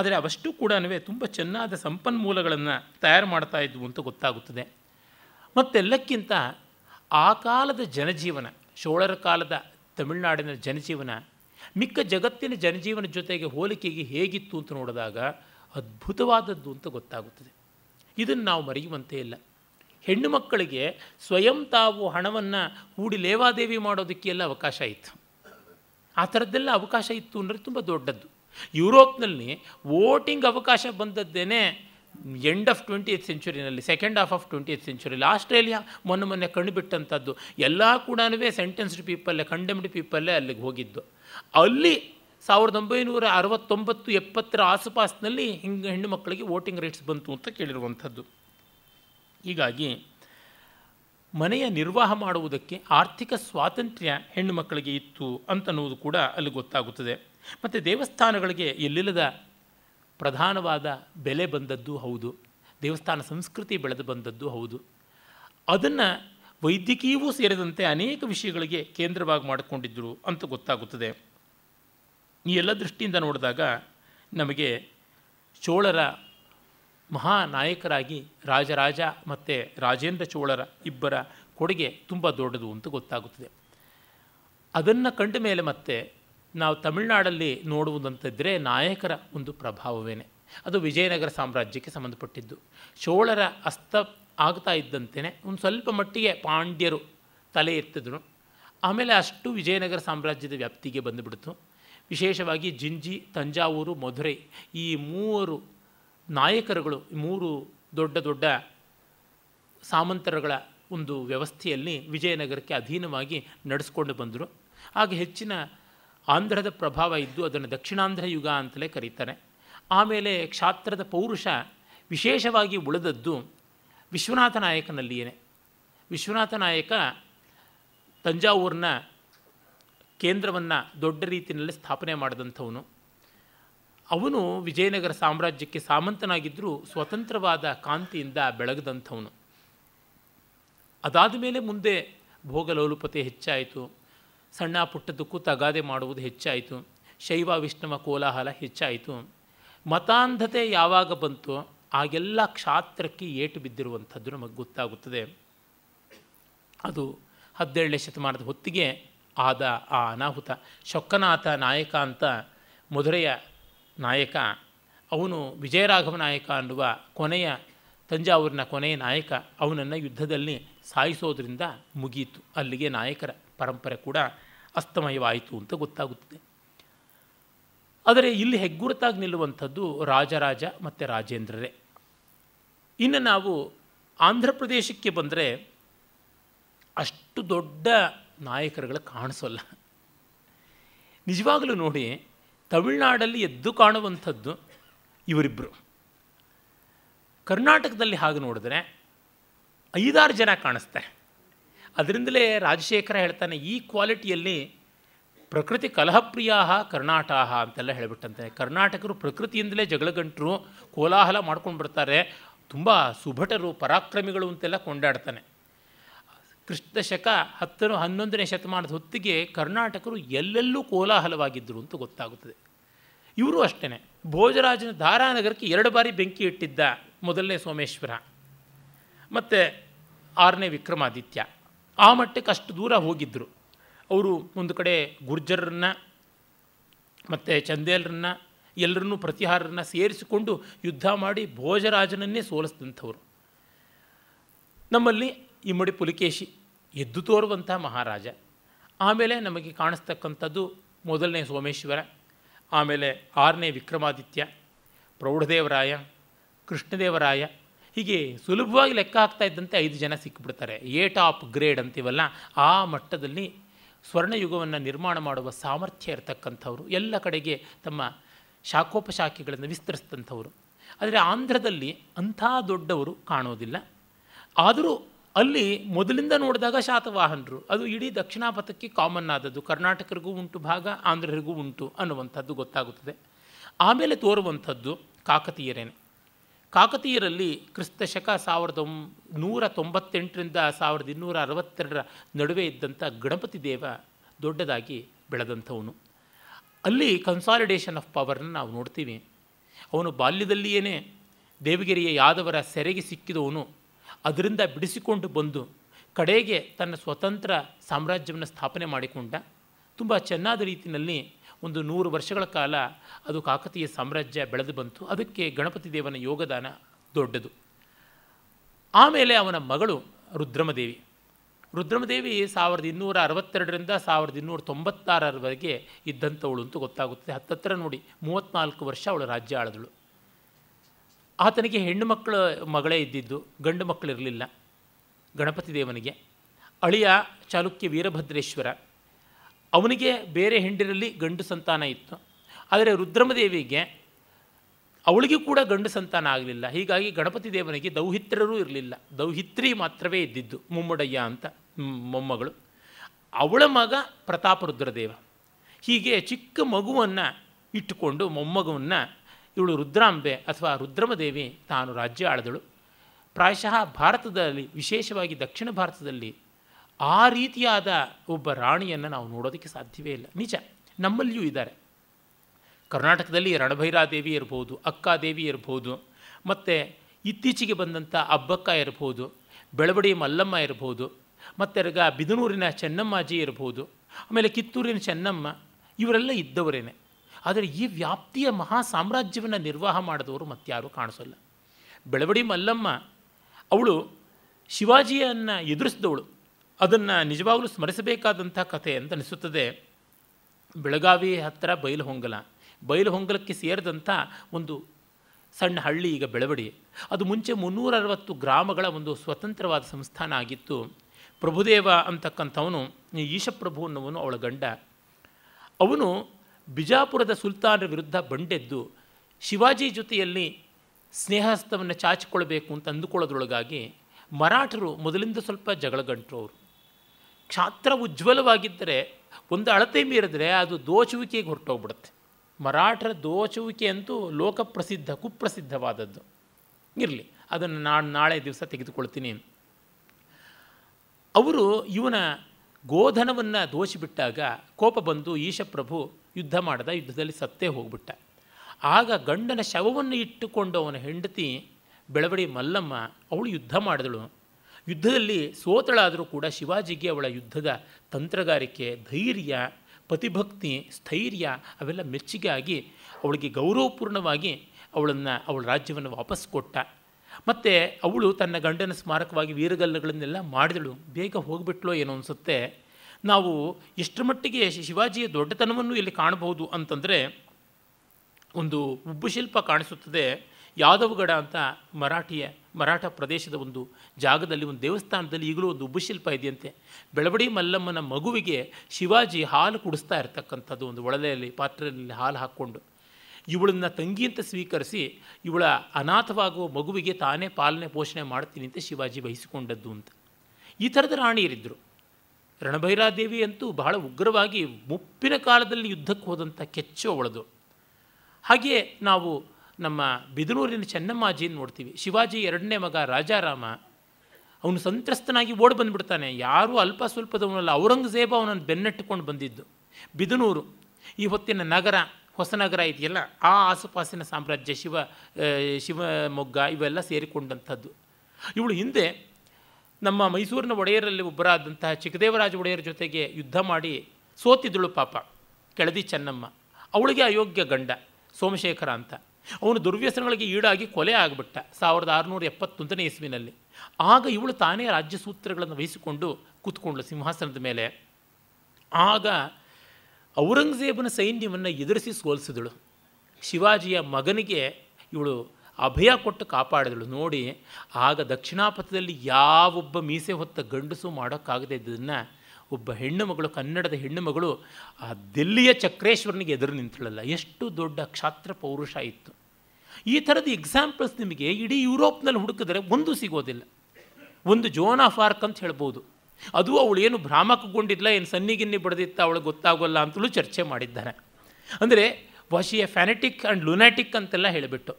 ಆದರೆ ಅವಷ್ಟು ಕೂಡ ತುಂಬ ಚೆನ್ನಾದ ಸಂಪನ್ಮೂಲಗಳನ್ನು ತಯಾರು ಮಾಡ್ತಾ ಇದ್ವು ಅಂತ ಗೊತ್ತಾಗುತ್ತದೆ ಮತ್ತೆಲ್ಲಕ್ಕಿಂತ ಆ ಕಾಲದ ಜನಜೀವನ ಶೋಳರ ಕಾಲದ ತಮಿಳುನಾಡಿನ ಜನಜೀವನ ಮಿಕ್ಕ ಜಗತ್ತಿನ ಜನಜೀವನ ಜೊತೆಗೆ ಹೋಲಿಕೆಗೆ ಹೇಗಿತ್ತು ಅಂತ ನೋಡಿದಾಗ ಅದ್ಭುತವಾದದ್ದು ಅಂತ ಗೊತ್ತಾಗುತ್ತದೆ ಇದನ್ನು ನಾವು ಮರೆಯುವಂತೆ ಇಲ್ಲ ಹೆಣ್ಣು ಮಕ್ಕಳಿಗೆ ಸ್ವಯಂ ತಾವು ಹಣವನ್ನು ಹೂಡಿ ಲೇವಾದೇವಿ ಮಾಡೋದಕ್ಕೆಲ್ಲ ಅವಕಾಶ ಇತ್ತು ಆ ಥರದ್ದೆಲ್ಲ ಅವಕಾಶ ಇತ್ತು ಅಂದರೆ ತುಂಬ ದೊಡ್ಡದ್ದು ಯುರೋಪ್ನಲ್ಲಿ ವೋಟಿಂಗ್ ಅವಕಾಶ ಬಂದದ್ದೇನೆ ಎಂಡ್ ಆಫ್ ಟ್ವೆಂಟಿಯತ್ ಸೆಂಚುರಿನಲ್ಲಿ second half of twentieth century Australia ಮೊನ್ನೆ ಮೊನ್ನೆ ಕಣ್ಣು ಬಿಟ್ಟಂಥದ್ದು ಎಲ್ಲ ಕೂಡ ಸೆಂಟೆನ್ಸ್ಡ್ ಪೀಪಲ್ಲೇ ಕಂಡೆಮ್ಡ್ ಪೀಪಲ್ಲೇ ಅಲ್ಲಿಗೆ ಹೋಗಿದ್ದು ಅಲ್ಲಿ ಸಾವಿರದ ಒಂಬೈನೂರ ಅರವತ್ತೊಂಬತ್ತು ಎಪ್ಪತ್ತರ ಆಸುಪಾಸಿನಲ್ಲಿ ಹಿಂಗೆ ಹೆಣ್ಣು ಮಕ್ಕಳಿಗೆ ವೋಟಿಂಗ್ ರೈಟ್ಸ್ ಬಂತು ಅಂತ ಕೇಳಿರುವಂಥದ್ದು ಹೀಗಾಗಿ ಮನೆಯ ನಿರ್ವಾಹ ಮಾಡುವುದಕ್ಕೆ ಆರ್ಥಿಕ ಸ್ವಾತಂತ್ರ್ಯ ಹೆಣ್ಣು ಮಕ್ಕಳಿಗೆ ಇತ್ತು ಅಂತನ್ನುವುದು ಕೂಡ ಅಲ್ಲಿ ಗೊತ್ತಾಗುತ್ತದೆ ಮತ್ತು ದೇವಸ್ಥಾನಗಳಿಗೆ ಎಲ್ಲಿಲ್ಲದ ಪ್ರಧಾನವಾದ ಬೆಲೆ ಬಂದದ್ದು ಹೌದು ದೇವಸ್ಥಾನ ಸಂಸ್ಕೃತಿ ಬೆಳೆದು ಬಂದದ್ದು ಹೌದು ಅದನ್ನು ವೈದ್ಯಕೀಯವೂ ಸೇರಿದಂತೆ ಅನೇಕ ವಿಷಯಗಳಿಗೆ ಕೇಂದ್ರವಾಗಿ ಮಾಡಿಕೊಂಡಿದ್ದರು ಅಂತ ಗೊತ್ತಾಗುತ್ತದೆ ಈ ಎಲ್ಲ ದೃಷ್ಟಿಯಿಂದ ನೋಡಿದಾಗ ನಮಗೆ ಚೋಳರ ಮಹಾನಾಯಕರಾಗಿ ರಾಜರಾಜ ಮತ್ತು ರಾಜೇಂದ್ರ ಚೋಳರ ಇಬ್ಬರ ಕೊಡುಗೆ ತುಂಬ ದೊಡ್ಡದು ಅಂತ ಗೊತ್ತಾಗುತ್ತದೆ ಅದನ್ನು ಕಂಡ ಮೇಲೆ ಮತ್ತೆ ನಾವು ತಮಿಳುನಾಡಲ್ಲಿ ನೋಡುವುದಂತಿದ್ದರೆ ನಾಯಕರ ಒಂದು ಪ್ರಭಾವವೇನೆ ಅದು ವಿಜಯನಗರ ಸಾಮ್ರಾಜ್ಯಕ್ಕೆ ಸಂಬಂಧಪಟ್ಟಿದ್ದು ಚೋಳರ ಅಸ್ತ ಆಗ್ತಾ ಇದ್ದಂತೆಯೇ ಒಂದು ಸ್ವಲ್ಪ ಮಟ್ಟಿಗೆ ಪಾಂಡ್ಯರು ತಲೆ ಎತ್ತಿದ್ರು ಆಮೇಲೆ ಅಷ್ಟು ವಿಜಯನಗರ ಸಾಮ್ರಾಜ್ಯದ ವ್ಯಾಪ್ತಿಗೆ ಬಂದುಬಿಡ್ತು ವಿಶೇಷವಾಗಿ ಜಿಂಜಿ ತಂಜಾವೂರು ಮಧುರೈ ಈ ಮೂವರು ನಾಯಕರುಗಳು ಮೂರು ದೊಡ್ಡ ದೊಡ್ಡ ಸಾಮಂತರಗಳ ಒಂದು ವ್ಯವಸ್ಥೆಯಲ್ಲಿ ವಿಜಯನಗರಕ್ಕೆ ಅಧೀನವಾಗಿ ನಡೆಸ್ಕೊಂಡು ಬಂದರು ಆಗ ಹೆಚ್ಚಿನ ಆಂಧ್ರದ ಪ್ರಭಾವ ಇದ್ದು ಅದನ್ನು ದಕ್ಷಿಣಾಂಧ್ರ ಯುಗ ಅಂತಲೇ ಕರೀತಾರೆ ಆಮೇಲೆ ಕ್ಷಾತ್ರದ ಪೌರುಷ ವಿಶೇಷವಾಗಿ ಉಳಿದದ್ದು ವಿಶ್ವನಾಥ ನಾಯಕನಲ್ಲಿಯೇ ವಿಶ್ವನಾಥ ನಾಯಕ ತಂಜಾವೂರಿನ ಕೇಂದ್ರವನ್ನು ದೊಡ್ಡ ರೀತಿಯಲ್ಲಿ ಸ್ಥಾಪನೆ ಮಾಡಿದಂಥವನು ಅವನು ವಿಜಯನಗರ ಸಾಮ್ರಾಜ್ಯಕ್ಕೆ ಸಾಮಂತನಾಗಿದ್ದರೂ ಸ್ವತಂತ್ರವಾದ ಕಾಂತಿಯಿಂದ ಬೆಳಗದಂಥವನು ಅದಾದ ಮೇಲೆ ಮುಂದೆ ಭೋಗಲೌಲುಪತೆ ಹೆಚ್ಚಾಯಿತು ಸಣ್ಣ ಪುಟ್ಟದಕ್ಕೂ ತಗಾದೆ ಮಾಡುವುದು ಹೆಚ್ಚಾಯಿತು ಶೈವ ವಿಷ್ಣುವ ಕೋಲಾಹಲ ಹೆಚ್ಚಾಯಿತು ಮತಾಂಧತೆ ಯಾವಾಗ ಬಂತೋ ಆಗೆಲ್ಲ ಕ್ಷಾತ್ರಕ್ಕೆ ಏಟು ಬಿದ್ದಿರುವಂಥದ್ದು ನಮಗೆ ಗೊತ್ತಾಗುತ್ತದೆ ಅದು ಹದಿನೇಳನೇ ಶತಮಾನದ ಹೊತ್ತಿಗೆ ಆದ ಆ ಅನಾಹುತ ಶೊಕ್ಕನಾಥ ನಾಯಕ ಅಂತ ಮಧುರೆಯ ನಾಯಕ ಅವನು ವಿಜಯರಾಘವ ನಾಯಕ ಅನ್ನುವ ಕೊನೆಯ ತಂಜಾವೂರಿನ ಕೊನೆಯ ನಾಯಕ ಅವನನ್ನು ಯುದ್ಧದಲ್ಲಿ ಸಾಯಿಸೋದ್ರಿಂದ ಮುಗಿಯಿತು ಅಲ್ಲಿಗೆ ನಾಯಕರ ಪರಂಪರೆ ಕೂಡ ಅಸ್ತಮಯವಾಯಿತು ಅಂತ ಗೊತ್ತಾಗುತ್ತದೆ ಆದರೆ ಇಲ್ಲಿ ಹೆಗ್ಗುರುತಾಗಿ ನಿಲ್ಲುವಂಥದ್ದು ರಾಜರಾಜ ಮತ್ತು ರಾಜೇಂದ್ರರೇ ಇನ್ನು ನಾವು ಆಂಧ್ರ ಪ್ರದೇಶಕ್ಕೆ ಬಂದರೆ ಅಷ್ಟು ದೊಡ್ಡ ನಾಯಕರುಗಳು ಕಾಣಿಸೋಲ್ಲ ನಿಜವಾಗಲೂ ನೋಡಿ ತಮಿಳುನಾಡಲ್ಲಿ ಎದ್ದು ಕಾಣುವಂಥದ್ದು ಇವರಿಬ್ಬರು ಕರ್ನಾಟಕದಲ್ಲಿ ಹಾಗೆ ನೋಡಿದ್ರೆ ಐದಾರು ಜನ ಕಾಣಿಸ್ತಾರೆ ಅದರಿಂದಲೇ ರಾಜಶೇಖರ ಹೇಳ್ತಾನೆ ಈ ಕ್ವಾಲಿಟಿಯಲ್ಲಿ ಪ್ರಕೃತಿ ಕಲಹಪ್ರಿಯ ಕರ್ನಾಟ ಅಂತೆಲ್ಲ ಹೇಳಿಬಿಟ್ಟಂತೆ ಕರ್ನಾಟಕರು ಪ್ರಕೃತಿಯಿಂದಲೇ ಜಗಳಗಂಟರು ಕೋಲಾಹಲ ಮಾಡ್ಕೊಂಡು ಬರ್ತಾರೆ ತುಂಬ ಸುಭಟರು ಪರಾಕ್ರಮಿಗಳು ಅಂತೆಲ್ಲ ಕೊಂಡಾಡ್ತಾನೆ ಕೃಷ್ಣ ಶಕ ಹತ್ತರು ಹನ್ನೊಂದನೇ ಶತಮಾನದ ಹೊತ್ತಿಗೆ ಕರ್ನಾಟಕರು ಎಲ್ಲೆಲ್ಲೂ ಕೋಲಾಹಲವಾಗಿದ್ದರು ಅಂತ ಗೊತ್ತಾಗುತ್ತದೆ ಇವರು ಅಷ್ಟೇ ಭೋಜರಾಜನ ಧಾರಾನಗರಕ್ಕೆ ಎರಡು ಬಾರಿ ಬೆಂಕಿ ಇಟ್ಟಿದ್ದ ಮೊದಲನೇ ಸೋಮೇಶ್ವರ ಮತ್ತು ಆರನೇ ವಿಕ್ರಮಾದಿತ್ಯ ಆ ಮಟ್ಟಕ್ಕೆ ಅಷ್ಟು ದೂರ ಹೋಗಿದ್ದರು ಅವರು ಒಂದು ಕಡೆ ಗುರ್ಜರನ್ನ ಮತ್ತು ಚಂದೇಲರನ್ನ ಎಲ್ಲರನ್ನೂ ಪ್ರತಿಹಾರರನ್ನ ಸೇರಿಸಿಕೊಂಡು ಯುದ್ಧ ಮಾಡಿ ಭೋಜರಾಜನನ್ನೇ ಸೋಲಿಸಿದಂಥವ್ರು ನಮ್ಮಲ್ಲಿ ಇಮ್ಮಡಿ ಪುಲಿಕೇಶಿ ಎದ್ದು ತೋರುವಂಥ ಮಹಾರಾಜ ಆಮೇಲೆ ನಮಗೆ ಕಾಣಿಸ್ತಕ್ಕಂಥದ್ದು ಮೊದಲನೇ ಸೋಮೇಶ್ವರ ಆಮೇಲೆ ಆರನೇ ವಿಕ್ರಮಾದಿತ್ಯ ಪ್ರೌಢದೇವರಾಯ ಕೃಷ್ಣದೇವರಾಯ ಹೀಗೆ ಸುಲಭವಾಗಿ ಲೆಕ್ಕ ಹಾಕ್ತಾ ಇದ್ದಂತೆ ಐದು ಜನ ಸಿಕ್ಕಿಬಿಡ್ತಾರೆ ಎ ಟಾಪ್ ಗ್ರೇಡ್ ಅಂತೀವಲ್ಲ ಆ ಮಟ್ಟದಲ್ಲಿ ಸ್ವರ್ಣಯುಗವನ್ನು ನಿರ್ಮಾಣ ಮಾಡುವ ಸಾಮರ್ಥ್ಯ ಇರತಕ್ಕಂಥವ್ರು ಎಲ್ಲ ಕಡೆಗೆ ತಮ್ಮ ಶಾಖೋಪಶಾಖೆಗಳನ್ನು ವಿಸ್ತರಿಸಿದಂಥವ್ರು ಆದರೆ ಆಂಧ್ರದಲ್ಲಿ ಅಂಥ ದೊಡ್ಡವರು ಕಾಣೋದಿಲ್ಲ ಆದರೂ ಅಲ್ಲಿ ಮೊದಲಿಂದ ನೋಡಿದಾಗ ಶಾತವಾಹನರು ಅದು ಇಡೀ ದಕ್ಷಿಣಾಪಥಕ್ಕೆ ಕಾಮನ್ ಆದದ್ದು ಕರ್ನಾಟಕರಿಗೂ ಉಂಟು ಭಾಗ ಆಂಧ್ರರಿಗೂ ಉಂಟು ಅನ್ನುವಂಥದ್ದು ಗೊತ್ತಾಗುತ್ತದೆ ಆಮೇಲೆ ತೋರುವಂಥದ್ದು ಕಾಕತೀಯರೇನೆ ಕಾಕತೀಯರಲ್ಲಿ ಕ್ರಿಸ್ತ ಶಕ ಸಾವಿರದ ನೂರ ತೊಂಬತ್ತೆಂಟರಿಂದ ಸಾವಿರದ ಇನ್ನೂರ ಅರವತ್ತೆರಡರ ನಡುವೆ ಇದ್ದಂಥ ಗಣಪತಿ ದೇವ ದೊಡ್ಡದಾಗಿ ಬೆಳೆದಂಥವನು ಅಲ್ಲಿ ಕನ್ಸಾಲಿಡೇಷನ್ ಆಫ್ ಪವರ್ನ ನಾವು ನೋಡ್ತೀವಿ ಅವನು ಬಾಲ್ಯದಲ್ಲಿಯೇ ದೇವಗಿರಿಯ ಯಾದವರ ಸೆರೆಗೆ ಸಿಕ್ಕಿದವನು ಅದರಿಂದ ಬಿಡಿಸಿಕೊಂಡು ಬಂದು ಕಡೆಗೆ ತನ್ನ ಸ್ವತಂತ್ರ ಸಾಮ್ರಾಜ್ಯವನ್ನು ಸ್ಥಾಪನೆ ಮಾಡಿಕೊಂಡ ತುಂಬ ಚೆನ್ನಾದ ರೀತಿಯಲ್ಲಿ ಒಂದು ನೂರು ವರ್ಷಗಳ ಕಾಲ ಅದು ಕಾಕತೀಯ ಸಾಮ್ರಾಜ್ಯ ಬೆಳೆದು ಬಂತು ಅದಕ್ಕೆ ಗಣಪತಿ ದೇವನ ಯೋಗದಾನ ದೊಡ್ಡದು ಆಮೇಲೆ ಅವನ ಮಗಳು ರುದ್ರಮದೇವಿ ರುದ್ರಮದೇವಿ ಸಾವಿರದ ಇನ್ನೂರ ಅರವತ್ತೆರಡರಿಂದ ಸಾವಿರದ ಇನ್ನೂರ ತೊಂಬತ್ತಾರರವರೆಗೆ ಇದ್ದಂಥವಳು ಅಂತೂ ಗೊತ್ತಾಗುತ್ತದೆ ಹತ್ತತ್ರ ನೋಡಿ ಮೂವತ್ತ್ನಾಲ್ಕು ವರ್ಷ ಅವಳು ರಾಜ್ಯ ಆಳದಳು ಆತನಿಗೆ ಹೆಣ್ಣು ಮಕ್ಕಳ ಮಗಳೇ ಇದ್ದಿದ್ದು ಗಂಡು ಮಕ್ಕಳಿರಲಿಲ್ಲ ಗಣಪತಿ ದೇವನಿಗೆ ಅಳಿಯ ಚಾಲುಕ್ಯ ವೀರಭದ್ರೇಶ್ವರ ಅವನಿಗೆ ಬೇರೆ ಹೆಂಡಿರಲ್ಲಿ ಗಂಡು ಸಂತಾನ ಇತ್ತು ಆದರೆ ರುದ್ರಮದೇವಿಗೆ ಅವಳಿಗೂ ಕೂಡ ಗಂಡು ಸಂತಾನ ಆಗಲಿಲ್ಲ ಹೀಗಾಗಿ ಗಣಪತಿ ದೇವನಿಗೆ ದೌಹಿತ್ರರೂ ಇರಲಿಲ್ಲ ದೌಹಿತ್ರಿ ಮಾತ್ರವೇ ಇದ್ದಿದ್ದು ಮೊಮ್ಮಡಯ್ಯ ಅಂತ ಮೊಮ್ಮಗಳು ಅವಳ ಮಗ ಪ್ರತಾಪ ರುದ್ರದೇವ ಹೀಗೆ ಚಿಕ್ಕ ಮಗುವನ್ನು ಇಟ್ಟುಕೊಂಡು ಮೊಮ್ಮಗುವನ್ನು ಇವಳು ರುದ್ರಾಂಬೆ ಅಥವಾ ರುದ್ರಮದೇವಿ ತಾನು ರಾಜ್ಯ ಆಳಿದಳು ಪ್ರಾಯಶಃ ಭಾರತದಲ್ಲಿ ವಿಶೇಷವಾಗಿ ದಕ್ಷಿಣ ಭಾರತದಲ್ಲಿ ಆ ರೀತಿಯಾದ ಒಬ್ಬ ರಾಣಿಯನ್ನು ನಾವು ನೋಡೋದಕ್ಕೆ ಸಾಧ್ಯವೇ ಇಲ್ಲ ನಿಜ ನಮ್ಮಲ್ಲಿಯೂ ಇದ್ದಾರೆ ಕರ್ನಾಟಕದಲ್ಲಿ ರಣಭೈರಾದೇವಿ ಇರ್ಬೋದು ಅಕ್ಕಾದೇವಿ ಇರ್ಬೋದು ಮತ್ತು ಇತ್ತೀಚೆಗೆ ಬಂದಂಥ ಅಬ್ಬಕ್ಕ ಇರ್ಬೋದು ಬೆಳವಡಿ ಮಲ್ಲಮ್ಮ ಇರ್ಬೋದು ಮತ್ತೆರ್ಗ ಬಿದನೂರಿನ ಚೆನ್ನಮ್ಮಾಜಿ ಇರ್ಬೋದು ಆಮೇಲೆ ಕಿತ್ತೂರಿನ ಚೆನ್ನಮ್ಮ ಇವರೆಲ್ಲ ಇದ್ದವರೇನೆ ಆದರೆ ಈ ವ್ಯಾಪ್ತಿಯ ಮಹಾ ಸಾಮ್ರಾಜ್ಯವನ್ನು ನಿರ್ವಾಹ ಮಾಡಿದವರು ಮತ್ತಾರೂ ಕಾಣಿಸೋಲ್ಲ ಬೆಳವಡಿ ಮಲ್ಲಮ್ಮ ಅವಳು ಶಿವಾಜಿಯನ್ನು ಎದುರಿಸಿದವಳು ಅದನ್ನು ನಿಜವಾಗಲೂ ಸ್ಮರಿಸಬೇಕಾದಂಥ ಕಥೆ ಅಂತ ಅನಿಸುತ್ತದೆ ಬೆಳಗಾವಿ ಹತ್ತಿರ ಬಯಲು ಹೊಂಗಲಕ್ಕೆ ಸೇರಿದಂಥ ಒಂದು ಸಣ್ಣ ಹಳ್ಳಿ ಈಗ ಬೆಳವಡಿ ಅದು ಮುಂಚೆ ಮುನ್ನೂರ ಅರವತ್ತು ಗ್ರಾಮಗಳ ಒಂದು ಸ್ವತಂತ್ರವಾದ ಸಂಸ್ಥಾನ ಆಗಿತ್ತು ಪ್ರಭುದೇವ ಅಂತಕ್ಕಂಥವನು ಈಶಪ್ರಭು ಅನ್ನುವನು ಅವಳ ಗಂಡ ಅವನು ಬಿಜಾಪುರದ ಸುಲ್ತಾನರ ವಿರುದ್ಧ ಬಂಡೆದ್ದು ಶಿವಾಜಿ ಜೊತೆಯಲ್ಲಿ ಸ್ನೇಹಸ್ಥವನ್ನು ಚಾಚಿಕೊಳ್ಬೇಕು ಅಂತ ಅಂದುಕೊಳ್ಳೋದ್ರೊಳಗಾಗಿ ಮರಾಠರು ಮೊದಲಿಂದ ಸ್ವಲ್ಪ ಜಗಳಗಂಟರು ಅವರು ಕ್ಷಾತ್ರ ಉಜ್ವಲವಾಗಿದ್ದರೆ ಒಂದು ಅಳತೆ ಮೀರಿದ್ರೆ ಅದು ದೋಚುವಿಕೆಗೆ ಹೊರಟೋಗ್ಬಿಡುತ್ತೆ ಮರಾಠರ ದೋಚುವಿಕೆ ಅಂತೂ ಲೋಕಪ್ರಸಿದ್ಧ ಕುಪ್ರಸಿದ್ಧವಾದದ್ದು ಇರಲಿ ಅದನ್ನು ನಾನು ನಾಳೆ ದಿವಸ ತೆಗೆದುಕೊಳ್ತೀನಿ ಅವರು ಇವನ ಗೋಧನವನ್ನು ದೋಷಿಬಿಟ್ಟಾಗ ಕೋಪ ಬಂದು ಈಶಪ್ರಭು ಯುದ್ಧ ಮಾಡಿದ ಯುದ್ಧದಲ್ಲಿ ಸತ್ತೇ ಹೋಗ್ಬಿಟ್ಟ ಆಗ ಗಂಡನ ಶವವನ್ನು ಇಟ್ಟುಕೊಂಡು ಅವನ ಹೆಂಡತಿ ಬೆಳವಡಿ ಮಲ್ಲಮ್ಮ ಅವಳು ಯುದ್ಧ ಮಾಡಿದಳು ಯುದ್ಧದಲ್ಲಿ ಸೋತಳಾದರೂ ಕೂಡ ಶಿವಾಜಿಗೆ ಅವಳ ಯುದ್ಧದ ತಂತ್ರಗಾರಿಕೆ ಧೈರ್ಯ ಪತಿಭಕ್ತಿ ಸ್ಥೈರ್ಯ ಅವೆಲ್ಲ ಮೆಚ್ಚುಗೆ ಆಗಿ ಅವಳಿಗೆ ಗೌರವಪೂರ್ಣವಾಗಿ ಅವಳನ್ನು ಅವಳ ರಾಜ್ಯವನ್ನು ವಾಪಸ್ ಕೊಟ್ಟ ಮತ್ತು ಅವಳು ತನ್ನ ಗಂಡನ ಸ್ಮಾರಕವಾಗಿ ವೀರಗಲ್ಲಗಳನ್ನೆಲ್ಲ ಮಾಡಿದಳು ಬೇಗ ಹೋಗಿಬಿಟ್ಲೋ ಏನೋ ಅನಿಸುತ್ತೆ ನಾವು ಎಷ್ಟರ ಮಟ್ಟಿಗೆ ಶಿವಾಜಿಯ ದೊಡ್ಡತನವನ್ನು ಇಲ್ಲಿ ಕಾಣಬಹುದು ಅಂತಂದರೆ ಒಂದು ಉಬ್ಬುಶಿಲ್ಪ ಕಾಣಿಸುತ್ತದೆ ಯಾದವಗಡ ಅಂತ ಮರಾಠಿಯ ಮರಾಠ ಪ್ರದೇಶದ ಒಂದು ಜಾಗದಲ್ಲಿ ಒಂದು ದೇವಸ್ಥಾನದಲ್ಲಿ ಈಗಲೂ ಒಂದು ಉಬ್ಬುಶಿಲ್ಪ ಇದೆಯಂತೆ ಬೆಳವಡಿ ಮಲ್ಲಮ್ಮನ ಮಗುವಿಗೆ ಶಿವಾಜಿ ಹಾಲು ಕುಡಿಸ್ತಾ ಇರ್ತಕ್ಕಂಥದ್ದು ಒಂದು ಒಳಲೆಯಲ್ಲಿ ಪಾತ್ರೆಯಲ್ಲಿ ಹಾಲು ಹಾಕ್ಕೊಂಡು ಇವಳನ್ನು ತಂಗಿ ಅಂತ ಸ್ವೀಕರಿಸಿ ಇವಳ ಅನಾಥವಾಗುವ ಮಗುವಿಗೆ ತಾನೇ ಪಾಲನೆ ಪೋಷಣೆ ಮಾಡ್ತೀನಿ ಅಂತ ಶಿವಾಜಿ ವಹಿಸಿಕೊಂಡದ್ದು ಅಂತ ಈ ಥರದ ರಾಣಿಯರಿದ್ದರು ರಣಭೈರಾದೇವಿ ಅಂತೂ ಬಹಳ ಉಗ್ರವಾಗಿ ಮುಪ್ಪಿನ ಕಾಲದಲ್ಲಿ ಯುದ್ಧಕ್ಕೆ ಹೋದಂಥ ಕೆಚ್ಚು ಅವಳದು ಹಾಗೆಯೇ ನಾವು ನಮ್ಮ ಬಿದನೂರಿನ ಚೆನ್ನಮ್ಮಾಜಿಯನ್ನು ನೋಡ್ತೀವಿ ಶಿವಾಜಿ ಎರಡನೇ ಮಗ ರಾಜಾರಾಮ ಅವನು ಸಂತ್ರಸ್ತನಾಗಿ ಓಡಿ ಬಂದುಬಿಡ್ತಾನೆ ಯಾರೂ ಅಲ್ಪ ಸ್ವಲ್ಪದವನಲ್ಲ ಔರಂಗಜೇಬ ಅವನನ್ನು ಬೆನ್ನಟ್ಟುಕೊಂಡು ಬಂದಿದ್ದು ಬಿದನೂರು ಈ ಹೊತ್ತಿನ ನಗರ ಹೊಸನಗರ ಇದೆಯಲ್ಲ ಆ ಆಸುಪಾಸಿನ ಸಾಮ್ರಾಜ್ಯ ಶಿವ ಶಿವಮೊಗ್ಗ ಇವೆಲ್ಲ ಸೇರಿಕೊಂಡಂಥದ್ದು ಇವಳು ಹಿಂದೆ ನಮ್ಮ ಮೈಸೂರಿನ ಒಡೆಯರಲ್ಲಿ ಒಬ್ಬರಾದಂತಹ ಚಿಕ್ಕದೇವರಾಜ ಒಡೆಯರ ಜೊತೆಗೆ ಯುದ್ಧ ಮಾಡಿ ಸೋತಿದ್ದಳು ಪಾಪ ಕೆಳದಿ ಚೆನ್ನಮ್ಮ ಅವಳಿಗೆ ಅಯೋಗ್ಯ ಗಂಡ ಸೋಮಶೇಖರ ಅಂತ ಅವನು ದುರ್ವ್ಯಸನಗಳಿಗೆ ಈಡಾಗಿ ಕೊಲೆ ಆಗಿಬಿಟ್ಟ ಸಾವಿರದ ಆರುನೂರ ಎಪ್ಪತ್ತೊಂದನೇ ಇಸ್ವಿನಲ್ಲಿ ಆಗ ಇವಳು ತಾನೇ ರಾಜ್ಯ ಸೂತ್ರಗಳನ್ನು ವಹಿಸಿಕೊಂಡು ಕೂತ್ಕೊಂಡ್ಳು ಸಿಂಹಾಸನದ ಮೇಲೆ ಆಗ ಔರಂಗಜೇಬನ ಸೈನ್ಯವನ್ನು ಎದುರಿಸಿ ಸೋಲಿಸಿದಳು ಶಿವಾಜಿಯ ಮಗನಿಗೆ ಇವಳು ಅಭಯ ಕೊಟ್ಟು ಕಾಪಾಡಿದಳು ನೋಡಿ ಆಗ ದಕ್ಷಿಣಾಪಥದಲ್ಲಿ ಯಾವೊಬ್ಬ ಮೀಸೆ ಹೊತ್ತ ಗಂಡಸು ಮಾಡೋಕ್ಕಾಗದೇ ಇದ್ದದನ್ನು ಒಬ್ಬ ಹೆಣ್ಣು ಮಗಳು ಕನ್ನಡದ ಹೆಣ್ಣು ಮಗಳು ಆ ದಿಲ್ಲಿಯ ಚಕ್ರೇಶ್ವರನಿಗೆ ಎದುರು ನಿಂತಳಲ್ಲ ಎಷ್ಟು ದೊಡ್ಡ ಕ್ಷಾತ್ರ ಪೌರುಷ ಇತ್ತು ಈ ಥರದ ಎಕ್ಸಾಂಪಲ್ಸ್ ನಿಮಗೆ ಇಡೀ ಯುರೋಪ್ನಲ್ಲಿ ಹುಡುಕಿದ್ರೆ ಒಂದು ಸಿಗೋದಿಲ್ಲ ಒಂದು ಜೋನ್ ಆಫ್ ಆರ್ಕ್ ಅಂತ ಹೇಳ್ಬೋದು ಅದು ಅವಳು ಏನು ಭ್ರಾಮಕಗೊಂಡಿಲ್ಲ ಏನು ಸನ್ನಿಗಿನ್ನಿ ಬಡದಿತ್ತ ಅವಳು ಗೊತ್ತಾಗೋಲ್ಲ ಅಂತಲೂ ಚರ್ಚೆ ಮಾಡಿದ್ದಾನೆ ಅಂದರೆ ವಾಶಿ ಫ್ಯಾನೆಟಿಕ್ ಆ್ಯಂಡ್ ಲುನಾಟಿಕ್ ಅಂತೆಲ್ಲ ಹೇಳಿಬಿಟ್ಟು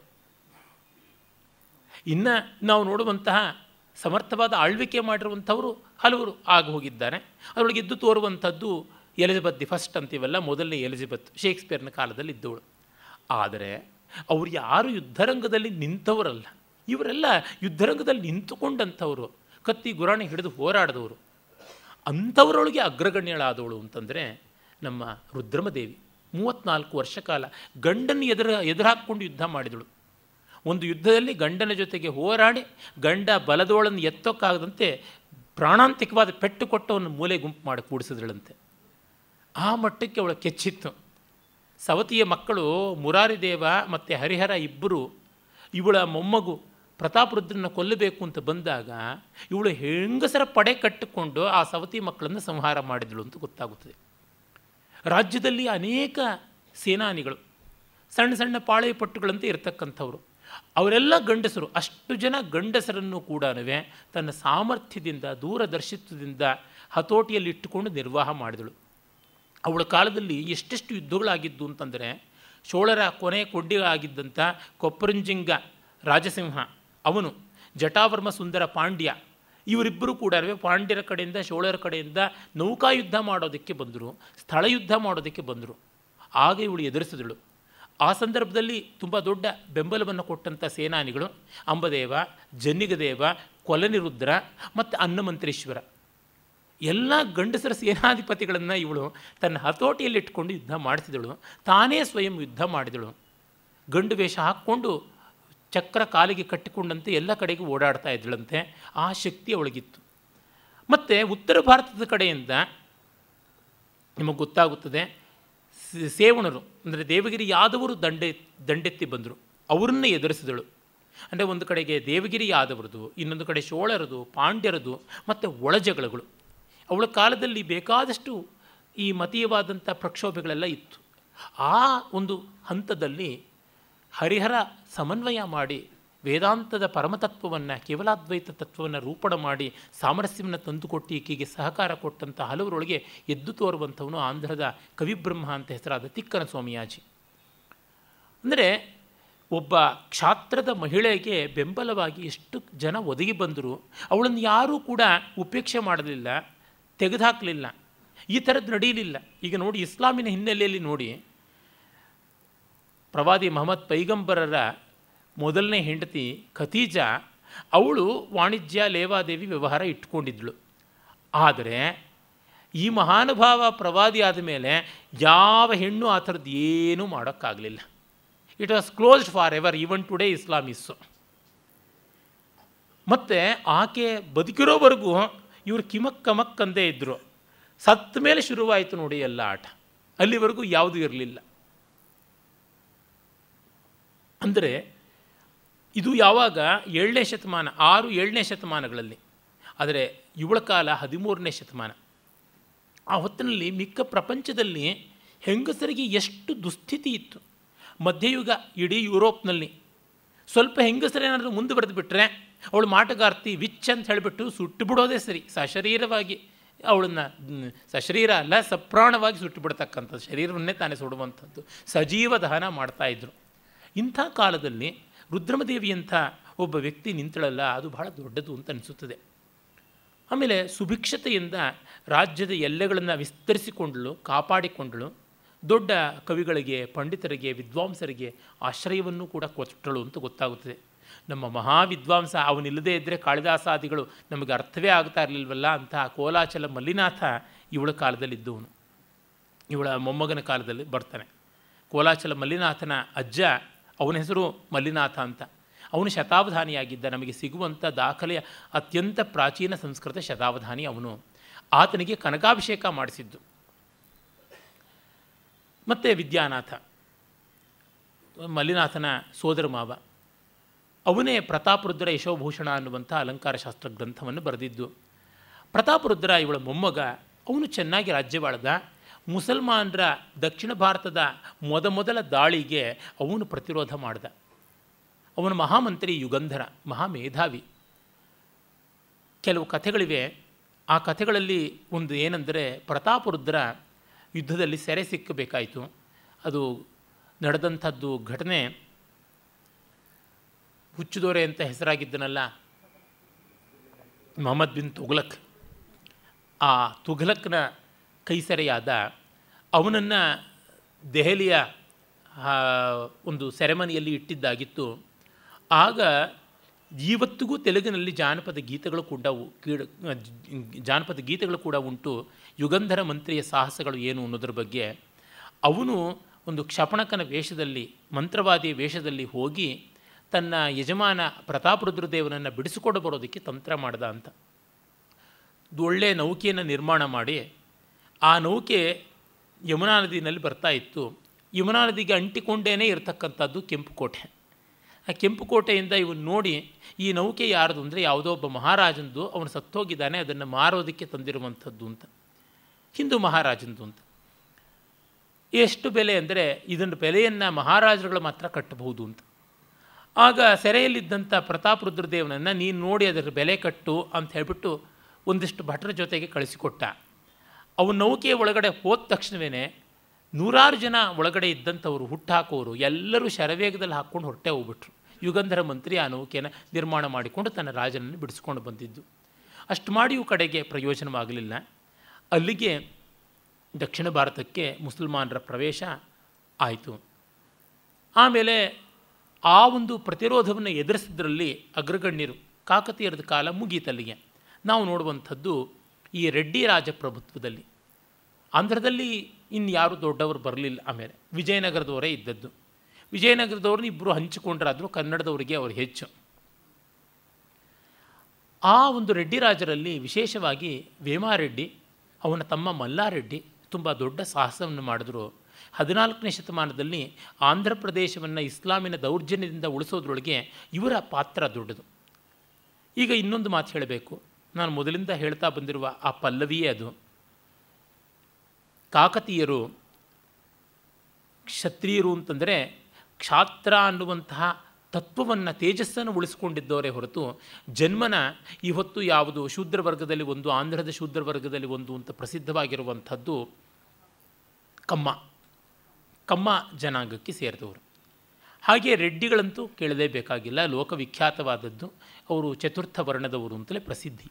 ಇನ್ನು ನಾವು ನೋಡುವಂತಹ ಸಮರ್ಥವಾದ ಆಳ್ವಿಕೆ ಮಾಡಿರುವಂಥವರು ಹಲವರು ಆಗಿ ಹೋಗಿದ್ದಾರೆ ಅದರೊಳಗೆ ಇದ್ದು ತೋರುವಂಥದ್ದು ಎಲಿಜಬೆತ್ ದಿ ಫಸ್ಟ್ ಅಂತೀವಲ್ಲ ಮೊದಲನೇ ಎಲಿಜಬೆತ್ ಶೇಕ್ಸ್ಪಿಯರ್ನ ಕಾಲದಲ್ಲಿ ಇದ್ದವಳು ಆದರೆ ಅವರು ಯಾರು ಯುದ್ಧರಂಗದಲ್ಲಿ ನಿಂತವರಲ್ಲ ಇವರೆಲ್ಲ ಯುದ್ಧರಂಗದಲ್ಲಿ ನಿಂತುಕೊಂಡಂಥವರು ಕತ್ತಿ ಗುರಾಣಿ ಹಿಡಿದು ಹೋರಾಡಿದವರು ಅಂಥವರೊಳಗೆ ಅಗ್ರಗಣ್ಯಳಾದವಳು ಅಂತಂದರೆ ನಮ್ಮ ರುದ್ರಮದೇವಿ ಮೂವತ್ತ್ನಾಲ್ಕು ವರ್ಷ ಕಾಲ ಗಂಡನ ಎದುರ ಎದುರಾಕ್ಕೊಂಡು ಯುದ್ಧ ಮಾಡಿದಳು ಒಂದು ಯುದ್ಧದಲ್ಲಿ ಗಂಡನ ಜೊತೆಗೆ ಹೋರಾಡಿ ಗಂಡ ಬಲದೋಳನ್ನು ಎತ್ತೋಕ್ಕಾಗದಂತೆ ಪ್ರಾಣಾಂತಿಕವಾದ ಪೆಟ್ಟು ಕೊಟ್ಟು ಮೂಲೆ ಗುಂಪು ಮಾಡಿ ಕೂಡಿಸಿದಳಂತೆ ಆ ಮಟ್ಟಕ್ಕೆ ಅವಳು ಕೆಚ್ಚಿತ್ತು ಸವತಿಯ ಮಕ್ಕಳು ಮುರಾರಿದೇವ ಮತ್ತು ಹರಿಹರ ಇಬ್ಬರು ಇವಳ ಮೊಮ್ಮಗು ಪ್ರತಾಪರುದ್ರನ್ನ ಕೊಲ್ಲಬೇಕು ಅಂತ ಬಂದಾಗ ಇವಳು ಹೆಂಗಸರ ಪಡೆ ಕಟ್ಟಿಕೊಂಡು ಆ ಸವತಿ ಮಕ್ಕಳನ್ನು ಸಂಹಾರ ಮಾಡಿದಳು ಅಂತ ಗೊತ್ತಾಗುತ್ತದೆ ರಾಜ್ಯದಲ್ಲಿ ಅನೇಕ ಸೇನಾನಿಗಳು ಸಣ್ಣ ಸಣ್ಣ ಪಾಳೆಯಪಟ್ಟುಗಳಂತೆ ಇರತಕ್ಕಂಥವ್ರು ಅವರೆಲ್ಲ ಗಂಡಸರು ಅಷ್ಟು ಜನ ಗಂಡಸರನ್ನು ಕೂಡ ತನ್ನ ಸಾಮರ್ಥ್ಯದಿಂದ ದೂರದರ್ಶಿತ್ವದಿಂದ ಹತೋಟಿಯಲ್ಲಿಟ್ಟುಕೊಂಡು ನಿರ್ವಾಹ ಮಾಡಿದಳು ಅವಳ ಕಾಲದಲ್ಲಿ ಎಷ್ಟೆಷ್ಟು ಯುದ್ಧಗಳಾಗಿದ್ದು ಅಂತಂದರೆ ಶೋಳರ ಕೊನೆ ಕೊಡ್ಡಿಗಳಾಗಿದ್ದಂಥ ಕೊಪ್ಪರಂಜಿಂಗ ರಾಜಸಿಂಹ ಅವನು ಜಟಾವರ್ಮ ಸುಂದರ ಪಾಂಡ್ಯ ಇವರಿಬ್ಬರು ಕೂಡ ಪಾಂಡ್ಯರ ಕಡೆಯಿಂದ ಶೋಳರ ಕಡೆಯಿಂದ ನೌಕಾಯುದ್ಧ ಮಾಡೋದಕ್ಕೆ ಬಂದರು ಸ್ಥಳ ಯುದ್ಧ ಮಾಡೋದಕ್ಕೆ ಬಂದರು ಆಗ ಇವಳು ಎದುರಿಸಿದಳು ಆ ಸಂದರ್ಭದಲ್ಲಿ ತುಂಬ ದೊಡ್ಡ ಬೆಂಬಲವನ್ನು ಕೊಟ್ಟಂಥ ಸೇನಾನಿಗಳು ಅಂಬದೇವ ಜನ್ನಿಗದೇವ ಕೊಲನಿರುದ್ರ ಮತ್ತು ಅನ್ನಮಂತ್ರೀಶ್ವರ ಎಲ್ಲ ಗಂಡಸರ ಸೇನಾಧಿಪತಿಗಳನ್ನು ಇವಳು ತನ್ನ ಹತೋಟಿಯಲ್ಲಿಟ್ಟುಕೊಂಡು ಯುದ್ಧ ಮಾಡಿಸಿದಳು ತಾನೇ ಸ್ವಯಂ ಯುದ್ಧ ಮಾಡಿದಳು ಗಂಡು ವೇಷ ಹಾಕ್ಕೊಂಡು ಚಕ್ರ ಕಾಲಿಗೆ ಕಟ್ಟಿಕೊಂಡಂತೆ ಎಲ್ಲ ಕಡೆಗೂ ಓಡಾಡ್ತಾ ಇದ್ದಳಂತೆ ಆ ಶಕ್ತಿ ಅವಳಿಗಿತ್ತು ಮತ್ತು ಉತ್ತರ ಭಾರತದ ಕಡೆಯಿಂದ ನಿಮಗೆ ಗೊತ್ತಾಗುತ್ತದೆ ಸೇವಣರು ಅಂದರೆ ದೇವಗಿರಿ ಯಾದವರು ದಂಡೆ ದಂಡೆತ್ತಿ ಬಂದರು ಅವರನ್ನು ಎದುರಿಸಿದಳು ಅಂದರೆ ಒಂದು ಕಡೆಗೆ ದೇವಗಿರಿ ಯಾದವರದು ಇನ್ನೊಂದು ಕಡೆ ಶೋಳರದು ಪಾಂಡ್ಯರದು ಮತ್ತು ಒಳಜಗಳಗಳು ಅವಳ ಕಾಲದಲ್ಲಿ ಬೇಕಾದಷ್ಟು ಈ ಮತೀಯವಾದಂಥ ಪ್ರಕ್ಷೋಭೆಗಳೆಲ್ಲ ಇತ್ತು ಆ ಒಂದು ಹಂತದಲ್ಲಿ ಹರಿಹರ ಸಮನ್ವಯ ಮಾಡಿ ವೇದಾಂತದ ಪರಮತತ್ವವನ್ನು ಕೇವಲಾದ್ವೈತ ತತ್ವವನ್ನು ರೂಪಣ ಮಾಡಿ ಸಾಮರಸ್ಯವನ್ನು ತಂದುಕೊಟ್ಟು ಈಕೆಗೆ ಸಹಕಾರ ಕೊಟ್ಟಂಥ ಹಲವರೊಳಗೆ ಎದ್ದು ತೋರುವಂಥವನು ಆಂಧ್ರದ ಕವಿಬ್ರಹ್ಮ ಅಂತ ಹೆಸರಾದ ತಿಕ್ಕನ ಸ್ವಾಮಿಯಾಜಿ ಅಂದರೆ ಒಬ್ಬ ಕ್ಷಾತ್ರದ ಮಹಿಳೆಗೆ ಬೆಂಬಲವಾಗಿ ಎಷ್ಟು ಜನ ಒದಗಿ ಬಂದರು ಅವಳನ್ನು ಯಾರೂ ಕೂಡ ಉಪೇಕ್ಷೆ ಮಾಡಲಿಲ್ಲ ತೆಗೆದುಹಾಕಲಿಲ್ಲ ಈ ಥರದ್ದು ನಡೀಲಿಲ್ಲ ಈಗ ನೋಡಿ ಇಸ್ಲಾಮಿನ ಹಿನ್ನೆಲೆಯಲ್ಲಿ ನೋಡಿ ಪ್ರವಾದಿ ಮೊಹಮ್ಮದ್ ಪೈಗಂಬರರ ಮೊದಲನೇ ಹೆಂಡತಿ ಖತೀಜ ಅವಳು ವಾಣಿಜ್ಯ ಲೇವಾದೇವಿ ವ್ಯವಹಾರ ಇಟ್ಕೊಂಡಿದ್ಳು ಆದರೆ ಈ ಮಹಾನುಭಾವ ಪ್ರವಾದಿ ಆದ ಮೇಲೆ ಯಾವ ಹೆಣ್ಣು ಆ ಥರದ್ದು ಏನೂ ಮಾಡೋಕ್ಕಾಗಲಿಲ್ಲ it was closed for ever even today ಇಸ್ಲಾಮಿಸ್ಸು ಮತ್ತು ಆಕೆ ಬದುಕಿರೋವರೆಗೂ ಇವರು ಕಿಮಕ್ಕಮಕ್ಕಂದೇ ಇದ್ದರು ಸತ್ತ ಮೇಲೆ ಶುರುವಾಯಿತು ನೋಡಿ ಎಲ್ಲ ಆಟ ಅಲ್ಲಿವರೆಗೂ ಯಾವುದೂ ಇರಲಿಲ್ಲ ಅಂದರೆ ಇದು ಯಾವಾಗ ಏಳನೇ ಶತಮಾನ ಆರು ಏಳನೇ ಶತಮಾನಗಳಲ್ಲಿ ಆದರೆ ಇವಳ ಕಾಲ ಹದಿಮೂರನೇ ಶತಮಾನ ಆ ಹೊತ್ತಿನಲ್ಲಿ ಮಿಕ್ಕ ಪ್ರಪಂಚದಲ್ಲಿ ಹೆಂಗಸರಿಗೆ ಎಷ್ಟು ದುಸ್ಥಿತಿ ಇತ್ತು ಮಧ್ಯಯುಗ ಇಡೀ ಯುರೋಪ್ನಲ್ಲಿ ಸ್ವಲ್ಪ ಹೆಂಗಸರೇನಾದರೂ ಮುಂದೆ ಬರೆದು ಬಿಟ್ಟರೆ ಅವಳು ಮಾಟಗಾರ್ತಿ ವಿಚ್ ಅಂತ ಹೇಳಿಬಿಟ್ಟು ಸುಟ್ಟು ಬಿಡೋದೇ ಸರಿ ಸಶರೀರವಾಗಿ ಅವಳನ್ನ ಸಶರೀರ ಅಲ್ಲ ಸಪ್ರಾಣವಾಗಿ ಸುಟ್ಟು ಬಿಡ್ತಕ್ಕಂಥದ್ದು ಶರೀರವನ್ನೇ ತಾನೇ ಸುಡುವಂಥದ್ದು ಸಜೀವ ದಹನ ಮಾಡ್ತಾಯಿದ್ರು ಇಂಥ ಕಾಲದಲ್ಲಿ ರುದ್ರಮದೇವಿಯಂಥ ಒಬ್ಬ ವ್ಯಕ್ತಿ ನಿಂತಳಲ್ಲ ಅದು ಬಹಳ ದೊಡ್ಡದು ಅಂತ ಅನಿಸುತ್ತದೆ ಆಮೇಲೆ ಸುಭಿಕ್ಷತೆಯಿಂದ ರಾಜ್ಯದ ಎಲ್ಲೆಗಳನ್ನು ವಿಸ್ತರಿಸಿಕೊಂಡಳು ಕಾಪಾಡಿಕೊಂಡಳು ದೊಡ್ಡ ಕವಿಗಳಿಗೆ ಪಂಡಿತರಿಗೆ ವಿದ್ವಾಂಸರಿಗೆ ಆಶ್ರಯವನ್ನು ಕೂಡ ಕೊಟ್ಟಳು ಅಂತ ಗೊತ್ತಾಗುತ್ತದೆ ನಮ್ಮ ಮಹಾವಿದ್ವಾಂಸ ಅವನಿಲ್ಲದೇ ಇದ್ದರೆ ಕಾಳಿದಾಸಾದಿಗಳು ನಮಗೆ ಅರ್ಥವೇ ಆಗ್ತಾ ಇರಲಿಲ್ವಲ್ಲ ಅಂತಹ ಕೋಲಾಚಲ ಮಲ್ಲಿನಾಥ ಇವಳ ಕಾಲದಲ್ಲಿದ್ದವನು ಇವಳ ಮೊಮ್ಮಗನ ಕಾಲದಲ್ಲಿ ಬರ್ತಾನೆ ಕೋಲಾಚಲ ಮಲ್ಲಿನಾಥನ ಅಜ್ಜ ಅವನ ಹೆಸರು ಮಲ್ಲಿನಾಥ ಅಂತ ಅವನು ಶತಾವಧಾನಿಯಾಗಿದ್ದ ನಮಗೆ ಸಿಗುವಂಥ ದಾಖಲೆಯ ಅತ್ಯಂತ ಪ್ರಾಚೀನ ಸಂಸ್ಕೃತ ಶತಾವಧಾನಿ ಅವನು ಆತನಿಗೆ ಕನಕಾಭಿಷೇಕ ಮಾಡಿಸಿದ್ದು ಮತ್ತು ವಿದ್ಯಾನಾಥ ಮಲ್ಲಿನಾಥನ ಸೋದರ ಮಾವ ಅವನೇ ಪ್ರತಾಪರುದ್ರ ಯಶೋಭೂಷಣ ಅನ್ನುವಂಥ ಅಲಂಕಾರ ಶಾಸ್ತ್ರ ಗ್ರಂಥವನ್ನು ಬರೆದಿದ್ದು ಪ್ರತಾಪರುದ್ರ ಇವಳ ಮೊಮ್ಮಗ ಅವನು ಚೆನ್ನಾಗಿ ರಾಜ್ಯವಾಳ್ದ ಮುಸಲ್ಮಾನರ ದಕ್ಷಿಣ ಭಾರತದ ಮೊದಮೊದಲ ದಾಳಿಗೆ ಅವನು ಪ್ರತಿರೋಧ ಮಾಡ್ದ ಅವನ ಮಹಾಮಂತ್ರಿ ಯುಗಂಧರ ಮಹಾಮೇಧಾವಿ ಕೆಲವು ಕಥೆಗಳಿವೆ ಆ ಕಥೆಗಳಲ್ಲಿ ಒಂದು ಏನೆಂದರೆ ಪ್ರತಾಪರುದ್ರ ಯುದ್ಧದಲ್ಲಿ ಸೆರೆ ಸಿಕ್ಕಬೇಕಾಯಿತು ಅದು ನಡೆದಂಥದ್ದು ಘಟನೆ ದೊರೆ ಅಂತ ಹೆಸರಾಗಿದ್ದನಲ್ಲ ಮೊಹಮ್ಮದ್ ಬಿನ್ ತುಘಲಕ್ ಆ ತುಘಲಕ್ನ ಕೈಸರೆಯಾದ ಅವನನ್ನು ದೆಹಲಿಯ ಒಂದು ಸೆರೆಮನಿಯಲ್ಲಿ ಇಟ್ಟಿದ್ದಾಗಿತ್ತು ಆಗ ಇವತ್ತಿಗೂ ತೆಲುಗಿನಲ್ಲಿ ಜಾನಪದ ಗೀತೆಗಳು ಕೂಡ ಕೀಡ ಜಾನಪದ ಗೀತೆಗಳು ಕೂಡ ಉಂಟು ಯುಗಂಧರ ಮಂತ್ರಿಯ ಸಾಹಸಗಳು ಏನು ಅನ್ನೋದ್ರ ಬಗ್ಗೆ ಅವನು ಒಂದು ಕ್ಷಪಣಕನ ವೇಷದಲ್ಲಿ ಮಂತ್ರವಾದಿಯ ವೇಷದಲ್ಲಿ ಹೋಗಿ ತನ್ನ ಯಜಮಾನ ಪ್ರತಾಪರುದ್ರದೇವನನ್ನು ಬಿಡಿಸಿಕೊಂಡು ಬರೋದಕ್ಕೆ ತಂತ್ರ ಮಾಡ್ದ ಅಂತ ಒಳ್ಳೆ ನೌಕೆಯನ್ನು ನಿರ್ಮಾಣ ಮಾಡಿ ಆ ನೌಕೆ ಯಮುನಾ ನದಿನಲ್ಲಿ ಬರ್ತಾ ಇತ್ತು ಯಮುನಾ ನದಿಗೆ ಅಂಟಿಕೊಂಡೇ ಇರತಕ್ಕಂಥದ್ದು ಕೆಂಪು ಕೋಟೆ ಆ ಕೆಂಪು ಕೋಟೆಯಿಂದ ಇವನು ನೋಡಿ ಈ ನೌಕೆ ಯಾರದು ಅಂದರೆ ಯಾವುದೋ ಒಬ್ಬ ಮಹಾರಾಜಂದು ಅವನು ಸತ್ತೋಗಿದ್ದಾನೆ ಅದನ್ನು ಮಾರೋದಕ್ಕೆ ತಂದಿರುವಂಥದ್ದು ಅಂತ ಹಿಂದೂ ಮಹಾರಾಜಂದು ಅಂತ ಎಷ್ಟು ಬೆಲೆ ಅಂದರೆ ಇದನ್ನು ಬೆಲೆಯನ್ನು ಮಹಾರಾಜರುಗಳು ಮಾತ್ರ ಕಟ್ಟಬಹುದು ಅಂತ ಆಗ ಸೆರೆಯಲ್ಲಿದ್ದಂಥ ಪ್ರತಾಪ್ ರುದ್ರದೇವನನ್ನು ನೀನು ನೋಡಿ ಅದರ ಬೆಲೆ ಕಟ್ಟು ಅಂತ ಹೇಳಿಬಿಟ್ಟು ಒಂದಿಷ್ಟು ಭಟ್ರ ಜೊತೆಗೆ ಕಳಿಸಿಕೊಟ್ಟ ಅವು ನೌಕೆಯ ಒಳಗಡೆ ಹೋದ ತಕ್ಷಣವೇ ನೂರಾರು ಜನ ಒಳಗಡೆ ಇದ್ದಂಥವರು ಹುಟ್ಟಾಕೋರು ಎಲ್ಲರೂ ಶರವೇಗದಲ್ಲಿ ಹಾಕ್ಕೊಂಡು ಹೊರಟೆ ಹೋಗ್ಬಿಟ್ರು ಯುಗಂಧರ ಮಂತ್ರಿ ಆ ನೌಕೆಯನ್ನು ನಿರ್ಮಾಣ ಮಾಡಿಕೊಂಡು ತನ್ನ ರಾಜನನ್ನು ಬಿಡಿಸ್ಕೊಂಡು ಬಂದಿದ್ದು ಅಷ್ಟು ಮಾಡಿಯೂ ಕಡೆಗೆ ಪ್ರಯೋಜನವಾಗಲಿಲ್ಲ ಅಲ್ಲಿಗೆ ದಕ್ಷಿಣ ಭಾರತಕ್ಕೆ ಮುಸಲ್ಮಾನರ ಪ್ರವೇಶ ಆಯಿತು ಆಮೇಲೆ ಆ ಒಂದು ಪ್ರತಿರೋಧವನ್ನು ಎದುರಿಸಿದ್ರಲ್ಲಿ ಅಗ್ರಗಣ್ಯರು ಕಾಕತೀಯರದ ಕಾಲ ಮುಗೀತಲ್ಲಿಗೆ ನಾವು ನೋಡುವಂಥದ್ದು ಈ ರೆಡ್ಡಿ ರಾಜಪ್ರಭುತ್ವದಲ್ಲಿ ಆಂಧ್ರದಲ್ಲಿ ಇನ್ಯಾರು ದೊಡ್ಡವರು ಬರಲಿಲ್ಲ ಆಮೇಲೆ ವಿಜಯನಗರದವರೇ ಇದ್ದದ್ದು ವಿಜಯನಗರದವ್ರನ್ನ ಇಬ್ಬರು ಹಂಚಿಕೊಂಡ್ರಾದರೂ ಕನ್ನಡದವರಿಗೆ ಅವರು ಹೆಚ್ಚು ಆ ಒಂದು ರೆಡ್ಡಿ ರಾಜರಲ್ಲಿ ವಿಶೇಷವಾಗಿ ವೇಮಾರೆಡ್ಡಿ ಅವನ ತಮ್ಮ ಮಲ್ಲಾರೆಡ್ಡಿ ತುಂಬ ದೊಡ್ಡ ಸಾಹಸವನ್ನು ಮಾಡಿದ್ರು ಹದಿನಾಲ್ಕನೇ ಶತಮಾನದಲ್ಲಿ ಆಂಧ್ರ ಪ್ರದೇಶವನ್ನು ಇಸ್ಲಾಮಿನ ದೌರ್ಜನ್ಯದಿಂದ ಉಳಿಸೋದ್ರೊಳಗೆ ಇವರ ಪಾತ್ರ ದೊಡ್ಡದು ಈಗ ಇನ್ನೊಂದು ಮಾತು ಹೇಳಬೇಕು ನಾನು ಮೊದಲಿಂದ ಹೇಳ್ತಾ ಬಂದಿರುವ ಆ ಪಲ್ಲವಿಯೇ ಅದು ಕಾಕತೀಯರು ಕ್ಷತ್ರಿಯರು ಅಂತಂದರೆ ಕ್ಷಾತ್ರ ಅನ್ನುವಂತಹ ತತ್ವವನ್ನು ತೇಜಸ್ಸನ್ನು ಉಳಿಸ್ಕೊಂಡಿದ್ದವರೇ ಹೊರತು ಜನ್ಮನ ಇವತ್ತು ಯಾವುದು ಶೂದ್ರ ವರ್ಗದಲ್ಲಿ ಒಂದು ಆಂಧ್ರದ ಶೂದ್ರ ವರ್ಗದಲ್ಲಿ ಒಂದು ಅಂತ ಪ್ರಸಿದ್ಧವಾಗಿರುವಂಥದ್ದು ಕಮ್ಮ ಕಮ್ಮ ಜನಾಂಗಕ್ಕೆ ಸೇರಿದವರು ಹಾಗೆ ರೆಡ್ಡಿಗಳಂತೂ ಕೇಳಲೇಬೇಕಾಗಿಲ್ಲ ಲೋಕವಿಖ್ಯಾತವಾದದ್ದು ಅವರು ಚತುರ್ಥ ವರ್ಣದವರು ಅಂತಲೇ ಪ್ರಸಿದ್ಧಿ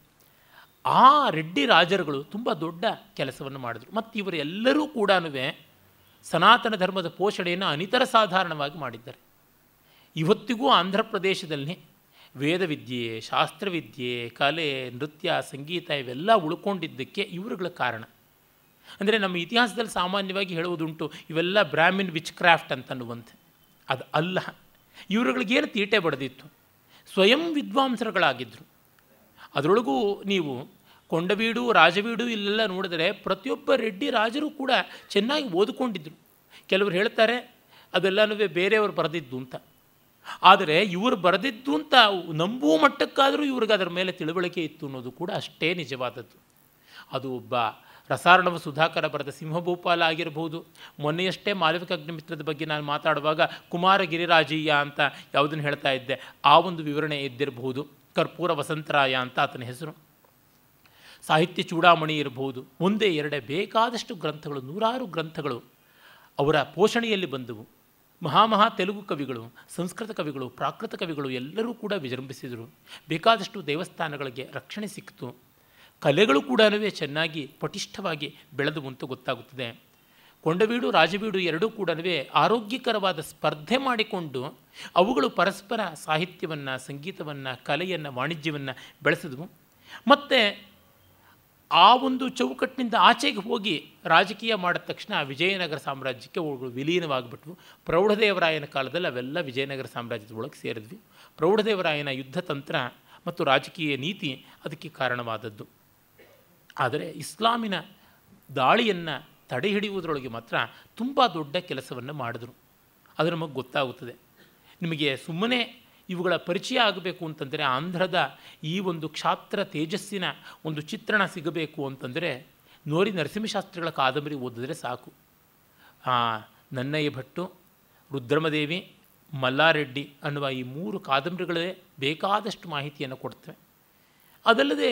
ಆ ರೆಡ್ಡಿ ರಾಜರುಗಳು ತುಂಬ ದೊಡ್ಡ ಕೆಲಸವನ್ನು ಮಾಡಿದ್ರು ಮತ್ತು ಇವರೆಲ್ಲರೂ ಕೂಡ ಸನಾತನ ಧರ್ಮದ ಪೋಷಣೆಯನ್ನು ಅನಿತರ ಸಾಧಾರಣವಾಗಿ ಮಾಡಿದ್ದಾರೆ ಇವತ್ತಿಗೂ ಆಂಧ್ರ ಪ್ರದೇಶದಲ್ಲಿ ವೇದವಿದ್ಯೆ ಶಾಸ್ತ್ರವಿದ್ಯೆ ಕಲೆ ನೃತ್ಯ ಸಂಗೀತ ಇವೆಲ್ಲ ಉಳ್ಕೊಂಡಿದ್ದಕ್ಕೆ ಇವರುಗಳ ಕಾರಣ ಅಂದರೆ ನಮ್ಮ ಇತಿಹಾಸದಲ್ಲಿ ಸಾಮಾನ್ಯವಾಗಿ ಹೇಳುವುದುಂಟು ಇವೆಲ್ಲ ಬ್ರಾಹ್ಮಿನ್ ವಿಚ್ ಕ್ರಾಫ್ಟ್ ಅನ್ನುವಂತೆ ಅದು ಅಲ್ಲ ಇವರುಗಳಿಗೇನು ತೀಟೆ ಬಡದಿತ್ತು ಸ್ವಯಂ ವಿದ್ವಾಂಸರುಗಳಾಗಿದ್ದರು ಅದರೊಳಗೂ ನೀವು ಕೊಂಡವೀಡು ರಾಜವೀಡು ಇಲ್ಲೆಲ್ಲ ನೋಡಿದರೆ ಪ್ರತಿಯೊಬ್ಬ ರೆಡ್ಡಿ ರಾಜರು ಕೂಡ ಚೆನ್ನಾಗಿ ಓದಿಕೊಂಡಿದ್ದರು ಕೆಲವರು ಹೇಳ್ತಾರೆ ಅದೆಲ್ಲನೂ ಬೇರೆಯವರು ಬರೆದಿದ್ದು ಅಂತ ಆದರೆ ಇವರು ಬರೆದಿದ್ದು ಅಂತ ನಂಬುವ ಮಟ್ಟಕ್ಕಾದರೂ ಇವ್ರಿಗೆ ಅದರ ಮೇಲೆ ತಿಳುವಳಿಕೆ ಇತ್ತು ಅನ್ನೋದು ಕೂಡ ಅಷ್ಟೇ ನಿಜವಾದದ್ದು ಅದು ಒಬ್ಬ ರಸಾರ್ಣವ ಸುಧಾಕರ ಬರೆದ ಸಿಂಹಭೂಪಾಲ ಆಗಿರಬಹುದು ಮೊನ್ನೆಯಷ್ಟೇ ಮಾಲವಿಕ ಅಗ್ನಿಮಿತ್ರದ ಬಗ್ಗೆ ನಾನು ಮಾತಾಡುವಾಗ ಕುಮಾರ ಗಿರಿರಾಜಯ್ಯ ಅಂತ ಯಾವುದನ್ನು ಹೇಳ್ತಾ ಇದ್ದೆ ಆ ಒಂದು ವಿವರಣೆ ಇದ್ದಿರಬಹುದು ಕರ್ಪೂರ ವಸಂತರಾಯ ಅಂತ ಆತನ ಹೆಸರು ಸಾಹಿತ್ಯ ಚೂಡಾಮಣಿ ಇರಬಹುದು ಮುಂದೆ ಎರಡೇ ಬೇಕಾದಷ್ಟು ಗ್ರಂಥಗಳು ನೂರಾರು ಗ್ರಂಥಗಳು ಅವರ ಪೋಷಣೆಯಲ್ಲಿ ಬಂದವು ಮಹಾಮಹಾ ತೆಲುಗು ಕವಿಗಳು ಸಂಸ್ಕೃತ ಕವಿಗಳು ಪ್ರಾಕೃತ ಕವಿಗಳು ಎಲ್ಲರೂ ಕೂಡ ವಿಜೃಂಭಿಸಿದರು ಬೇಕಾದಷ್ಟು ದೇವಸ್ಥಾನಗಳಿಗೆ ರಕ್ಷಣೆ ಸಿಕ್ತು ಕಲೆಗಳು ಕೂಡ ಚೆನ್ನಾಗಿ ಪಟಿಷ್ಠವಾಗಿ ಬೆಳೆದು ಅಂತ ಗೊತ್ತಾಗುತ್ತದೆ ಕೊಂಡವೀಡು ರಾಜವೀಡು ಎರಡೂ ಕೂಡ ಆರೋಗ್ಯಕರವಾದ ಸ್ಪರ್ಧೆ ಮಾಡಿಕೊಂಡು ಅವುಗಳು ಪರಸ್ಪರ ಸಾಹಿತ್ಯವನ್ನು ಸಂಗೀತವನ್ನು ಕಲೆಯನ್ನು ವಾಣಿಜ್ಯವನ್ನು ಬೆಳೆಸಿದವು ಮತ್ತು ಆ ಒಂದು ಚೌಕಟ್ಟಿನಿಂದ ಆಚೆಗೆ ಹೋಗಿ ರಾಜಕೀಯ ಮಾಡಿದ ತಕ್ಷಣ ವಿಜಯನಗರ ಸಾಮ್ರಾಜ್ಯಕ್ಕೆ ಅವುಗಳು ವಿಲೀನವಾಗಿಬಿಟ್ವು ಪ್ರೌಢದೇವರಾಯನ ಕಾಲದಲ್ಲಿ ಅವೆಲ್ಲ ವಿಜಯನಗರ ಸಾಮ್ರಾಜ್ಯದ ಒಳಗೆ ಸೇರಿದ್ವಿ ಪ್ರೌಢದೇವರಾಯನ ಯುದ್ಧತಂತ್ರ ಮತ್ತು ರಾಜಕೀಯ ನೀತಿ ಅದಕ್ಕೆ ಕಾರಣವಾದದ್ದು ಆದರೆ ಇಸ್ಲಾಮಿನ ದಾಳಿಯನ್ನು ತಡೆ ಹಿಡಿಯುವುದರೊಳಗೆ ಮಾತ್ರ ತುಂಬ ದೊಡ್ಡ ಕೆಲಸವನ್ನು ಮಾಡಿದರು ಅದು ನಮಗೆ ಗೊತ್ತಾಗುತ್ತದೆ ನಿಮಗೆ ಸುಮ್ಮನೆ ಇವುಗಳ ಪರಿಚಯ ಆಗಬೇಕು ಅಂತಂದರೆ ಆಂಧ್ರದ ಈ ಒಂದು ಕ್ಷಾತ್ರ ತೇಜಸ್ಸಿನ ಒಂದು ಚಿತ್ರಣ ಸಿಗಬೇಕು ಅಂತಂದರೆ ನೋರಿ ನರಸಿಂಹಶಾಸ್ತ್ರಿಗಳ ಕಾದಂಬರಿ ಓದಿದ್ರೆ ಸಾಕು ನನ್ನಯ್ಯ ಭಟ್ಟು ರುದ್ರಮದೇವಿ ಮಲ್ಲಾರೆಡ್ಡಿ ಅನ್ನುವ ಈ ಮೂರು ಕಾದಂಬರಿಗಳೇ ಬೇಕಾದಷ್ಟು ಮಾಹಿತಿಯನ್ನು ಕೊಡ್ತವೆ ಅದಲ್ಲದೆ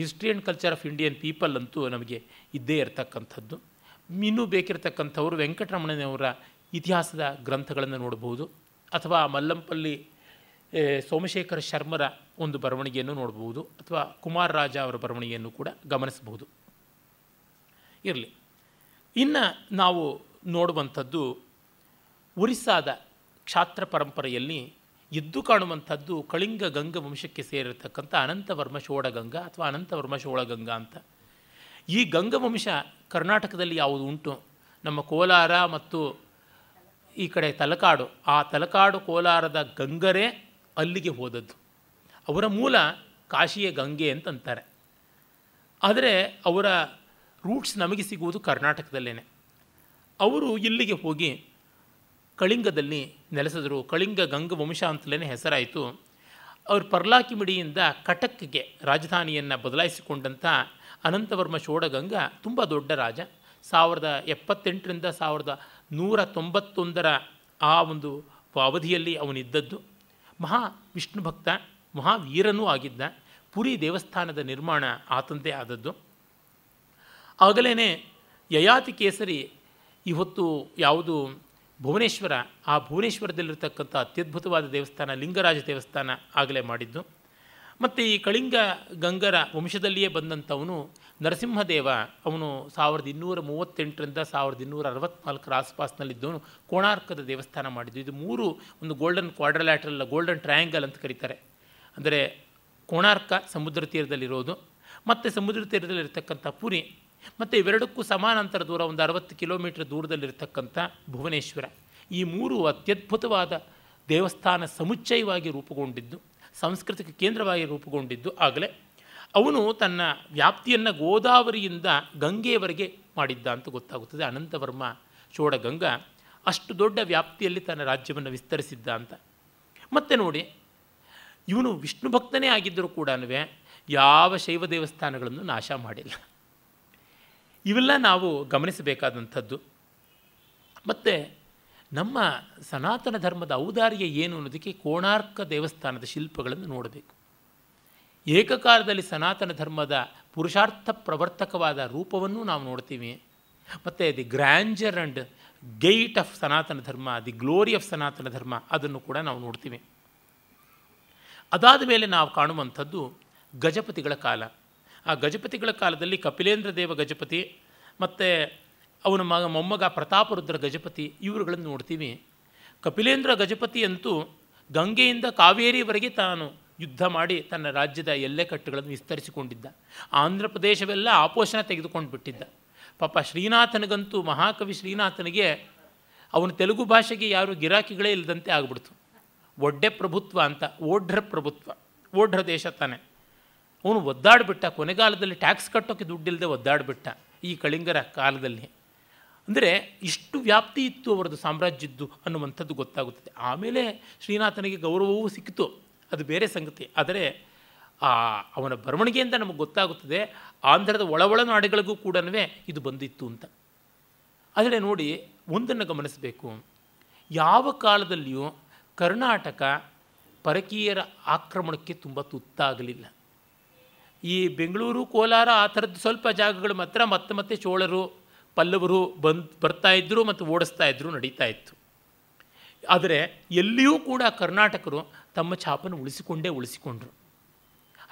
history and culture of Indian people ಅಂತೂ ನಮಗೆ ಇದ್ದೇ ಇರತಕ್ಕಂಥದ್ದು ಇನ್ನೂ ಬೇಕಿರತಕ್ಕಂಥವರು ವೆಂಕಟರಮಣನವರ ಇತಿಹಾಸದ ಗ್ರಂಥಗಳನ್ನು ನೋಡಬಹುದು ಅಥವಾ ಮಲ್ಲಂಪಲ್ಲಿ ಸೋಮಶೇಖರ ಶರ್ಮರ ಒಂದು ಬರವಣಿಗೆಯನ್ನು ನೋಡಬಹುದು ಅಥವಾ ಕುಮಾರ್ ರಾಜ ಅವರ ಬರವಣಿಗೆಯನ್ನು ಕೂಡ ಗಮನಿಸಬಹುದು ಇರಲಿ ಇನ್ನು ನಾವು ನೋಡುವಂಥದ್ದು ಒರಿಸ್ಸಾದ ಕ್ಷಾತ್ರ ಪರಂಪರೆಯಲ್ಲಿ ಎದ್ದು ಕಾಣುವಂಥದ್ದು ಕಳಿಂಗ ಗಂಗ ವಂಶಕ್ಕೆ ಸೇರಿರತಕ್ಕಂಥ ಅನಂತವರ್ಮ ಷೋಡಗಂಗ ಅಥವಾ ಅನಂತವರ್ಮ ಷೋಳಗಂಗ ಅಂತ ಈ ಗಂಗ ವಂಶ ಕರ್ನಾಟಕದಲ್ಲಿ ಯಾವುದು ಉಂಟು ನಮ್ಮ ಕೋಲಾರ ಮತ್ತು ಈ ಕಡೆ ತಲಕಾಡು ಆ ತಲಕಾಡು ಕೋಲಾರದ ಗಂಗರೇ ಅಲ್ಲಿಗೆ ಹೋದದ್ದು ಅವರ ಮೂಲ ಕಾಶಿಯ ಗಂಗೆ ಅಂತಂತಾರೆ ಆದರೆ ಅವರ ರೂಟ್ಸ್ ನಮಗೆ ಸಿಗುವುದು ಕರ್ನಾಟಕದಲ್ಲೇ ಅವರು ಇಲ್ಲಿಗೆ ಹೋಗಿ ಕಳಿಂಗದಲ್ಲಿ ನೆಲೆಸಿದರು ಕಳಿಂಗ ಗಂಗ ವಂಶ ಅಂತಲೇ ಹೆಸರಾಯಿತು ಅವರು ಪರ್ಲಾಕಿಮಿಡಿಯಿಂದ ಕಟಕ್ಗೆ ರಾಜಧಾನಿಯನ್ನು ಬದಲಾಯಿಸಿಕೊಂಡಂಥ ಅನಂತವರ್ಮ ಶೋಡಗಂಗ ತುಂಬ ದೊಡ್ಡ ರಾಜ ಸಾವಿರದ ಎಪ್ಪತ್ತೆಂಟರಿಂದ ಸಾವಿರದ ನೂರ ತೊಂಬತ್ತೊಂದರ ಆ ಒಂದು ಅವಧಿಯಲ್ಲಿ ಅವನಿದ್ದದ್ದು ಮಹಾ ವಿಷ್ಣು ಭಕ್ತ ಮಹಾವೀರನೂ ಆಗಿದ್ದ ಪುರಿ ದೇವಸ್ಥಾನದ ನಿರ್ಮಾಣ ಆತಂದೇ ಆದದ್ದು ಆಗಲೇ ಯಯಾತಿ ಕೇಸರಿ ಇವತ್ತು ಯಾವುದು ಭುವನೇಶ್ವರ ಆ ಭುವನೇಶ್ವರದಲ್ಲಿರ್ತಕ್ಕಂಥ ಅತ್ಯದ್ಭುತವಾದ ದೇವಸ್ಥಾನ ಲಿಂಗರಾಜ ದೇವಸ್ಥಾನ ಆಗಲೇ ಮಾಡಿದ್ದು ಮತ್ತು ಈ ಕಳಿಂಗ ಗಂಗರ ವಂಶದಲ್ಲಿಯೇ ಬಂದಂಥವನು ನರಸಿಂಹದೇವ ಅವನು ಸಾವಿರದ ಇನ್ನೂರ ಮೂವತ್ತೆಂಟರಿಂದ ಸಾವಿರದ ಇನ್ನೂರ ಅರವತ್ತ್ನಾಲ್ಕರ ಆಸ್ಪಾಸ್ನಲ್ಲಿದ್ದವನು ಕೋಣಾರ್ಕದ ದೇವಸ್ಥಾನ ಮಾಡಿದ್ದು ಇದು ಮೂರು ಒಂದು ಗೋಲ್ಡನ್ ಕ್ವಾಡ್ರಲ್ಯಾಟ್ರಲ್ ಗೋಲ್ಡನ್ ಟ್ರಯಾಂಗಲ್ ಅಂತ ಕರೀತಾರೆ ಅಂದರೆ ಕೋಣಾರ್ಕ ಸಮುದ್ರ ತೀರದಲ್ಲಿರೋದು ಮತ್ತು ಸಮುದ್ರ ತೀರದಲ್ಲಿರ್ತಕ್ಕಂಥ ಪುರಿ ಮತ್ತು ಇವೆರಡಕ್ಕೂ ಸಮಾನಾಂತರ ದೂರ ಒಂದು ಅರವತ್ತು ಕಿಲೋಮೀಟ್ರ್ ದೂರದಲ್ಲಿರ್ತಕ್ಕಂಥ ಭುವನೇಶ್ವರ ಈ ಮೂರು ಅತ್ಯದ್ಭುತವಾದ ದೇವಸ್ಥಾನ ಸಮುಚ್ಚಯವಾಗಿ ರೂಪುಗೊಂಡಿದ್ದು ಸಾಂಸ್ಕೃತಿಕ ಕೇಂದ್ರವಾಗಿ ರೂಪುಗೊಂಡಿದ್ದು ಆಗಲೇ ಅವನು ತನ್ನ ವ್ಯಾಪ್ತಿಯನ್ನು ಗೋದಾವರಿಯಿಂದ ಗಂಗೆಯವರೆಗೆ ಮಾಡಿದ್ದ ಅಂತ ಗೊತ್ತಾಗುತ್ತದೆ ಅನಂತವರ್ಮ ಚೋಡಗಂಗ ಅಷ್ಟು ದೊಡ್ಡ ವ್ಯಾಪ್ತಿಯಲ್ಲಿ ತನ್ನ ರಾಜ್ಯವನ್ನು ವಿಸ್ತರಿಸಿದ್ದ ಅಂತ ಮತ್ತೆ ನೋಡಿ ಇವನು ವಿಷ್ಣು ಭಕ್ತನೇ ಆಗಿದ್ದರೂ ಕೂಡ ಯಾವ ಶೈವ ದೇವಸ್ಥಾನಗಳನ್ನು ನಾಶ ಮಾಡಿಲ್ಲ ಇವೆಲ್ಲ ನಾವು ಗಮನಿಸಬೇಕಾದಂಥದ್ದು ಮತ್ತು ನಮ್ಮ ಸನಾತನ ಧರ್ಮದ ಔದಾರ್ಯ ಏನು ಅನ್ನೋದಕ್ಕೆ ಕೋಣಾರ್ಕ ದೇವಸ್ಥಾನದ ಶಿಲ್ಪಗಳನ್ನು ನೋಡಬೇಕು ಏಕಕಾಲದಲ್ಲಿ ಸನಾತನ ಧರ್ಮದ ಪುರುಷಾರ್ಥ ಪ್ರವರ್ತಕವಾದ ರೂಪವನ್ನು ನಾವು ನೋಡ್ತೀವಿ ಮತ್ತು the grandeur and gate of Sanatana Dharma the glory of Sanatana ಧರ್ಮ ಅದನ್ನು ಕೂಡ ನಾವು ನೋಡ್ತೀವಿ ಅದಾದ ಮೇಲೆ ನಾವು ಕಾಣುವಂಥದ್ದು ಗಜಪತಿಗಳ ಕಾಲ ಆ ಗಜಪತಿಗಳ ಕಾಲದಲ್ಲಿ ಕಪಿಲೇಂದ್ರ ದೇವ ಗಜಪತಿ ಮತ್ತು ಅವನ ಮಗ ಮೊಮ್ಮಗ ಪ್ರತಾಪರುದ್ರ ಗಜಪತಿ ಇವರುಗಳನ್ನು ನೋಡ್ತೀವಿ ಕಪಿಲೇಂದ್ರ ಗಜಪತಿ ಗಂಗೆಯಿಂದ ಕಾವೇರಿವರೆಗೆ ತಾನು ಯುದ್ಧ ಮಾಡಿ ತನ್ನ ರಾಜ್ಯದ ಎಲ್ಲೆಕಟ್ಟುಗಳನ್ನು ವಿಸ್ತರಿಸಿಕೊಂಡಿದ್ದ ಆಂಧ್ರ ಪ್ರದೇಶವೆಲ್ಲ ಆಪೋಷಣ ತೆಗೆದುಕೊಂಡು ಬಿಟ್ಟಿದ್ದ ಪಾಪ ಶ್ರೀನಾಥನಿಗಂತೂ ಮಹಾಕವಿ ಶ್ರೀನಾಥನಿಗೆ ಅವನ ತೆಲುಗು ಭಾಷೆಗೆ ಯಾರು ಗಿರಾಕಿಗಳೇ ಇಲ್ಲದಂತೆ ಆಗ್ಬಿಡ್ತು ಒಡ್ಡೆ ಪ್ರಭುತ್ವ ಅಂತ ಓಢ್ರ ಪ್ರಭುತ್ವ ಓಢ್ರ ದೇಶ ತಾನೆ ಅವನು ಒದ್ದಾಡಿಬಿಟ್ಟ ಕೊನೆಗಾಲದಲ್ಲಿ ಟ್ಯಾಕ್ಸ್ ಕಟ್ಟೋಕ್ಕೆ ದುಡ್ಡಿಲ್ಲದೆ ಒದ್ದಾಡಿಬಿಟ್ಟ ಈ ಕಳಿಂಗರ ಕಾಲದಲ್ಲಿ ಅಂದರೆ ಇಷ್ಟು ವ್ಯಾಪ್ತಿ ಇತ್ತು ಅವರದ್ದು ಸಾಮ್ರಾಜ್ಯದ್ದು ಅನ್ನುವಂಥದ್ದು ಗೊತ್ತಾಗುತ್ತದೆ ಆಮೇಲೆ ಶ್ರೀನಾಥನಿಗೆ ಗೌರವವೂ ಸಿಕ್ಕಿತು ಅದು ಬೇರೆ ಸಂಗತಿ ಆದರೆ ಆ ಅವನ ಬರವಣಿಗೆಯಿಂದ ನಮಗೆ ಗೊತ್ತಾಗುತ್ತದೆ ಆಂಧ್ರದ ಒಳ ಒಳನಾಡುಗಳಿಗೂ ಕೂಡ ಇದು ಬಂದಿತ್ತು ಅಂತ ಆದರೆ ನೋಡಿ ಒಂದನ್ನು ಗಮನಿಸಬೇಕು ಯಾವ ಕಾಲದಲ್ಲಿಯೂ ಕರ್ನಾಟಕ ಪರಕೀಯರ ಆಕ್ರಮಣಕ್ಕೆ ತುಂಬ ತುತ್ತಾಗಲಿಲ್ಲ ಈ ಬೆಂಗಳೂರು ಕೋಲಾರ ಆ ಥರದ್ದು ಸ್ವಲ್ಪ ಜಾಗಗಳು ಮಾತ್ರ ಮತ್ತೆ ಮತ್ತೆ ಚೋಳರು ಪಲ್ಲವರು ಬಂದು ಇದ್ದರು ಮತ್ತು ಓಡಿಸ್ತಾ ಇದ್ದರು ನಡೀತಾ ಇತ್ತು ಆದರೆ ಎಲ್ಲಿಯೂ ಕೂಡ ಕರ್ನಾಟಕರು ತಮ್ಮ ಛಾಪನ್ನು ಉಳಿಸಿಕೊಂಡೇ ಉಳಿಸಿಕೊಂಡ್ರು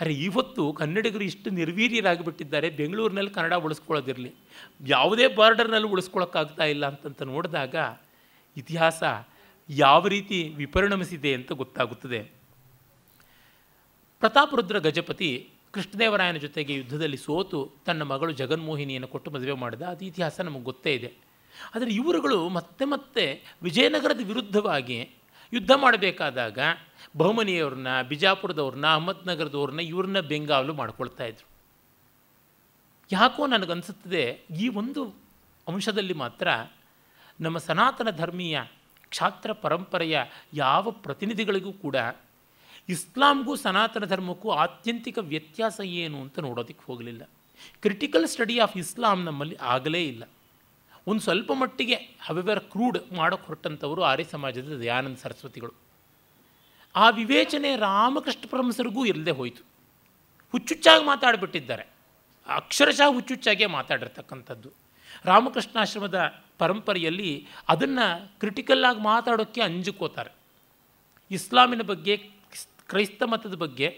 ಅರೆ ಇವತ್ತು ಕನ್ನಡಿಗರು ಇಷ್ಟು ನಿರ್ವೀರ್ಯರಾಗಿಬಿಟ್ಟಿದ್ದಾರೆ ಬೆಂಗಳೂರಿನಲ್ಲಿ ಕನ್ನಡ ಉಳಿಸ್ಕೊಳ್ಳೋದಿರಲಿ ಯಾವುದೇ ಬಾರ್ಡರ್ನಲ್ಲಿ ಉಳಿಸ್ಕೊಳೋಕ್ಕಾಗ್ತಾ ಇಲ್ಲ ಅಂತಂತ ನೋಡಿದಾಗ ಇತಿಹಾಸ ಯಾವ ರೀತಿ ವಿಪರಿಣಮಿಸಿದೆ ಅಂತ ಗೊತ್ತಾಗುತ್ತದೆ ಪ್ರತಾಪರುದ್ರ ಗಜಪತಿ ಕೃಷ್ಣದೇವರಾಯನ ಜೊತೆಗೆ ಯುದ್ಧದಲ್ಲಿ ಸೋತು ತನ್ನ ಮಗಳು ಜಗನ್ಮೋಹಿನಿಯನ್ನು ಕೊಟ್ಟು ಮದುವೆ ಮಾಡಿದ ಅದು ಇತಿಹಾಸ ನಮಗೆ ಗೊತ್ತೇ ಇದೆ ಆದರೆ ಇವರುಗಳು ಮತ್ತೆ ಮತ್ತೆ ವಿಜಯನಗರದ ವಿರುದ್ಧವಾಗಿ ಯುದ್ಧ ಮಾಡಬೇಕಾದಾಗ ಬಹುಮನಿಯವ್ರನ್ನ ಬಿಜಾಪುರದವ್ರನ್ನ ಅಹಮದ್ನಗರದವ್ರನ್ನ ಇವ್ರನ್ನ ಬೆಂಗಾವಲು ಮಾಡ್ಕೊಳ್ತಾ ಇದ್ರು ಯಾಕೋ ನನಗನ್ಸುತ್ತದೆ ಈ ಒಂದು ಅಂಶದಲ್ಲಿ ಮಾತ್ರ ನಮ್ಮ ಸನಾತನ ಧರ್ಮೀಯ ಕ್ಷಾತ್ರ ಪರಂಪರೆಯ ಯಾವ ಪ್ರತಿನಿಧಿಗಳಿಗೂ ಕೂಡ ಇಸ್ಲಾಂಗೂ ಸನಾತನ ಧರ್ಮಕ್ಕೂ ಆತ್ಯಂತಿಕ ವ್ಯತ್ಯಾಸ ಏನು ಅಂತ ನೋಡೋದಕ್ಕೆ ಹೋಗಲಿಲ್ಲ ಕ್ರಿಟಿಕಲ್ ಸ್ಟಡಿ ಆಫ್ ಇಸ್ಲಾಂ ನಮ್ಮಲ್ಲಿ ಆಗಲೇ ಇಲ್ಲ ಒಂದು ಸ್ವಲ್ಪ ಮಟ್ಟಿಗೆ ಹವೆವರ್ ಕ್ರೂಡ್ ಮಾಡೋಕ್ಕೆ ಹೊರಟಂಥವರು ಆರ್ಯ ಸಮಾಜದ ದಯಾನಂದ ಸರಸ್ವತಿಗಳು ಆ ವಿವೇಚನೆ ರಾಮಕೃಷ್ಣ ಪರಮಸರಿಗೂ ಇಲ್ಲದೆ ಹೋಯಿತು ಹುಚ್ಚುಚ್ಚಾಗಿ ಮಾತಾಡಿಬಿಟ್ಟಿದ್ದಾರೆ ಅಕ್ಷರಶಃ ಹುಚ್ಚುಚ್ಚಾಗೆ ಮಾತಾಡಿರ್ತಕ್ಕಂಥದ್ದು ರಾಮಕೃಷ್ಣಾಶ್ರಮದ ಪರಂಪರೆಯಲ್ಲಿ ಅದನ್ನು ಕ್ರಿಟಿಕಲ್ಲಾಗಿ ಮಾತಾಡೋಕ್ಕೆ ಅಂಜುಕೋತಾರೆ ಇಸ್ಲಾಮಿನ ಬಗ್ಗೆ ಕ್ರೈಸ್ತ ಮತದ ಬಗ್ಗೆ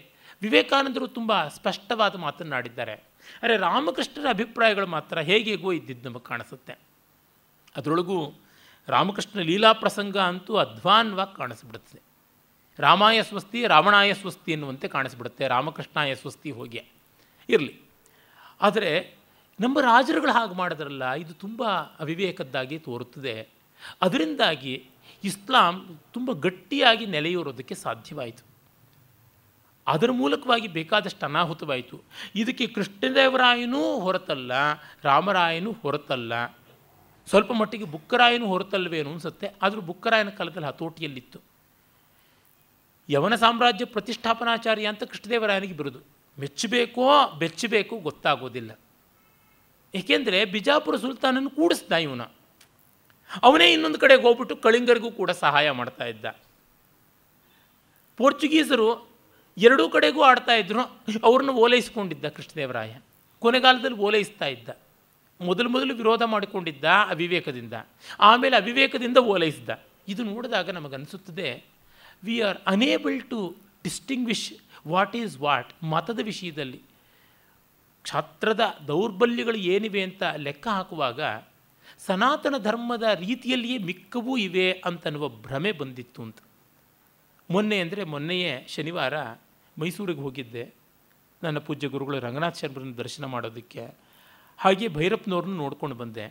ವಿವೇಕಾನಂದರು ತುಂಬ ಸ್ಪಷ್ಟವಾದ ಮಾತನ್ನಾಡಿದ್ದಾರೆ ಅರೆ ರಾಮಕೃಷ್ಣರ ಅಭಿಪ್ರಾಯಗಳು ಮಾತ್ರ ಹೇಗೆಗೋ ಇದ್ದಿದ್ದು ನಮಗೆ ಕಾಣಿಸುತ್ತೆ ಅದರೊಳಗೂ ರಾಮಕೃಷ್ಣ ಲೀಲಾ ಪ್ರಸಂಗ ಅಂತೂ ಅಧ್ವಾನ್ವಾಗಿ ಕಾಣಿಸ್ಬಿಡುತ್ತದೆ ರಾಮಾಯ ಸ್ವಸ್ತಿ ರಾವಣಾಯ ಸ್ವಸ್ತಿ ಎನ್ನುವಂತೆ ಕಾಣಿಸ್ಬಿಡುತ್ತೆ ರಾಮಕೃಷ್ಣಾಯ ಸ್ವಸ್ತಿ ಹೋಗಿ ಇರಲಿ ಆದರೆ ನಮ್ಮ ರಾಜರುಗಳು ಹಾಗೆ ಮಾಡಿದ್ರಲ್ಲ ಇದು ತುಂಬ ಅವಿವೇಕದ್ದಾಗಿ ತೋರುತ್ತದೆ ಅದರಿಂದಾಗಿ ಇಸ್ಲಾಂ ತುಂಬ ಗಟ್ಟಿಯಾಗಿ ನೆಲೆಯೂರೋದಕ್ಕೆ ಸಾಧ್ಯವಾಯಿತು ಅದರ ಮೂಲಕವಾಗಿ ಬೇಕಾದಷ್ಟು ಅನಾಹುತವಾಯಿತು ಇದಕ್ಕೆ ಕೃಷ್ಣದೇವರಾಯನೂ ಹೊರತಲ್ಲ ರಾಮರಾಯನೂ ಹೊರತಲ್ಲ ಸ್ವಲ್ಪ ಮಟ್ಟಿಗೆ ಬುಕ್ಕರಾಯನೂ ಹೊರತಲ್ವೇನು ಅನಿಸುತ್ತೆ ಆದರೂ ಬುಕ್ಕರಾಯನ ಕಾಲದಲ್ಲಿ ಹತೋಟಿಯಲ್ಲಿತ್ತು ಯವನ ಸಾಮ್ರಾಜ್ಯ ಪ್ರತಿಷ್ಠಾಪನಾಚಾರ್ಯ ಅಂತ ಕೃಷ್ಣದೇವರಾಯನಿಗೆ ಬಿರುದು ಮೆಚ್ಚಬೇಕೋ ಬೆಚ್ಚಬೇಕೋ ಗೊತ್ತಾಗೋದಿಲ್ಲ ಏಕೆಂದರೆ ಬಿಜಾಪುರ ಸುಲ್ತಾನನ್ನು ಕೂಡಿಸ್ದ ಇವನ ಅವನೇ ಇನ್ನೊಂದು ಕಡೆಗೆ ಹೋಗ್ಬಿಟ್ಟು ಕಳಿಂಗರಿಗೂ ಕೂಡ ಸಹಾಯ ಮಾಡ್ತಾ ಇದ್ದ ಪೋರ್ಚುಗೀಸರು ಎರಡೂ ಕಡೆಗೂ ಆಡ್ತಾ ಇದ್ರು ಅವ್ರನ್ನ ಓಲೈಸ್ಕೊಂಡಿದ್ದ ಕೃಷ್ಣದೇವರಾಯ ಕೊನೆಗಾಲದಲ್ಲಿ ಓಲೈಸ್ತಾ ಇದ್ದ ಮೊದಲು ಮೊದಲು ವಿರೋಧ ಮಾಡಿಕೊಂಡಿದ್ದ ಅವಿವೇಕದಿಂದ ಆಮೇಲೆ ಅವಿವೇಕದಿಂದ ಓಲೈಸಿದ್ದ ಇದು ನೋಡಿದಾಗ ನಮಗನ್ನಿಸುತ್ತದೆ we are unable to distinguish what is what ಮತದ ವಿಷಯದಲ್ಲಿ ಕ್ಷಾತ್ರದ ದೌರ್ಬಲ್ಯಗಳು ಏನಿವೆ ಅಂತ ಲೆಕ್ಕ ಹಾಕುವಾಗ ಸನಾತನ ಧರ್ಮದ ರೀತಿಯಲ್ಲಿಯೇ ಮಿಕ್ಕವೂ ಇವೆ ಅಂತನ್ನುವ ಭ್ರಮೆ ಬಂದಿತ್ತು ಅಂತ ಮೊನ್ನೆ ಅಂದರೆ ಮೊನ್ನೆಯೇ ಶನಿವಾರ ಮೈಸೂರಿಗೆ ಹೋಗಿದ್ದೆ ನನ್ನ ಪೂಜ್ಯ ಗುರುಗಳು ರಂಗನಾಥ ಶರ್ಮರನ್ನು ದರ್ಶನ ಮಾಡೋದಕ್ಕೆ ಹಾಗೆ ಭೈರಪ್ಪನವ್ರನ್ನ ನೋಡ್ಕೊಂಡು ಬಂದೆ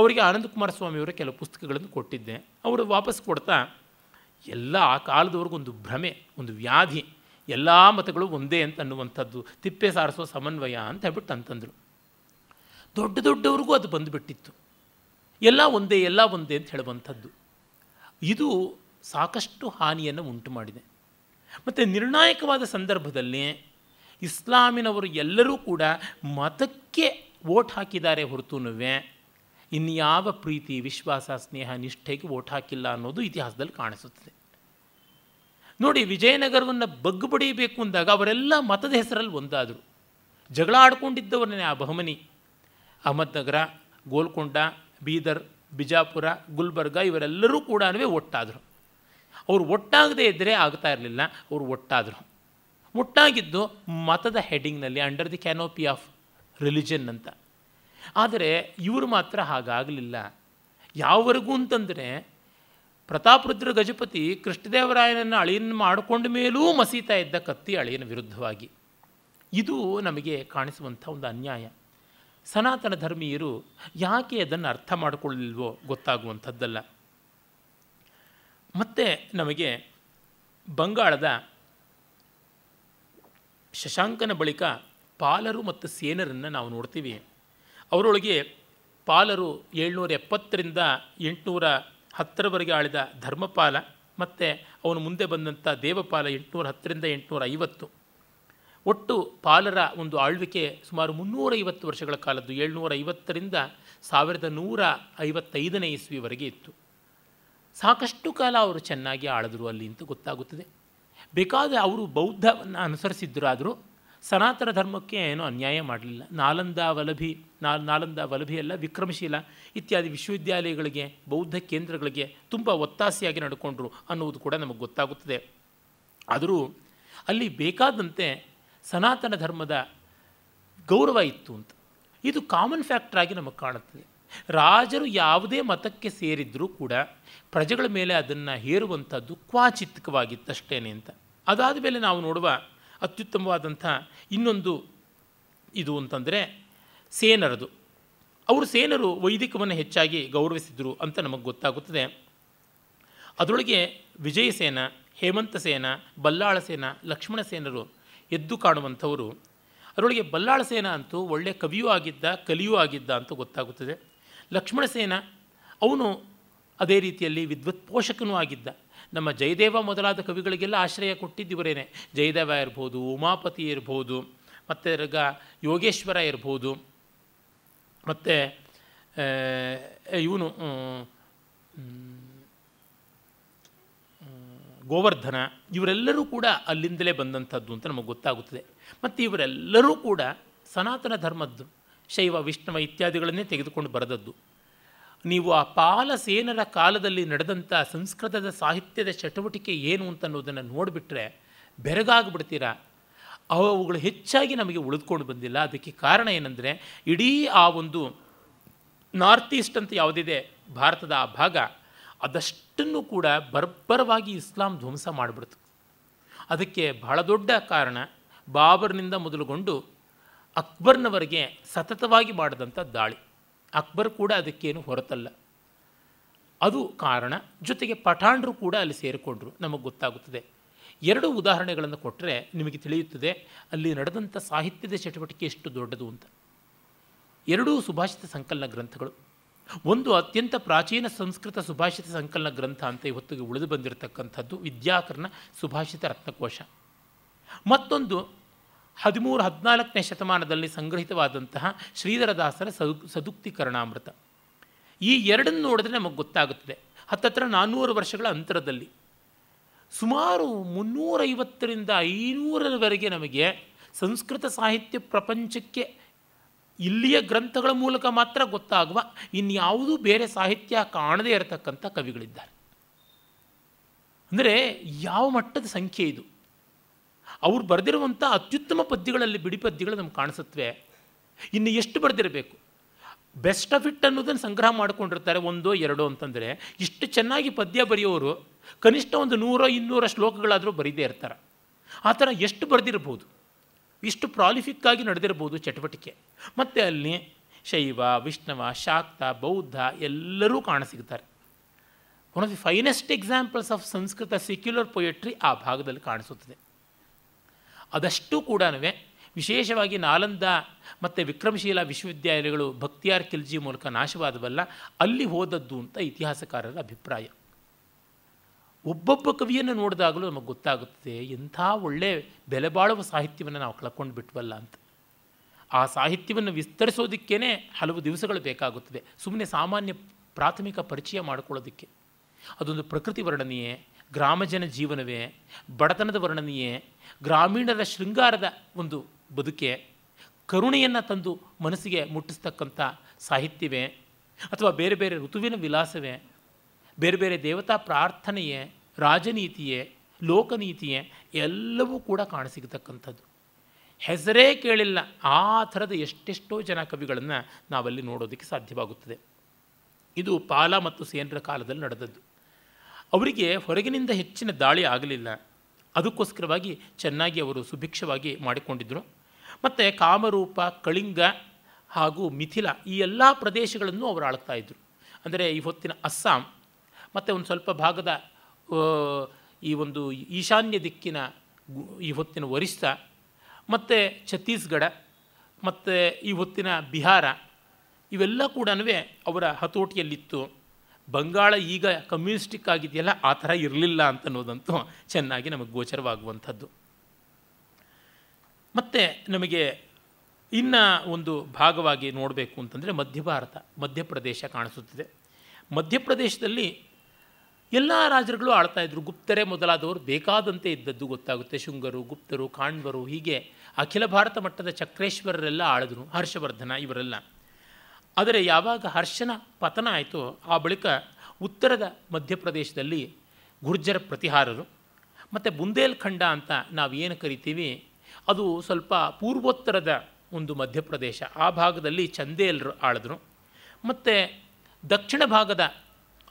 ಅವರಿಗೆ ಆನಂದಕುಮಾರ ಸ್ವಾಮಿಯವರ ಕೆಲವು ಪುಸ್ತಕಗಳನ್ನು ಕೊಟ್ಟಿದ್ದೆ ಅವರು ವಾಪಸ್ ಕೊಡ್ತಾ ಎಲ್ಲ ಆ ಒಂದು ಭ್ರಮೆ ಒಂದು ವ್ಯಾಧಿ ಎಲ್ಲ ಮತಗಳು ಒಂದೇ ಅಂತ ಅನ್ನುವಂಥದ್ದು ತಿಪ್ಪೆ ಸಾರಿಸೋ ಸಮನ್ವಯ ಅಂತ ಹೇಳ್ಬಿಟ್ಟು ಅಂತಂದರು ದೊಡ್ಡ ದೊಡ್ಡವ್ರಿಗೂ ಅದು ಬಂದುಬಿಟ್ಟಿತ್ತು ಎಲ್ಲ ಒಂದೇ ಎಲ್ಲ ಒಂದೇ ಅಂತ ಹೇಳುವಂಥದ್ದು ಇದು ಸಾಕಷ್ಟು ಹಾನಿಯನ್ನು ಉಂಟು ಮಾಡಿದೆ ಮತ್ತು ನಿರ್ಣಾಯಕವಾದ ಸಂದರ್ಭದಲ್ಲಿ ಇಸ್ಲಾಮಿನವರು ಎಲ್ಲರೂ ಕೂಡ ಮತಕ್ಕೆ ವೋಟ್ ಹಾಕಿದ್ದಾರೆ ಹೊರತುನುವೆ ಇನ್ಯಾವ ಪ್ರೀತಿ ವಿಶ್ವಾಸ ಸ್ನೇಹ ನಿಷ್ಠೆಗೆ ವೋಟ್ ಹಾಕಿಲ್ಲ ಅನ್ನೋದು ಇತಿಹಾಸದಲ್ಲಿ ಕಾಣಿಸುತ್ತದೆ ನೋಡಿ ವಿಜಯನಗರವನ್ನು ಬಗ್ಗು ಅಂದಾಗ ಅವರೆಲ್ಲ ಮತದ ಹೆಸರಲ್ಲಿ ಒಂದಾದರು ಜಗಳ ಆಡ್ಕೊಂಡಿದ್ದವರನ್ನೇ ಆ ಬಹಮನಿ ಅಹಮದ್ನಗರ ಗೋಲ್ಕೊಂಡ ಬೀದರ್ ಬಿಜಾಪುರ ಗುಲ್ಬರ್ಗ ಇವರೆಲ್ಲರೂ ಕೂಡ ಒಟ್ಟಾದರು ಅವರು ಒಟ್ಟಾಗದೇ ಇದ್ದರೆ ಆಗ್ತಾ ಇರಲಿಲ್ಲ ಅವರು ಒಟ್ಟಾದರು ಒಟ್ಟಾಗಿದ್ದು ಮತದ ಹೆಡಿಂಗ್ನಲ್ಲಿ under the canopy of religion ಅಂತ ಆದರೆ ಇವರು ಮಾತ್ರ ಹಾಗಾಗಲಿಲ್ಲ ಯಾವವರೆಗೂ ಅಂತಂದರೆ ಪ್ರತಾಪರುದ್ರ ಗಜಪತಿ ಕೃಷ್ಣದೇವರಾಯನನ್ನು ಅಳಿಯನ್ನು ಮಾಡಿಕೊಂಡ ಮೇಲೂ ಮಸೀತಾ ಇದ್ದ ಕತ್ತಿ ಅಳಿಯನ ವಿರುದ್ಧವಾಗಿ ಇದು ನಮಗೆ ಕಾಣಿಸುವಂಥ ಒಂದು ಅನ್ಯಾಯ ಸನಾತನ ಧರ್ಮೀಯರು ಯಾಕೆ ಅದನ್ನು ಅರ್ಥ ಮಾಡಿಕೊಳ್ಳಿಲ್ವೋ ಗೊತ್ತಾಗುವಂಥದ್ದಲ್ಲ ಮತ್ತು ನಮಗೆ ಬಂಗಾಳದ ಶಶಾಂಕನ ಬಳಿಕ ಪಾಲರು ಮತ್ತು ಸೇನರನ್ನು ನಾವು ನೋಡ್ತೀವಿ ಅವರೊಳಗೆ ಪಾಲರು ಏಳ್ನೂರ ಎಪ್ಪತ್ತರಿಂದ ಎಂಟುನೂರ ಹತ್ತರವರೆಗೆ ಆಳಿದ ಧರ್ಮಪಾಲ ಮತ್ತು ಅವನು ಮುಂದೆ ಬಂದಂಥ ದೇವಪಾಲ ಎಂಟುನೂರ ಹತ್ತರಿಂದ ಎಂಟುನೂರ ಐವತ್ತು ಒಟ್ಟು ಪಾಲರ ಒಂದು ಆಳ್ವಿಕೆ ಸುಮಾರು ಮುನ್ನೂರೈವತ್ತು ವರ್ಷಗಳ ಕಾಲದ್ದು ಏಳ್ನೂರ ಐವತ್ತರಿಂದ ಸಾವಿರದ ನೂರ ಐವತ್ತೈದನೇ ಇಸ್ವಿವರೆಗೆ ಇತ್ತು ಸಾಕಷ್ಟು ಕಾಲ ಅವರು ಚೆನ್ನಾಗಿ ಆಳಿದ್ರು ಅಲ್ಲಿ ಅಂತ ಗೊತ್ತಾಗುತ್ತದೆ ಬೇಕಾದರೆ ಅವರು ಬೌದ್ಧವನ್ನು ಆದರೂ ಸನಾತನ ಧರ್ಮಕ್ಕೆ ಏನೂ ಅನ್ಯಾಯ ಮಾಡಲಿಲ್ಲ ನಾಲಂದ ವಲಭಿ ನಾಲ್ ನಾಲಂದ ವಲಭಿ ಎಲ್ಲ ವಿಕ್ರಮಶೀಲ ಇತ್ಯಾದಿ ವಿಶ್ವವಿದ್ಯಾಲಯಗಳಿಗೆ ಬೌದ್ಧ ಕೇಂದ್ರಗಳಿಗೆ ತುಂಬ ಒತ್ತಾಸೆಯಾಗಿ ನಡ್ಕೊಂಡ್ರು ಅನ್ನುವುದು ಕೂಡ ನಮಗೆ ಗೊತ್ತಾಗುತ್ತದೆ ಆದರೂ ಅಲ್ಲಿ ಬೇಕಾದಂತೆ ಸನಾತನ ಧರ್ಮದ ಗೌರವ ಇತ್ತು ಅಂತ ಇದು ಕಾಮನ್ ಫ್ಯಾಕ್ಟ್ರಾಗಿ ನಮಗೆ ಕಾಣುತ್ತದೆ ರಾಜರು ಯಾವುದೇ ಮತಕ್ಕೆ ಸೇರಿದ್ದರೂ ಕೂಡ ಪ್ರಜೆಗಳ ಮೇಲೆ ಅದನ್ನು ಹೇರುವಂಥದ್ದು ಕ್ವಾಚಿತ್ಕವಾಗಿತ್ತಷ್ಟೇನೆ ಅಂತ ಅದಾದ ಮೇಲೆ ನಾವು ನೋಡುವ ಅತ್ಯುತ್ತಮವಾದಂಥ ಇನ್ನೊಂದು ಇದು ಅಂತಂದರೆ ಸೇನರದು ಅವರು ಸೇನರು ವೈದಿಕವನ್ನು ಹೆಚ್ಚಾಗಿ ಗೌರವಿಸಿದರು ಅಂತ ನಮಗೆ ಗೊತ್ತಾಗುತ್ತದೆ ಅದರೊಳಗೆ ವಿಜಯಸೇನ ಹೇಮಂತ ಸೇನ ಬಲ್ಲಾಳ ಸೇನ ಲಕ್ಷ್ಮಣ ಸೇನರು ಎದ್ದು ಕಾಣುವಂಥವರು ಅದರೊಳಗೆ ಬಲ್ಲಾಳ ಸೇನ ಅಂತೂ ಒಳ್ಳೆಯ ಕವಿಯೂ ಆಗಿದ್ದ ಕಲಿಯೂ ಆಗಿದ್ದ ಅಂತ ಗೊತ್ತಾಗುತ್ತದೆ ಲಕ್ಷ್ಮಣ ಸೇನ ಅವನು ಅದೇ ರೀತಿಯಲ್ಲಿ ವಿದ್ವತ್ ಪೋಷಕನೂ ಆಗಿದ್ದ ನಮ್ಮ ಜಯದೇವ ಮೊದಲಾದ ಕವಿಗಳಿಗೆಲ್ಲ ಆಶ್ರಯ ಕೊಟ್ಟಿದ್ದಿವರೇನೆ ಜಯದೇವ ಇರ್ಬೋದು ಉಮಾಪತಿ ಇರ್ಬೋದು ಮತ್ತು ರಗ ಯೋಗೇಶ್ವರ ಇರ್ಬೋದು ಮತ್ತು ಇವನು ಗೋವರ್ಧನ ಇವರೆಲ್ಲರೂ ಕೂಡ ಅಲ್ಲಿಂದಲೇ ಬಂದಂಥದ್ದು ಅಂತ ನಮಗೆ ಗೊತ್ತಾಗುತ್ತದೆ ಮತ್ತು ಇವರೆಲ್ಲರೂ ಕೂಡ ಸನಾತನ ಧರ್ಮದ್ದು ಶೈವ ವಿಷ್ಣುವ ಇತ್ಯಾದಿಗಳನ್ನೇ ತೆಗೆದುಕೊಂಡು ಬರೆದದ್ದು ನೀವು ಆ ಪಾಲಸೇನರ ಕಾಲದಲ್ಲಿ ನಡೆದಂಥ ಸಂಸ್ಕೃತದ ಸಾಹಿತ್ಯದ ಚಟುವಟಿಕೆ ಏನು ಅಂತ ಅನ್ನೋದನ್ನು ನೋಡಿಬಿಟ್ರೆ ಬೆರಗಾಗ್ಬಿಡ್ತೀರಾ ಅವುಗಳು ಹೆಚ್ಚಾಗಿ ನಮಗೆ ಉಳಿದುಕೊಂಡು ಬಂದಿಲ್ಲ ಅದಕ್ಕೆ ಕಾರಣ ಏನಂದರೆ ಇಡೀ ಆ ಒಂದು ನಾರ್ತ್ ಈಸ್ಟ್ ಅಂತ ಯಾವುದಿದೆ ಭಾರತದ ಆ ಭಾಗ ಅದಷ್ಟನ್ನು ಕೂಡ ಬರ್ಬರವಾಗಿ ಇಸ್ಲಾಂ ಧ್ವಂಸ ಮಾಡಿಬಿಡ್ತು ಅದಕ್ಕೆ ಬಹಳ ದೊಡ್ಡ ಕಾರಣ ಬಾಬರ್ನಿಂದ ಮೊದಲುಗೊಂಡು ಅಕ್ಬರ್ನವರಿಗೆ ಸತತವಾಗಿ ಮಾಡಿದಂಥ ದಾಳಿ ಅಕ್ಬರ್ ಕೂಡ ಅದಕ್ಕೇನು ಹೊರತಲ್ಲ ಅದು ಕಾರಣ ಜೊತೆಗೆ ಪಠಾಣರು ಕೂಡ ಅಲ್ಲಿ ಸೇರಿಕೊಂಡ್ರು ನಮಗೆ ಗೊತ್ತಾಗುತ್ತದೆ ಎರಡು ಉದಾಹರಣೆಗಳನ್ನು ಕೊಟ್ಟರೆ ನಿಮಗೆ ತಿಳಿಯುತ್ತದೆ ಅಲ್ಲಿ ನಡೆದಂಥ ಸಾಹಿತ್ಯದ ಚಟುವಟಿಕೆ ಎಷ್ಟು ದೊಡ್ಡದು ಅಂತ ಎರಡೂ ಸುಭಾಷಿತ ಸಂಕಲನ ಗ್ರಂಥಗಳು ಒಂದು ಅತ್ಯಂತ ಪ್ರಾಚೀನ ಸಂಸ್ಕೃತ ಸುಭಾಷಿತ ಸಂಕಲನ ಗ್ರಂಥ ಅಂತ ಇವತ್ತಿಗೆ ಉಳಿದು ಬಂದಿರತಕ್ಕಂಥದ್ದು ವಿದ್ಯಾಕರಣ ಸುಭಾಷಿತ ರತ್ನಕೋಶ ಮತ್ತೊಂದು ಹದಿಮೂರು ಹದಿನಾಲ್ಕನೇ ಶತಮಾನದಲ್ಲಿ ಸಂಗ್ರಹಿತವಾದಂತಹ ಶ್ರೀಧರದಾಸರ ಸದು ಸದುಕ್ತೀಕರಣಾಮೃತ ಈ ಎರಡನ್ನು ನೋಡಿದ್ರೆ ನಮಗೆ ಗೊತ್ತಾಗುತ್ತದೆ ಹತ್ತತ್ರ ನಾನ್ನೂರು ವರ್ಷಗಳ ಅಂತರದಲ್ಲಿ ಸುಮಾರು ಮುನ್ನೂರೈವತ್ತರಿಂದ ಐನೂರರವರೆಗೆ ನಮಗೆ ಸಂಸ್ಕೃತ ಸಾಹಿತ್ಯ ಪ್ರಪಂಚಕ್ಕೆ ಇಲ್ಲಿಯ ಗ್ರಂಥಗಳ ಮೂಲಕ ಮಾತ್ರ ಗೊತ್ತಾಗುವ ಇನ್ಯಾವುದೂ ಬೇರೆ ಸಾಹಿತ್ಯ ಕಾಣದೇ ಇರತಕ್ಕಂಥ ಕವಿಗಳಿದ್ದಾರೆ ಅಂದರೆ ಯಾವ ಮಟ್ಟದ ಸಂಖ್ಯೆ ಇದು ಅವ್ರು ಬರೆದಿರುವಂಥ ಅತ್ಯುತ್ತಮ ಪದ್ಯಗಳಲ್ಲಿ ಬಿಡಿ ಪದ್ಯಗಳು ನಮ್ಗೆ ಕಾಣಿಸುತ್ತವೆ ಇನ್ನು ಎಷ್ಟು ಬರೆದಿರಬೇಕು ಬೆಸ್ಟ್ ಆಫ್ ಇಟ್ ಅನ್ನೋದನ್ನು ಸಂಗ್ರಹ ಮಾಡಿಕೊಂಡಿರ್ತಾರೆ ಒಂದೋ ಎರಡೋ ಅಂತಂದರೆ ಇಷ್ಟು ಚೆನ್ನಾಗಿ ಪದ್ಯ ಬರೆಯೋರು ಕನಿಷ್ಠ ಒಂದು ನೂರ ಇನ್ನೂರ ಶ್ಲೋಕಗಳಾದರೂ ಬರೀದೇ ಇರ್ತಾರೆ ಆ ಥರ ಎಷ್ಟು ಬರೆದಿರ್ಬೋದು ಇಷ್ಟು ಆಗಿ ನಡೆದಿರ್ಬೋದು ಚಟುವಟಿಕೆ ಮತ್ತು ಅಲ್ಲಿ ಶೈವ ವಿಷ್ಣವ ಶಾಕ್ತ ಬೌದ್ಧ ಎಲ್ಲರೂ ಕಾಣಸಿಗ್ತಾರೆ one of the finest examples of Sanskrit secular poetry ಆ ಭಾಗದಲ್ಲಿ ಕಾಣಿಸುತ್ತದೆ ಅದಷ್ಟು ಕೂಡ ವಿಶೇಷವಾಗಿ ನಾಲಂದ ಮತ್ತು ವಿಕ್ರಮಶೀಲ ವಿಶ್ವವಿದ್ಯಾಲಯಗಳು ಭಕ್ತಿಯಾರ್ ಖಿಲ್ಜಿ ಮೂಲಕ ನಾಶವಾದವಲ್ಲ ಅಲ್ಲಿ ಹೋದದ್ದು ಅಂತ ಇತಿಹಾಸಕಾರರ ಅಭಿಪ್ರಾಯ ಒಬ್ಬೊಬ್ಬ ಕವಿಯನ್ನು ನೋಡಿದಾಗಲೂ ನಮಗೆ ಗೊತ್ತಾಗುತ್ತದೆ ಎಂಥ ಒಳ್ಳೆ ಬೆಲೆ ಬಾಳುವ ಸಾಹಿತ್ಯವನ್ನು ನಾವು ಕಳ್ಕೊಂಡು ಬಿಟ್ವಲ್ಲ ಅಂತ ಆ ಸಾಹಿತ್ಯವನ್ನು ವಿಸ್ತರಿಸೋದಕ್ಕೇ ಹಲವು ದಿವಸಗಳು ಬೇಕಾಗುತ್ತದೆ ಸುಮ್ಮನೆ ಸಾಮಾನ್ಯ ಪ್ರಾಥಮಿಕ ಪರಿಚಯ ಮಾಡಿಕೊಳ್ಳೋದಕ್ಕೆ ಅದೊಂದು ಪ್ರಕೃತಿ ವರ್ಣನೆಯೇ ಗ್ರಾಮಜನ ಜೀವನವೇ ಬಡತನದ ವರ್ಣನೆಯೇ ಗ್ರಾಮೀಣರ ಶೃಂಗಾರದ ಒಂದು ಬದುಕೆ ಕರುಣೆಯನ್ನು ತಂದು ಮನಸ್ಸಿಗೆ ಮುಟ್ಟಿಸ್ತಕ್ಕಂಥ ಸಾಹಿತ್ಯವೇ ಅಥವಾ ಬೇರೆ ಬೇರೆ ಋತುವಿನ ವಿಲಾಸವೇ ಬೇರೆ ಬೇರೆ ದೇವತಾ ಪ್ರಾರ್ಥನೆಯೇ ರಾಜನೀತಿಯೇ ಲೋಕನೀತಿಯೇ ಎಲ್ಲವೂ ಕೂಡ ಕಾಣಸಿಗತಕ್ಕಂಥದ್ದು ಹೆಸರೇ ಕೇಳಿಲ್ಲ ಆ ಥರದ ಎಷ್ಟೆಷ್ಟೋ ಜನ ಕವಿಗಳನ್ನು ನಾವಲ್ಲಿ ನೋಡೋದಕ್ಕೆ ಸಾಧ್ಯವಾಗುತ್ತದೆ ಇದು ಪಾಲ ಮತ್ತು ಸೇನರ ಕಾಲದಲ್ಲಿ ನಡೆದದ್ದು ಅವರಿಗೆ ಹೊರಗಿನಿಂದ ಹೆಚ್ಚಿನ ದಾಳಿ ಆಗಲಿಲ್ಲ ಅದಕ್ಕೋಸ್ಕರವಾಗಿ ಚೆನ್ನಾಗಿ ಅವರು ಸುಭಿಕ್ಷವಾಗಿ ಮಾಡಿಕೊಂಡಿದ್ದರು ಮತ್ತು ಕಾಮರೂಪ ಕಳಿಂಗ ಹಾಗೂ ಮಿಥಿಲ ಈ ಎಲ್ಲ ಪ್ರದೇಶಗಳನ್ನು ಅವರು ಆಳ್ತಾ ಇದ್ದರು ಅಂದರೆ ಇವತ್ತಿನ ಅಸ್ಸಾಂ ಮತ್ತು ಒಂದು ಸ್ವಲ್ಪ ಭಾಗದ ಈ ಒಂದು ಈಶಾನ್ಯ ದಿಕ್ಕಿನ ಈ ಹೊತ್ತಿನ ಒರಿಸ್ಸಾ ಮತ್ತು ಛತ್ತೀಸ್ಗಢ ಮತ್ತು ಈ ಹೊತ್ತಿನ ಬಿಹಾರ ಇವೆಲ್ಲ ಕೂಡ ಅವರ ಹತೋಟಿಯಲ್ಲಿತ್ತು ಬಂಗಾಳ ಈಗ ಕಮ್ಯುನಿಸ್ಟಿಕ್ ಆಗಿದೆಯಲ್ಲ ಆ ಥರ ಇರಲಿಲ್ಲ ಅಂತ ಅನ್ನೋದಂತೂ ಚೆನ್ನಾಗಿ ನಮಗೆ ಗೋಚರವಾಗುವಂಥದ್ದು ಮತ್ತು ನಮಗೆ ಇನ್ನು ಒಂದು ಭಾಗವಾಗಿ ನೋಡಬೇಕು ಅಂತಂದರೆ ಮಧ್ಯ ಭಾರತ ಮಧ್ಯಪ್ರದೇಶ ಕಾಣಿಸುತ್ತಿದೆ ಮಧ್ಯಪ್ರದೇಶದಲ್ಲಿ ಎಲ್ಲ ರಾಜರುಗಳು ಆಳ್ತಾಯಿದ್ರು ಗುಪ್ತರೇ ಮೊದಲಾದವರು ಬೇಕಾದಂತೆ ಇದ್ದದ್ದು ಗೊತ್ತಾಗುತ್ತೆ ಶುಂಗರು ಗುಪ್ತರು ಕಾಣ್ವರು ಹೀಗೆ ಅಖಿಲ ಭಾರತ ಮಟ್ಟದ ಚಕ್ರೇಶ್ವರರೆಲ್ಲ ಆಳಿದ್ರು ಹರ್ಷವರ್ಧನ ಇವರೆಲ್ಲ ಆದರೆ ಯಾವಾಗ ಹರ್ಷನ ಪತನ ಆಯಿತು ಆ ಬಳಿಕ ಉತ್ತರದ ಮಧ್ಯಪ್ರದೇಶದಲ್ಲಿ ಗುರ್ಜರ ಪ್ರತಿಹಾರರು ಮತ್ತು ಬುಂದೇಲ್ಖಂಡ ಅಂತ ನಾವು ಏನು ಕರಿತೀವಿ ಅದು ಸ್ವಲ್ಪ ಪೂರ್ವೋತ್ತರದ ಒಂದು ಮಧ್ಯಪ್ರದೇಶ ಆ ಭಾಗದಲ್ಲಿ ಚಂದೇಲ್ರು ಆಳಿದ್ರು ಮತ್ತು ದಕ್ಷಿಣ ಭಾಗದ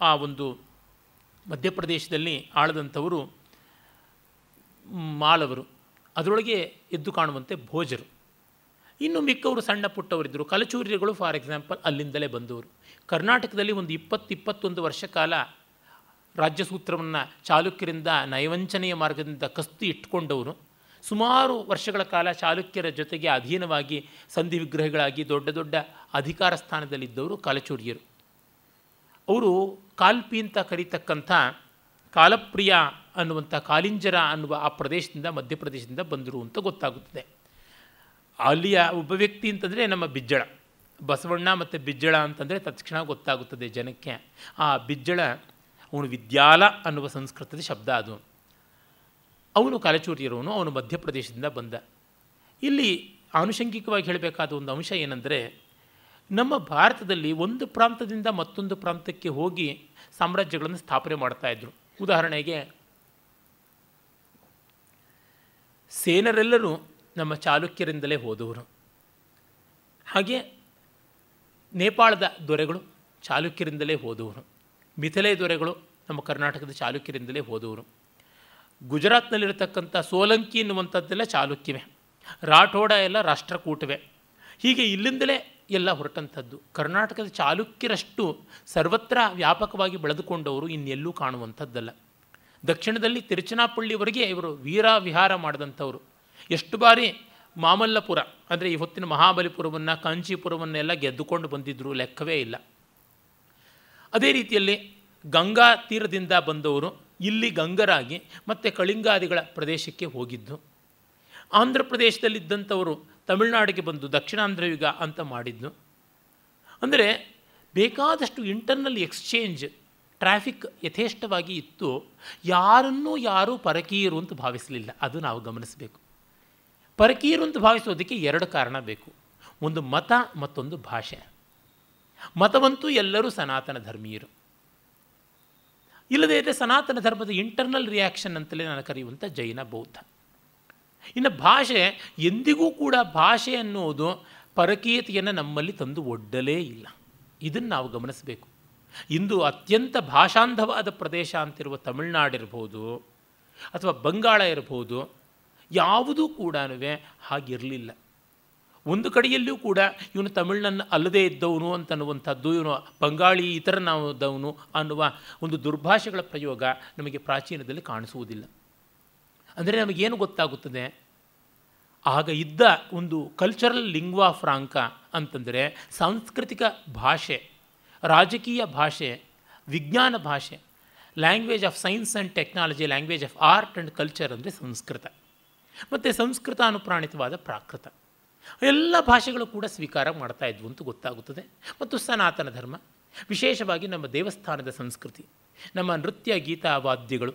ಆ ಒಂದು ಮಧ್ಯಪ್ರದೇಶದಲ್ಲಿ ಆಳದಂಥವರು ಮಾಲವರು ಅದರೊಳಗೆ ಎದ್ದು ಕಾಣುವಂತೆ ಭೋಜರು ಇನ್ನು ಮಿಕ್ಕವರು ಸಣ್ಣ ಪುಟ್ಟವರಿದ್ದರು ಕಲಚೂರ್ಯರುಗಳು ಫಾರ್ ಎಕ್ಸಾಂಪಲ್ ಅಲ್ಲಿಂದಲೇ ಬಂದವರು ಕರ್ನಾಟಕದಲ್ಲಿ ಒಂದು ಇಪ್ಪತ್ತು ಇಪ್ಪತ್ತೊಂದು ವರ್ಷ ಕಾಲ ರಾಜ್ಯಸೂತ್ರವನ್ನು ಚಾಲುಕ್ಯರಿಂದ ನಯವಂಚನೆಯ ಮಾರ್ಗದಿಂದ ಕಸ್ತು ಇಟ್ಕೊಂಡವರು ಸುಮಾರು ವರ್ಷಗಳ ಕಾಲ ಚಾಲುಕ್ಯರ ಜೊತೆಗೆ ಅಧೀನವಾಗಿ ಸಂಧಿ ವಿಗ್ರಹಗಳಾಗಿ ದೊಡ್ಡ ದೊಡ್ಡ ಅಧಿಕಾರ ಸ್ಥಾನದಲ್ಲಿದ್ದವರು ಕಾಲಚೂರ್ಯರು ಅವರು ಕಾಲ್ಪಿ ಅಂತ ಕರೀತಕ್ಕಂಥ ಕಾಲಪ್ರಿಯ ಅನ್ನುವಂಥ ಕಾಲಿಂಜರ ಅನ್ನುವ ಆ ಪ್ರದೇಶದಿಂದ ಮಧ್ಯಪ್ರದೇಶದಿಂದ ಬಂದರು ಅಂತ ಗೊತ್ತಾಗುತ್ತದೆ ಅಲ್ಲಿಯ ಒಬ್ಬ ವ್ಯಕ್ತಿ ಅಂತಂದರೆ ನಮ್ಮ ಬಿಜ್ಜಳ ಬಸವಣ್ಣ ಮತ್ತು ಬಿಜ್ಜಳ ಅಂತಂದರೆ ತತ್ಕ್ಷಣ ಗೊತ್ತಾಗುತ್ತದೆ ಜನಕ್ಕೆ ಆ ಬಿಜ್ಜಳ ಅವನು ವಿದ್ಯಾಲ ಅನ್ನುವ ಸಂಸ್ಕೃತದ ಶಬ್ದ ಅದು ಅವನು ಕಾಲಚೂರಿಯರವನು ಅವನು ಮಧ್ಯಪ್ರದೇಶದಿಂದ ಬಂದ ಇಲ್ಲಿ ಆನುಷಂಗಿಕವಾಗಿ ಹೇಳಬೇಕಾದ ಒಂದು ಅಂಶ ಏನೆಂದರೆ ನಮ್ಮ ಭಾರತದಲ್ಲಿ ಒಂದು ಪ್ರಾಂತದಿಂದ ಮತ್ತೊಂದು ಪ್ರಾಂತಕ್ಕೆ ಹೋಗಿ ಸಾಮ್ರಾಜ್ಯಗಳನ್ನು ಸ್ಥಾಪನೆ ಮಾಡ್ತಾಯಿದ್ರು ಉದಾಹರಣೆಗೆ ಸೇನರೆಲ್ಲರೂ ನಮ್ಮ ಚಾಲುಕ್ಯರಿಂದಲೇ ಹೋದವರು ಹಾಗೆ ನೇಪಾಳದ ದೊರೆಗಳು ಚಾಲುಕ್ಯರಿಂದಲೇ ಹೋದವರು ಮಿಥಿಲೆ ದೊರೆಗಳು ನಮ್ಮ ಕರ್ನಾಟಕದ ಚಾಲುಕ್ಯರಿಂದಲೇ ಹೋದವರು ಗುಜರಾತ್ನಲ್ಲಿರತಕ್ಕಂಥ ಸೋಲಂಕಿ ಎನ್ನುವಂಥದ್ದೆಲ್ಲ ಚಾಲುಕ್ಯವೇ ರಾಠೋಡ ಎಲ್ಲ ರಾಷ್ಟ್ರಕೂಟವೇ ಹೀಗೆ ಇಲ್ಲಿಂದಲೇ ಎಲ್ಲ ಹೊರಟಂಥದ್ದು ಕರ್ನಾಟಕದ ಚಾಲುಕ್ಯರಷ್ಟು ಸರ್ವತ್ರ ವ್ಯಾಪಕವಾಗಿ ಬೆಳೆದುಕೊಂಡವರು ಇನ್ನೆಲ್ಲೂ ಕಾಣುವಂಥದ್ದಲ್ಲ ದಕ್ಷಿಣದಲ್ಲಿ ತಿರುಚನಾಪಳ್ಳಿವರೆಗೆ ಇವರು ವೀರ ವಿಹಾರ ಮಾಡಿದಂಥವರು ಎಷ್ಟು ಬಾರಿ ಮಾಮಲ್ಲಪುರ ಅಂದರೆ ಈ ಹೊತ್ತಿನ ಮಹಾಬಲಿಪುರವನ್ನು ಕಾಂಚೀಪುರವನ್ನೆಲ್ಲ ಗೆದ್ದುಕೊಂಡು ಬಂದಿದ್ದರು ಲೆಕ್ಕವೇ ಇಲ್ಲ ಅದೇ ರೀತಿಯಲ್ಲಿ ಗಂಗಾ ತೀರದಿಂದ ಬಂದವರು ಇಲ್ಲಿ ಗಂಗರಾಗಿ ಮತ್ತು ಕಳಿಂಗಾದಿಗಳ ಪ್ರದೇಶಕ್ಕೆ ಹೋಗಿದ್ದು ಆಂಧ್ರ ಪ್ರದೇಶದಲ್ಲಿದ್ದಂಥವರು ತಮಿಳುನಾಡಿಗೆ ಬಂದು ದಕ್ಷಿಣಾಂಧ್ರ ಯುಗ ಅಂತ ಮಾಡಿದ್ದು ಅಂದರೆ ಬೇಕಾದಷ್ಟು ಇಂಟರ್ನಲ್ ಎಕ್ಸ್ಚೇಂಜ್ ಟ್ರಾಫಿಕ್ ಯಥೇಷ್ಟವಾಗಿ ಇತ್ತು ಯಾರನ್ನೂ ಯಾರೂ ಪರಕೀಯರು ಅಂತ ಭಾವಿಸಲಿಲ್ಲ ಅದು ನಾವು ಗಮನಿಸಬೇಕು ಪರಕೀರು ಅಂತ ಭಾವಿಸೋದಕ್ಕೆ ಎರಡು ಕಾರಣ ಬೇಕು ಒಂದು ಮತ ಮತ್ತೊಂದು ಭಾಷೆ ಮತವಂತೂ ಎಲ್ಲರೂ ಸನಾತನ ಧರ್ಮೀಯರು ಇಲ್ಲದೇ ಇದ್ದರೆ ಸನಾತನ ಧರ್ಮದ ಇಂಟರ್ನಲ್ ರಿಯಾಕ್ಷನ್ ಅಂತಲೇ ನಾನು ಕರೆಯುವಂಥ ಜೈನ ಬೌದ್ಧ ಇನ್ನು ಭಾಷೆ ಎಂದಿಗೂ ಕೂಡ ಭಾಷೆ ಅನ್ನೋದು ಪರಕೀಯತೆಯನ್ನು ನಮ್ಮಲ್ಲಿ ತಂದು ಒಡ್ಡಲೇ ಇಲ್ಲ ಇದನ್ನು ನಾವು ಗಮನಿಸಬೇಕು ಇಂದು ಅತ್ಯಂತ ಭಾಷಾಂಧವಾದ ಪ್ರದೇಶ ಅಂತಿರುವ ತಮಿಳ್ನಾಡಿರ್ಬೋದು ಅಥವಾ ಬಂಗಾಳ ಇರ್ಬೋದು ಯಾವುದೂ ಕೂಡ ಹಾಗಿರಲಿಲ್ಲ ಒಂದು ಕಡೆಯಲ್ಲೂ ಕೂಡ ಇವನು ತಮಿಳನ್ನು ಅಲ್ಲದೇ ಇದ್ದವನು ಅಂತನ್ನುವಂಥದ್ದು ಇವನು ಬಂಗಾಳಿ ಇತರನಾದವನು ಅನ್ನುವ ಒಂದು ದುರ್ಭಾಷೆಗಳ ಪ್ರಯೋಗ ನಮಗೆ ಪ್ರಾಚೀನದಲ್ಲಿ ಕಾಣಿಸುವುದಿಲ್ಲ ಅಂದರೆ ನಮಗೇನು ಗೊತ್ತಾಗುತ್ತದೆ ಆಗ ಇದ್ದ ಒಂದು ಕಲ್ಚರಲ್ ಲಿಂಗ್ವಾ ಫ್ರಾಂಕ ಅಂತಂದರೆ ಸಾಂಸ್ಕೃತಿಕ ಭಾಷೆ ರಾಜಕೀಯ ಭಾಷೆ ವಿಜ್ಞಾನ ಭಾಷೆ language of science and technology language of art and culture ಅಂದರೆ ಸಂಸ್ಕೃತ ಮತ್ತು ಸಂಸ್ಕೃತ ಅನುಪ್ರಾಣಿತವಾದ ಪ್ರಾಕೃತ ಎಲ್ಲ ಭಾಷೆಗಳು ಕೂಡ ಸ್ವೀಕಾರ ಮಾಡ್ತಾ ಇದ್ವು ಅಂತೂ ಗೊತ್ತಾಗುತ್ತದೆ ಮತ್ತು ಸನಾತನ ಧರ್ಮ ವಿಶೇಷವಾಗಿ ನಮ್ಮ ದೇವಸ್ಥಾನದ ಸಂಸ್ಕೃತಿ ನಮ್ಮ ನೃತ್ಯ ಗೀತಾ ವಾದ್ಯಗಳು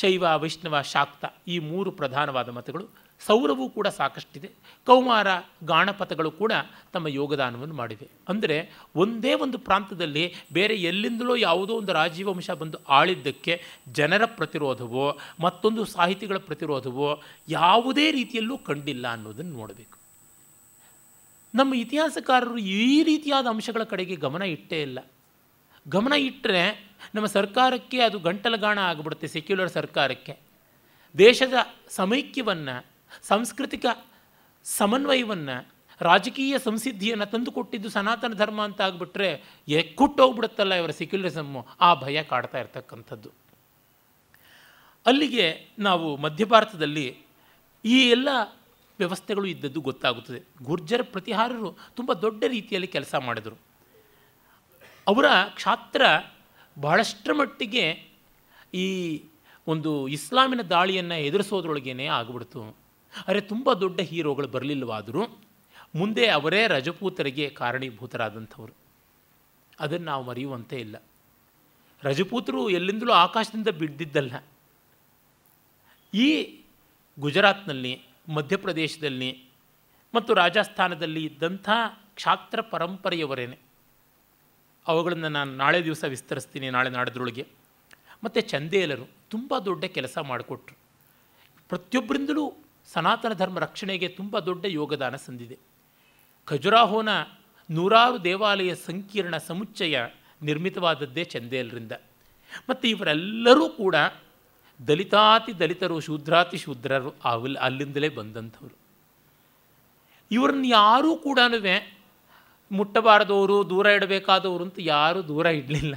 ಶೈವ ವೈಷ್ಣವ ಶಾಕ್ತ ಈ ಮೂರು ಪ್ರಧಾನವಾದ ಮತಗಳು ಸೌರವೂ ಕೂಡ ಸಾಕಷ್ಟಿದೆ ಕೌಮಾರ ಗಾಣಪಥಗಳು ಕೂಡ ತಮ್ಮ ಯೋಗದಾನವನ್ನು ಮಾಡಿವೆ ಅಂದರೆ ಒಂದೇ ಒಂದು ಪ್ರಾಂತದಲ್ಲಿ ಬೇರೆ ಎಲ್ಲಿಂದಲೋ ಯಾವುದೋ ಒಂದು ರಾಜೀವಂಶ ಬಂದು ಆಳಿದ್ದಕ್ಕೆ ಜನರ ಪ್ರತಿರೋಧವೋ ಮತ್ತೊಂದು ಸಾಹಿತಿಗಳ ಪ್ರತಿರೋಧವೋ ಯಾವುದೇ ರೀತಿಯಲ್ಲೂ ಕಂಡಿಲ್ಲ ಅನ್ನೋದನ್ನು ನೋಡಬೇಕು ನಮ್ಮ ಇತಿಹಾಸಕಾರರು ಈ ರೀತಿಯಾದ ಅಂಶಗಳ ಕಡೆಗೆ ಗಮನ ಇಟ್ಟೇ ಇಲ್ಲ ಗಮನ ಇಟ್ಟರೆ ನಮ್ಮ ಸರ್ಕಾರಕ್ಕೆ ಅದು ಗಂಟಲಗಾಣ ಆಗಿಬಿಡುತ್ತೆ ಸೆಕ್ಯುಲರ್ ಸರ್ಕಾರಕ್ಕೆ ದೇಶದ ಸಮೈಕ್ಯವನ್ನು ಸಾಂಸ್ಕೃತಿಕ ಸಮನ್ವಯವನ್ನು ರಾಜಕೀಯ ಸಂಸಿದ್ಧಿಯನ್ನು ತಂದುಕೊಟ್ಟಿದ್ದು ಸನಾತನ ಧರ್ಮ ಅಂತ ಆಗಿಬಿಟ್ರೆ ಎಕ್ಕುಟ್ಟೋಗ್ಬಿಡುತ್ತಲ್ಲ ಇವರ ಸೆಕ್ಯುಲರಿಸಮ್ಮು ಆ ಭಯ ಕಾಡ್ತಾ ಇರ್ತಕ್ಕಂಥದ್ದು ಅಲ್ಲಿಗೆ ನಾವು ಮಧ್ಯ ಭಾರತದಲ್ಲಿ ಈ ಎಲ್ಲ ವ್ಯವಸ್ಥೆಗಳು ಇದ್ದದ್ದು ಗೊತ್ತಾಗುತ್ತದೆ ಗುರ್ಜರ ಪ್ರತಿಹಾರರು ತುಂಬ ದೊಡ್ಡ ರೀತಿಯಲ್ಲಿ ಕೆಲಸ ಮಾಡಿದರು ಅವರ ಕ್ಷಾತ್ರ ಬಹಳಷ್ಟರ ಮಟ್ಟಿಗೆ ಈ ಒಂದು ಇಸ್ಲಾಮಿನ ದಾಳಿಯನ್ನು ಎದುರಿಸೋದ್ರೊಳಗೇನೆ ಆಗ್ಬಿಡ್ತು ಅರೆ ತುಂಬ ದೊಡ್ಡ ಹೀರೋಗಳು ಬರಲಿಲ್ಲವಾದರೂ ಮುಂದೆ ಅವರೇ ರಜಪೂತರಿಗೆ ಕಾರಣೀಭೂತರಾದಂಥವರು ಅದನ್ನು ನಾವು ಮರೆಯುವಂತೆ ಇಲ್ಲ ರಜಪೂತರು ಎಲ್ಲಿಂದಲೂ ಆಕಾಶದಿಂದ ಬಿದ್ದಿದ್ದಲ್ಲ ಈ ಗುಜರಾತ್ನಲ್ಲಿ ಮಧ್ಯಪ್ರದೇಶದಲ್ಲಿ ಮತ್ತು ರಾಜಸ್ಥಾನದಲ್ಲಿ ಇದ್ದಂಥ ಕ್ಷಾತ್ರ ಪರಂಪರೆಯವರೇನೆ ಅವುಗಳನ್ನು ನಾನು ನಾಳೆ ದಿವಸ ವಿಸ್ತರಿಸ್ತೀನಿ ನಾಳೆ ನಾಡದ್ರೊಳಗೆ ಮತ್ತು ಚಂದೇಲರು ತುಂಬ ದೊಡ್ಡ ಕೆಲಸ ಮಾಡಿಕೊಟ್ರು ಪ್ರತಿಯೊಬ್ಬರಿಂದಲೂ ಸನಾತನ ಧರ್ಮ ರಕ್ಷಣೆಗೆ ತುಂಬ ದೊಡ್ಡ ಯೋಗದಾನ ಸಂದಿದೆ ಖಜುರಾಹೋನ ನೂರಾರು ದೇವಾಲಯ ಸಂಕೀರ್ಣ ಸಮುಚ್ಚಯ ನಿರ್ಮಿತವಾದದ್ದೇ ಚಂದೇಲ್ರಿಂದ ಮತ್ತು ಇವರೆಲ್ಲರೂ ಕೂಡ ದಲಿತಾತಿ ದಲಿತರು ಶೂದ್ರಾತಿ ಶೂದ್ರರು ಅಲ್ಲಿ ಅಲ್ಲಿಂದಲೇ ಬಂದಂಥವ್ರು ಇವ್ರನ್ನ ಯಾರೂ ಕೂಡ ಮುಟ್ಟಬಾರದವರು ದೂರ ಇಡಬೇಕಾದವರು ಅಂತ ಯಾರೂ ದೂರ ಇಡಲಿಲ್ಲ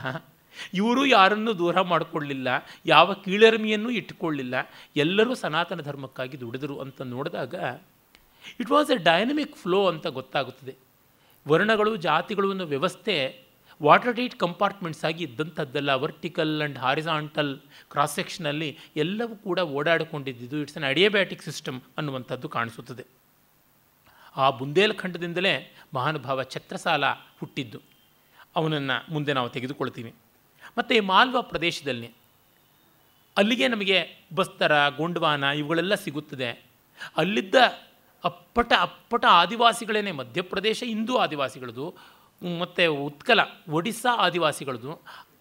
ಇವರು ಯಾರನ್ನು ದೂರ ಮಾಡಿಕೊಳ್ಳಲಿಲ್ಲ ಯಾವ ಕೀಳರಿಮೆಯನ್ನು ಇಟ್ಟುಕೊಳ್ಳಿಲ್ಲ ಎಲ್ಲರೂ ಸನಾತನ ಧರ್ಮಕ್ಕಾಗಿ ದುಡಿದರು ಅಂತ ನೋಡಿದಾಗ it was a dynamic flow ಅಂತ ಗೊತ್ತಾಗುತ್ತದೆ ವರ್ಣಗಳು ಜಾತಿಗಳು ಅನ್ನೋ ವ್ಯವಸ್ಥೆ ವಾಟರ್ ಟೈಟ್ ಕಂಪಾರ್ಟ್ಮೆಂಟ್ಸ್ ಆಗಿ ಇದ್ದಂಥದ್ದೆಲ್ಲ ವರ್ಟಿಕಲ್ ಆ್ಯಂಡ್ ಹಾರಿಸಾಂಟಲ್ ಕ್ರಾಸ್ ಸೆಕ್ಷನಲ್ಲಿ ಎಲ್ಲವೂ ಕೂಡ ಓಡಾಡಿಕೊಂಡಿದ್ದು ಇಟ್ಸ್ ಅನ್ ಅಡಿಯಬ್ಯಾಟಿಕ್ ಸಿಸ್ಟಮ್ ಅನ್ನುವಂಥದ್ದು ಕಾಣಿಸುತ್ತದೆ ಆ ಬುಂದೇಲ್ಖಂಡದಿಂದಲೇ ಮಹಾನುಭಾವ ಛತ್ರಸಾಲ ಹುಟ್ಟಿದ್ದು ಅವನನ್ನು ಮುಂದೆ ನಾವು ತೆಗೆದುಕೊಳ್ತೀವಿ ಮತ್ತು ಈ ಮಾಲ್ವಾ ಪ್ರದೇಶದಲ್ಲಿ ಅಲ್ಲಿಗೆ ನಮಗೆ ಬಸ್ತರ ಗೊಂಡ್ವಾನ ಇವುಗಳೆಲ್ಲ ಸಿಗುತ್ತದೆ ಅಲ್ಲಿದ್ದ ಅಪ್ಪಟ ಅಪ್ಪಟ ಆದಿವಾಸಿಗಳೇ ಮಧ್ಯಪ್ರದೇಶ ಹಿಂದೂ ಆದಿವಾಸಿಗಳದು ಮತ್ತು ಉತ್ಕಲ ಒಡಿಸ್ಸಾ ಆದಿವಾಸಿಗಳದು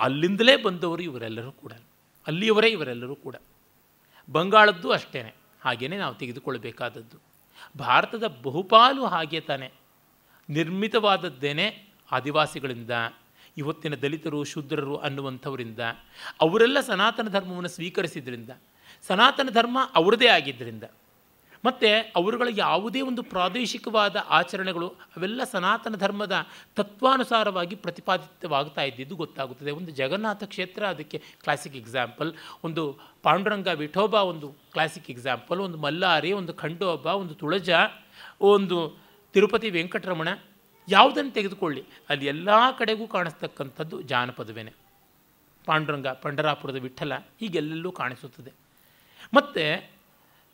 ಅಲ್ಲಿಂದಲೇ ಬಂದವರು ಇವರೆಲ್ಲರೂ ಕೂಡ ಅಲ್ಲಿಯವರೇ ಇವರೆಲ್ಲರೂ ಕೂಡ ಬಂಗಾಳದ್ದು ಅಷ್ಟೇ ಹಾಗೆಯೇ ನಾವು ತೆಗೆದುಕೊಳ್ಳಬೇಕಾದದ್ದು ಭಾರತದ ಬಹುಪಾಲು ಹಾಗೆ ತಾನೆ ನಿರ್ಮಿತವಾದದ್ದೇನೆ ಆದಿವಾಸಿಗಳಿಂದ ಇವತ್ತಿನ ದಲಿತರು ಶೂದ್ರರು ಅನ್ನುವಂಥವರಿಂದ ಅವರೆಲ್ಲ ಸನಾತನ ಧರ್ಮವನ್ನು ಸ್ವೀಕರಿಸಿದ್ರಿಂದ ಸನಾತನ ಧರ್ಮ ಅವರದೇ ಆಗಿದ್ದರಿಂದ ಮತ್ತು ಅವರುಗಳ ಯಾವುದೇ ಒಂದು ಪ್ರಾದೇಶಿಕವಾದ ಆಚರಣೆಗಳು ಅವೆಲ್ಲ ಸನಾತನ ಧರ್ಮದ ತತ್ವಾನುಸಾರವಾಗಿ ಪ್ರತಿಪಾದಿತವಾಗ್ತಾ ಇದ್ದಿದ್ದು ಗೊತ್ತಾಗುತ್ತದೆ ಒಂದು ಜಗನ್ನಾಥ ಕ್ಷೇತ್ರ ಅದಕ್ಕೆ ಕ್ಲಾಸಿಕ್ ಎಕ್ಸಾಂಪಲ್ ಒಂದು ಪಾಂಡುರಂಗ ವಿಠೋಬಾ ಒಂದು ಕ್ಲಾಸಿಕ್ ಎಕ್ಸಾಂಪಲ್ ಒಂದು ಮಲ್ಲಾರಿ ಒಂದು ಖಂಡೋಬ ಒಂದು ತುಳಜ ಒಂದು ತಿರುಪತಿ ವೆಂಕಟರಮಣ ಯಾವುದನ್ನು ತೆಗೆದುಕೊಳ್ಳಿ ಅಲ್ಲಿ ಎಲ್ಲ ಕಡೆಗೂ ಕಾಣಿಸ್ತಕ್ಕಂಥದ್ದು ಜಾನಪದವೇನೆ ಪಾಂಡುರಂಗ ಪಂಡರಾಪುರದ ವಿಠಲ ಹೀಗೆಲ್ಲೆಲ್ಲೂ ಕಾಣಿಸುತ್ತದೆ ಮತ್ತು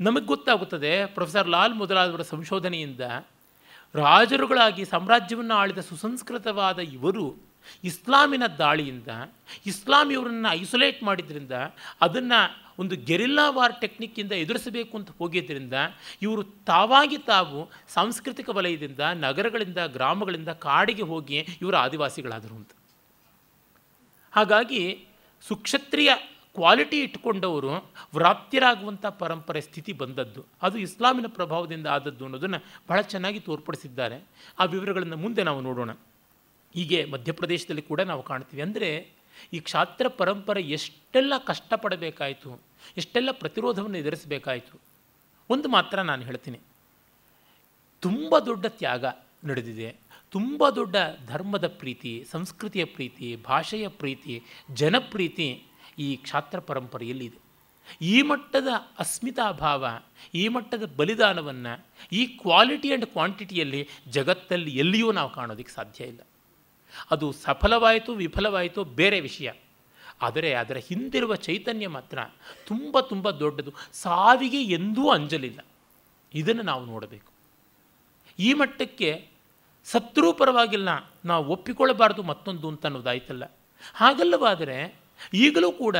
ನಮಗೆ ಗೊತ್ತಾಗುತ್ತದೆ ಪ್ರೊಫೆಸರ್ ಲಾಲ್ ಮೊದಲಾದವರ ಸಂಶೋಧನೆಯಿಂದ ರಾಜರುಗಳಾಗಿ ಸಾಮ್ರಾಜ್ಯವನ್ನು ಆಳಿದ ಸುಸಂಸ್ಕೃತವಾದ ಇವರು ಇಸ್ಲಾಮಿನ ದಾಳಿಯಿಂದ ಇಸ್ಲಾಮ್ ಇವರನ್ನು ಐಸೊಲೇಟ್ ಮಾಡಿದ್ರಿಂದ ಅದನ್ನು ಒಂದು ಗೆರಿಲ್ಲಾ ವಾರ್ ಟೆಕ್ನಿಕ್ಕಿಂದ ಎದುರಿಸಬೇಕು ಅಂತ ಹೋಗಿದ್ದರಿಂದ ಇವರು ತಾವಾಗಿ ತಾವು ಸಾಂಸ್ಕೃತಿಕ ವಲಯದಿಂದ ನಗರಗಳಿಂದ ಗ್ರಾಮಗಳಿಂದ ಕಾಡಿಗೆ ಹೋಗಿ ಇವರು ಆದಿವಾಸಿಗಳಾದರು ಅಂತ ಹಾಗಾಗಿ ಸುಕ್ಷತ್ರಿಯ ಕ್ವಾಲಿಟಿ ಇಟ್ಕೊಂಡವರು ವ್ರಾಪ್ತಿಯರಾಗುವಂಥ ಪರಂಪರೆ ಸ್ಥಿತಿ ಬಂದದ್ದು ಅದು ಇಸ್ಲಾಮಿನ ಪ್ರಭಾವದಿಂದ ಆದದ್ದು ಅನ್ನೋದನ್ನು ಬಹಳ ಚೆನ್ನಾಗಿ ತೋರ್ಪಡಿಸಿದ್ದಾರೆ ಆ ವಿವರಗಳನ್ನು ಮುಂದೆ ನಾವು ನೋಡೋಣ ಹೀಗೆ ಮಧ್ಯಪ್ರದೇಶದಲ್ಲಿ ಕೂಡ ನಾವು ಕಾಣ್ತೀವಿ ಅಂದರೆ ಈ ಕ್ಷಾತ್ರ ಪರಂಪರೆ ಎಷ್ಟೆಲ್ಲ ಕಷ್ಟಪಡಬೇಕಾಯಿತು ಎಷ್ಟೆಲ್ಲ ಪ್ರತಿರೋಧವನ್ನು ಎದುರಿಸಬೇಕಾಯಿತು ಒಂದು ಮಾತ್ರ ನಾನು ಹೇಳ್ತೀನಿ ತುಂಬ ದೊಡ್ಡ ತ್ಯಾಗ ನಡೆದಿದೆ ತುಂಬ ದೊಡ್ಡ ಧರ್ಮದ ಪ್ರೀತಿ ಸಂಸ್ಕೃತಿಯ ಪ್ರೀತಿ ಭಾಷೆಯ ಪ್ರೀತಿ ಜನಪ್ರೀತಿ ಈ ಕ್ಷಾತ್ರ ಪರಂಪರೆಯಲ್ಲಿ ಇದೆ ಈ ಮಟ್ಟದ ಅಸ್ಮಿತಾಭಾವ ಈ ಮಟ್ಟದ ಬಲಿದಾನವನ್ನು ಈ ಕ್ವಾಲಿಟಿ ಆ್ಯಂಡ್ ಕ್ವಾಂಟಿಟಿಯಲ್ಲಿ ಜಗತ್ತಲ್ಲಿ ಎಲ್ಲಿಯೂ ನಾವು ಕಾಣೋದಕ್ಕೆ ಸಾಧ್ಯ ಇಲ್ಲ ಅದು ಸಫಲವಾಯಿತು ವಿಫಲವಾಯಿತು ಬೇರೆ ವಿಷಯ ಆದರೆ ಅದರ ಹಿಂದಿರುವ ಚೈತನ್ಯ ಮಾತ್ರ ತುಂಬ ತುಂಬ ದೊಡ್ಡದು ಸಾವಿಗೆ ಎಂದೂ ಅಂಜಲಿಲ್ಲ ಇದನ್ನು ನಾವು ನೋಡಬೇಕು ಈ ಮಟ್ಟಕ್ಕೆ ಸತ್ರೂ ಪರವಾಗಿಲ್ಲ ನಾವು ಒಪ್ಪಿಕೊಳ್ಳಬಾರ್ದು ಮತ್ತೊಂದು ಅಂತ ಅನ್ನೋದಾಯ್ತಲ್ಲ ಹಾಗಲ್ಲವಾದರೆ ಈಗಲೂ ಕೂಡ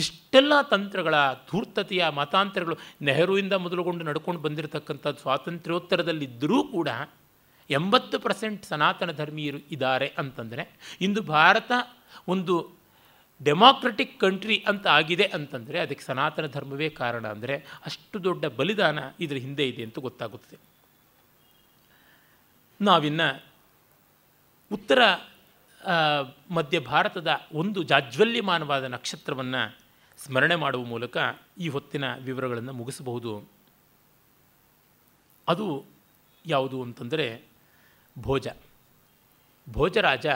ಇಷ್ಟೆಲ್ಲ ತಂತ್ರಗಳ ಧೂರ್ತತೆಯ ಮತಾಂತರಗಳು ನೆಹರುವಿಂದ ಮೊದಲುಗೊಂಡು ನಡ್ಕೊಂಡು ಬಂದಿರತಕ್ಕಂಥದ್ದು ಸ್ವಾತಂತ್ರ್ಯೋತ್ತರದಲ್ಲಿದ್ದರೂ ಕೂಡ ಎಂಬತ್ತು ಪರ್ಸೆಂಟ್ ಸನಾತನ ಧರ್ಮೀಯರು ಇದ್ದಾರೆ ಅಂತಂದರೆ ಇಂದು ಭಾರತ ಒಂದು ಡೆಮಾಕ್ರೆಟಿಕ್ ಕಂಟ್ರಿ ಅಂತ ಆಗಿದೆ ಅಂತಂದರೆ ಅದಕ್ಕೆ ಸನಾತನ ಧರ್ಮವೇ ಕಾರಣ ಅಂದರೆ ಅಷ್ಟು ದೊಡ್ಡ ಬಲಿದಾನ ಇದರ ಹಿಂದೆ ಇದೆ ಅಂತ ಗೊತ್ತಾಗುತ್ತದೆ ನಾವಿನ್ನು ಉತ್ತರ ಮಧ್ಯ ಭಾರತದ ಒಂದು ಜಾಜ್ವಲ್ಯಮಾನವಾದ ನಕ್ಷತ್ರವನ್ನು ಸ್ಮರಣೆ ಮಾಡುವ ಮೂಲಕ ಈ ಹೊತ್ತಿನ ವಿವರಗಳನ್ನು ಮುಗಿಸಬಹುದು ಅದು ಯಾವುದು ಅಂತಂದರೆ ಭೋಜ ಭೋಜರಾಜ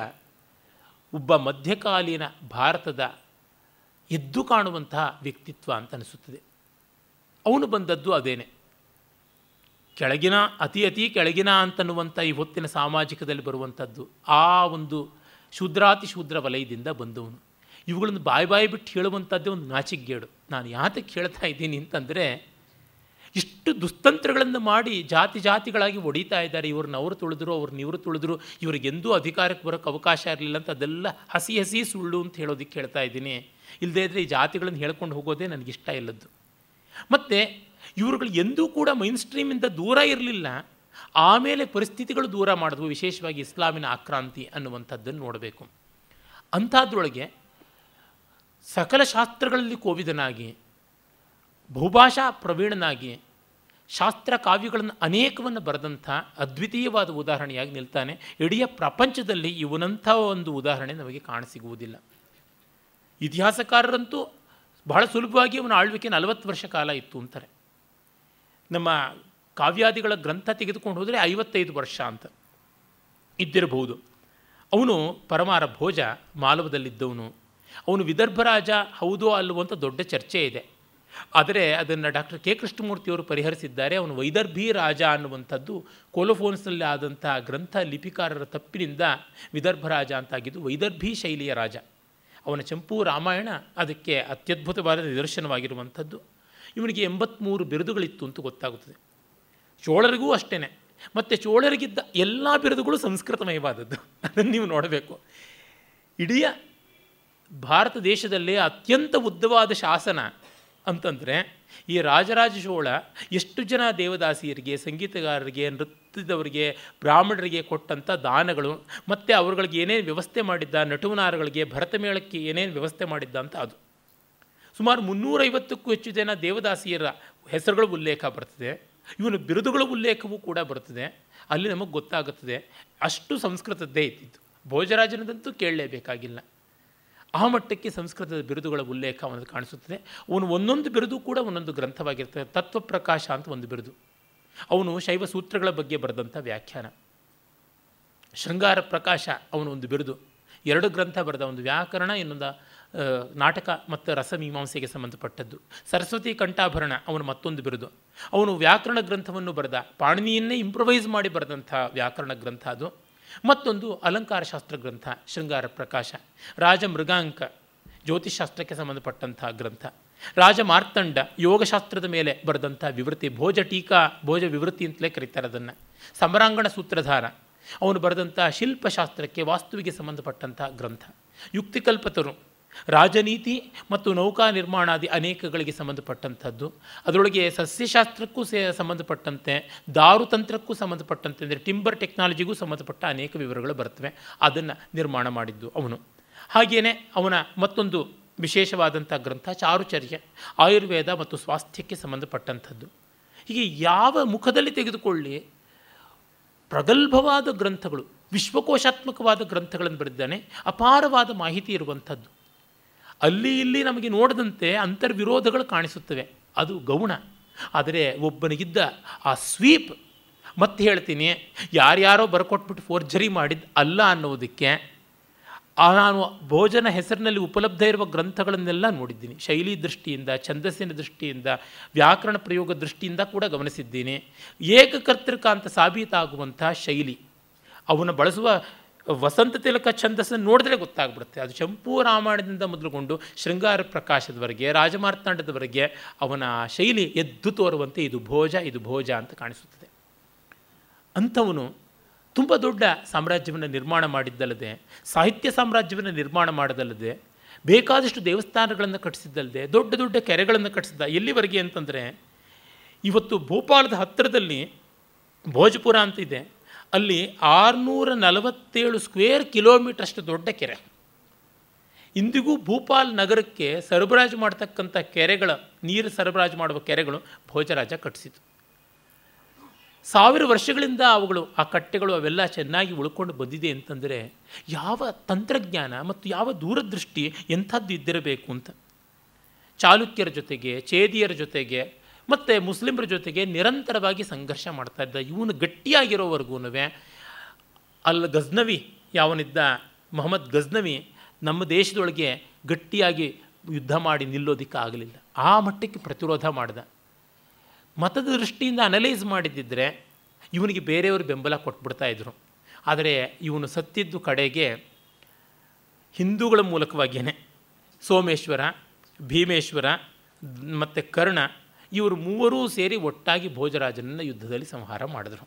ಒಬ್ಬ ಮಧ್ಯಕಾಲೀನ ಭಾರತದ ಎದ್ದು ಕಾಣುವಂತಹ ವ್ಯಕ್ತಿತ್ವ ಅಂತ ಅನಿಸುತ್ತದೆ ಅವನು ಬಂದದ್ದು ಅದೇನೆ ಕೆಳಗಿನ ಅತಿ ಅತಿ ಕೆಳಗಿನ ಅಂತನ್ನುವಂಥ ಈ ಹೊತ್ತಿನ ಸಾಮಾಜಿಕದಲ್ಲಿ ಬರುವಂಥದ್ದು ಆ ಒಂದು ಶೂದ್ರಾತಿ ಶೂದ್ರ ವಲಯದಿಂದ ಬಂದವನು ಇವುಗಳನ್ನು ಬಾಯಿ ಬಾಯಿ ಬಿಟ್ಟು ಹೇಳುವಂಥದ್ದೇ ಒಂದು ನಾಚಿಗೇಡು ನಾನು ಯಾತಕ್ಕೆ ಹೇಳ್ತಾ ಇದ್ದೀನಿ ಅಂತಂದರೆ ಇಷ್ಟು ದುಸ್ತಂತ್ರಗಳನ್ನು ಮಾಡಿ ಜಾತಿ ಜಾತಿಗಳಾಗಿ ಒಡಿತಾ ಇದ್ದಾರೆ ಇವ್ರನ್ನ ಅವರು ತುಳಿದ್ರು ಅವ್ರನ್ನ ಇವರು ತುಳಿದ್ರು ಎಂದೂ ಅಧಿಕಾರಕ್ಕೆ ಬರೋಕ್ಕೆ ಅವಕಾಶ ಇರಲಿಲ್ಲ ಅಂತ ಅದೆಲ್ಲ ಹಸಿ ಹಸಿ ಸುಳ್ಳು ಅಂತ ಹೇಳೋದಕ್ಕೆ ಹೇಳ್ತಾ ಇದ್ದೀನಿ ಇಲ್ಲದೇ ಇದ್ದರೆ ಈ ಜಾತಿಗಳನ್ನು ಹೇಳ್ಕೊಂಡು ಹೋಗೋದೇ ನನಗಿಷ್ಟ ಇಲ್ಲದ್ದು ಮತ್ತು ಇವರುಗಳು ಎಂದೂ ಕೂಡ ಮೈನ್ ಸ್ಟ್ರೀಮಿಂದ ದೂರ ಇರಲಿಲ್ಲ ಆಮೇಲೆ ಪರಿಸ್ಥಿತಿಗಳು ದೂರ ಮಾಡಿದ್ವು ವಿಶೇಷವಾಗಿ ಇಸ್ಲಾಮಿನ ಆಕ್ರಾಂತಿ ಅನ್ನುವಂಥದ್ದನ್ನು ನೋಡಬೇಕು ಅಂಥದ್ರೊಳಗೆ ಸಕಲ ಶಾಸ್ತ್ರಗಳಲ್ಲಿ ಕೋವಿದನಾಗಿ ಬಹುಭಾಷಾ ಪ್ರವೀಣನಾಗಿ ಶಾಸ್ತ್ರ ಕಾವ್ಯಗಳನ್ನು ಅನೇಕವನ್ನು ಬರೆದಂಥ ಅದ್ವಿತೀಯವಾದ ಉದಾಹರಣೆಯಾಗಿ ನಿಲ್ತಾನೆ ಇಡೀ ಪ್ರಪಂಚದಲ್ಲಿ ಇವನಂಥ ಒಂದು ಉದಾಹರಣೆ ನಮಗೆ ಕಾಣಸಿಗುವುದಿಲ್ಲ ಇತಿಹಾಸಕಾರರಂತೂ ಬಹಳ ಸುಲಭವಾಗಿ ಇವನ ಆಳ್ವಿಕೆ ನಲವತ್ತು ವರ್ಷ ಕಾಲ ಇತ್ತು ಅಂತಾರೆ ನಮ್ಮ ಕಾವ್ಯಾದಿಗಳ ಗ್ರಂಥ ತೆಗೆದುಕೊಂಡು ಹೋದರೆ ಐವತ್ತೈದು ವರ್ಷ ಅಂತ ಇದ್ದಿರಬಹುದು ಅವನು ಪರಮಾರ ಭೋಜ ಮಾಲವದಲ್ಲಿದ್ದವನು ಅವನು ವಿದರ್ಭರಾಜ ಹೌದೋ ಅಲ್ವೋ ಅಂತ ದೊಡ್ಡ ಚರ್ಚೆ ಇದೆ ಆದರೆ ಅದನ್ನು ಡಾಕ್ಟರ್ ಕೆ ಕೃಷ್ಣಮೂರ್ತಿಯವರು ಪರಿಹರಿಸಿದ್ದಾರೆ ಅವನು ವೈದರ್ಭಿ ರಾಜ ಅನ್ನುವಂಥದ್ದು ಕೋಲೋಫೋನ್ಸ್ನಲ್ಲಿ ಆದಂಥ ಗ್ರಂಥ ಲಿಪಿಕಾರರ ತಪ್ಪಿನಿಂದ ವಿದರ್ಭ ರಾಜ ಅಂತಾಗಿದ್ದು ವೈದರ್ಭಿ ಶೈಲಿಯ ರಾಜ ಅವನ ಚಂಪು ರಾಮಾಯಣ ಅದಕ್ಕೆ ಅತ್ಯದ್ಭುತವಾದ ನಿದರ್ಶನವಾಗಿರುವಂಥದ್ದು ಇವನಿಗೆ ಎಂಬತ್ತ್ಮೂರು ಬಿರುದುಗಳಿತ್ತು ಅಂತ ಗೊತ್ತಾಗುತ್ತದೆ ಚೋಳರಿಗೂ ಅಷ್ಟೇ ಮತ್ತು ಚೋಳರಿಗಿದ್ದ ಎಲ್ಲ ಬಿರುದುಗಳು ಸಂಸ್ಕೃತಮಯವಾದದ್ದು ಅದನ್ನು ನೀವು ನೋಡಬೇಕು ಇಡೀ ಭಾರತ ದೇಶದಲ್ಲೇ ಅತ್ಯಂತ ಉದ್ದವಾದ ಶಾಸನ ಅಂತಂದರೆ ಈ ರಾಜರಾಜ ಚೋಳ ಎಷ್ಟು ಜನ ದೇವದಾಸಿಯರಿಗೆ ಸಂಗೀತಗಾರರಿಗೆ ನೃತ್ಯದವರಿಗೆ ಬ್ರಾಹ್ಮಣರಿಗೆ ಕೊಟ್ಟಂಥ ದಾನಗಳು ಮತ್ತು ಅವರುಗಳಿಗೆ ಏನೇನು ವ್ಯವಸ್ಥೆ ಮಾಡಿದ್ದ ನಟುವನಾರಗಳಿಗೆ ಭರತಮೇಳಕ್ಕೆ ಏನೇನು ವ್ಯವಸ್ಥೆ ಮಾಡಿದ್ದ ಅಂತ ಅದು ಸುಮಾರು ಮುನ್ನೂರೈವತ್ತಕ್ಕೂ ಹೆಚ್ಚು ಜನ ದೇವದಾಸಿಯರ ಹೆಸರುಗಳು ಉಲ್ಲೇಖ ಬರ್ತದೆ ಇವನು ಬಿರುದುಗಳ ಉಲ್ಲೇಖವೂ ಕೂಡ ಬರ್ತದೆ ಅಲ್ಲಿ ನಮಗೆ ಗೊತ್ತಾಗುತ್ತದೆ ಅಷ್ಟು ಸಂಸ್ಕೃತದ್ದೇ ಇದ್ದಿತ್ತು ಭೋಜರಾಜನದಂತೂ ಕೇಳಲೇಬೇಕಾಗಿಲ್ಲ ಆ ಮಟ್ಟಕ್ಕೆ ಸಂಸ್ಕೃತದ ಬಿರುದುಗಳ ಉಲ್ಲೇಖ ಅವನದು ಕಾಣಿಸುತ್ತದೆ ಅವನು ಒಂದೊಂದು ಬಿರುದು ಕೂಡ ಒಂದೊಂದು ಗ್ರಂಥವಾಗಿರ್ತದೆ ತತ್ವಪ್ರಕಾಶ ಅಂತ ಒಂದು ಬಿರುದು ಅವನು ಶೈವ ಸೂತ್ರಗಳ ಬಗ್ಗೆ ಬರೆದಂಥ ವ್ಯಾಖ್ಯಾನ ಶೃಂಗಾರ ಪ್ರಕಾಶ ಅವನು ಒಂದು ಬಿರುದು ಎರಡು ಗ್ರಂಥ ಬರೆದ ಒಂದು ವ್ಯಾಕರಣ ಇನ್ನೊಂದು ನಾಟಕ ಮತ್ತು ರಸಮೀಮಾಂಸೆಗೆ ಸಂಬಂಧಪಟ್ಟದ್ದು ಸರಸ್ವತಿ ಕಂಠಾಭರಣ ಅವನು ಮತ್ತೊಂದು ಬಿರುದು ಅವನು ವ್ಯಾಕರಣ ಗ್ರಂಥವನ್ನು ಬರೆದ ಪಾಣಿನಿಯನ್ನೇ ಇಂಪ್ರೊವೈಸ್ ಮಾಡಿ ಬರೆದಂಥ ವ್ಯಾಕರಣ ಗ್ರಂಥ ಅದು ಮತ್ತೊಂದು ಅಲಂಕಾರಶಾಸ್ತ್ರ ಗ್ರಂಥ ಶೃಂಗಾರ ಪ್ರಕಾಶ ರಾಜ ಮೃಗಾಂಕ ಜ್ಯೋತಿಷಾಸ್ತ್ರಕ್ಕೆ ಸಂಬಂಧಪಟ್ಟಂಥ ಗ್ರಂಥ ರಾಜ ಮಾರ್ತಂಡ ಯೋಗಶಾಸ್ತ್ರದ ಮೇಲೆ ಬರೆದಂಥ ವಿವೃತ್ತಿ ಭೋಜ ಟೀಕಾ ಭೋಜ ವಿವೃತ್ತಿ ಅಂತಲೇ ಕರೀತಾರೆ ಅದನ್ನು ಸಮರಾಂಗಣ ಸೂತ್ರಧಾರ ಅವನು ಬರೆದಂಥ ಶಿಲ್ಪಶಾಸ್ತ್ರಕ್ಕೆ ವಾಸ್ತುವಿಗೆ ಸಂಬಂಧಪಟ್ಟಂಥ ಗ್ರಂಥ ಯುಕ್ತಿಕಲ್ಪತರು ರಾಜನೀತಿ ಮತ್ತು ನೌಕಾ ನಿರ್ಮಾಣಾದಿ ಅನೇಕಗಳಿಗೆ ಸಂಬಂಧಪಟ್ಟಂಥದ್ದು ಅದರೊಳಗೆ ಸಸ್ಯಶಾಸ್ತ್ರಕ್ಕೂ ಸೇ ಸಂಬಂಧಪಟ್ಟಂತೆ ದಾರುತಂತ್ರಕ್ಕೂ ಸಂಬಂಧಪಟ್ಟಂತೆ ಅಂದರೆ ಟಿಂಬರ್ ಟೆಕ್ನಾಲಜಿಗೂ ಸಂಬಂಧಪಟ್ಟ ಅನೇಕ ವಿವರಗಳು ಬರ್ತವೆ ಅದನ್ನು ನಿರ್ಮಾಣ ಮಾಡಿದ್ದು ಅವನು ಹಾಗೆಯೇ ಅವನ ಮತ್ತೊಂದು ವಿಶೇಷವಾದಂಥ ಗ್ರಂಥ ಚಾರುಚರ್ಯ ಆಯುರ್ವೇದ ಮತ್ತು ಸ್ವಾಸ್ಥ್ಯಕ್ಕೆ ಸಂಬಂಧಪಟ್ಟಂಥದ್ದು ಹೀಗೆ ಯಾವ ಮುಖದಲ್ಲಿ ತೆಗೆದುಕೊಳ್ಳಿ ಪ್ರಗಲ್ಭವಾದ ಗ್ರಂಥಗಳು ವಿಶ್ವಕೋಶಾತ್ಮಕವಾದ ಗ್ರಂಥಗಳನ್ನು ಬರೆದಿದ್ದಾನೆ ಅಪಾರವಾದ ಮಾಹಿತಿ ಇರುವಂಥದ್ದು ಅಲ್ಲಿ ಇಲ್ಲಿ ನಮಗೆ ನೋಡದಂತೆ ಅಂತರ್ವಿರೋಧಗಳು ಕಾಣಿಸುತ್ತವೆ ಅದು ಗೌಣ ಆದರೆ ಒಬ್ಬನಿಗಿದ್ದ ಆ ಸ್ವೀಪ್ ಮತ್ತೆ ಹೇಳ್ತೀನಿ ಯಾರ್ಯಾರೋ ಬರ್ಕೊಟ್ಬಿಟ್ಟು ಫೋರ್ಜರಿ ಮಾಡಿದ್ದು ಅಲ್ಲ ಅನ್ನೋದಕ್ಕೆ ನಾನು ಭೋಜನ ಹೆಸರಿನಲ್ಲಿ ಉಪಲಬ್ಧ ಇರುವ ಗ್ರಂಥಗಳನ್ನೆಲ್ಲ ನೋಡಿದ್ದೀನಿ ಶೈಲಿ ದೃಷ್ಟಿಯಿಂದ ಛಂದಸ್ಸಿನ ದೃಷ್ಟಿಯಿಂದ ವ್ಯಾಕರಣ ಪ್ರಯೋಗ ದೃಷ್ಟಿಯಿಂದ ಕೂಡ ಗಮನಿಸಿದ್ದೀನಿ ಏಕಕರ್ತೃಕ ಅಂತ ಸಾಬೀತಾಗುವಂಥ ಶೈಲಿ ಅವನು ಬಳಸುವ ವಸಂತ ತಿಲಕ ಛಂದಸ್ಸನ್ನು ನೋಡಿದ್ರೆ ಗೊತ್ತಾಗ್ಬಿಡುತ್ತೆ ಅದು ಚಂಪೂ ರಾಮಾಯಣದಿಂದ ಮೊದಲುಗೊಂಡು ಶೃಂಗಾರ ಪ್ರಕಾಶದವರೆಗೆ ರಾಜಮಾರ್ತಾಂಡದವರೆಗೆ ಅವನ ಶೈಲಿ ಎದ್ದು ತೋರುವಂತೆ ಇದು ಭೋಜ ಇದು ಭೋಜ ಅಂತ ಕಾಣಿಸುತ್ತದೆ ಅಂಥವನು ತುಂಬ ದೊಡ್ಡ ಸಾಮ್ರಾಜ್ಯವನ್ನು ನಿರ್ಮಾಣ ಮಾಡಿದ್ದಲ್ಲದೆ ಸಾಹಿತ್ಯ ಸಾಮ್ರಾಜ್ಯವನ್ನು ನಿರ್ಮಾಣ ಮಾಡದಲ್ಲದೆ ಬೇಕಾದಷ್ಟು ದೇವಸ್ಥಾನಗಳನ್ನು ಕಟ್ಟಿಸಿದ್ದಲ್ಲದೆ ದೊಡ್ಡ ದೊಡ್ಡ ಕೆರೆಗಳನ್ನು ಕಟ್ಟಿಸಿದ್ದ ಎಲ್ಲಿವರೆಗೆ ಅಂತಂದರೆ ಇವತ್ತು ಭೋಪಾಲದ ಹತ್ತಿರದಲ್ಲಿ ಭೋಜಪುರ ಅಂತಿದೆ ಅಲ್ಲಿ ಆರುನೂರ ನಲವತ್ತೇಳು ಸ್ಕ್ವೇರ್ ಕಿಲೋಮೀಟ್ರಷ್ಟು ದೊಡ್ಡ ಕೆರೆ ಇಂದಿಗೂ ಭೂಪಾಲ್ ನಗರಕ್ಕೆ ಸರಬರಾಜು ಮಾಡ್ತಕ್ಕಂಥ ಕೆರೆಗಳ ನೀರು ಸರಬರಾಜು ಮಾಡುವ ಕೆರೆಗಳು ಭೋಜರಾಜ ಕಟ್ಟಿಸಿತು ಸಾವಿರ ವರ್ಷಗಳಿಂದ ಅವುಗಳು ಆ ಕಟ್ಟೆಗಳು ಅವೆಲ್ಲ ಚೆನ್ನಾಗಿ ಉಳ್ಕೊಂಡು ಬಂದಿದೆ ಅಂತಂದರೆ ಯಾವ ತಂತ್ರಜ್ಞಾನ ಮತ್ತು ಯಾವ ದೂರದೃಷ್ಟಿ ಎಂಥದ್ದು ಇದ್ದಿರಬೇಕು ಅಂತ ಚಾಲುಕ್ಯರ ಜೊತೆಗೆ ಛೇದಿಯರ ಜೊತೆಗೆ ಮತ್ತು ಮುಸ್ಲಿಮರ ಜೊತೆಗೆ ನಿರಂತರವಾಗಿ ಸಂಘರ್ಷ ಮಾಡ್ತಾ ಇದ್ದ ಇವನು ಗಟ್ಟಿಯಾಗಿರೋವರೆಗೂ ಅಲ್ ಗಜ್ನವಿ ಯಾವನಿದ್ದ ಮೊಹಮ್ಮದ್ ಗಜ್ನವಿ ನಮ್ಮ ದೇಶದೊಳಗೆ ಗಟ್ಟಿಯಾಗಿ ಯುದ್ಧ ಮಾಡಿ ನಿಲ್ಲೋದಕ್ಕೆ ಆಗಲಿಲ್ಲ ಆ ಮಟ್ಟಕ್ಕೆ ಪ್ರತಿರೋಧ ಮಾಡಿದ ಮತದ ದೃಷ್ಟಿಯಿಂದ ಅನಲೈಸ್ ಮಾಡಿದ್ದಿದ್ರೆ ಇವನಿಗೆ ಬೇರೆಯವರು ಬೆಂಬಲ ಕೊಟ್ಬಿಡ್ತಾ ಇದ್ರು ಆದರೆ ಇವನು ಸತ್ತಿದ್ದು ಕಡೆಗೆ ಹಿಂದೂಗಳ ಮೂಲಕವಾಗಿಯೇ ಸೋಮೇಶ್ವರ ಭೀಮೇಶ್ವರ ಮತ್ತು ಕರ್ಣ ಇವರು ಮೂವರೂ ಸೇರಿ ಒಟ್ಟಾಗಿ ಭೋಜರಾಜನನ್ನು ಯುದ್ಧದಲ್ಲಿ ಸಂಹಾರ ಮಾಡಿದ್ರು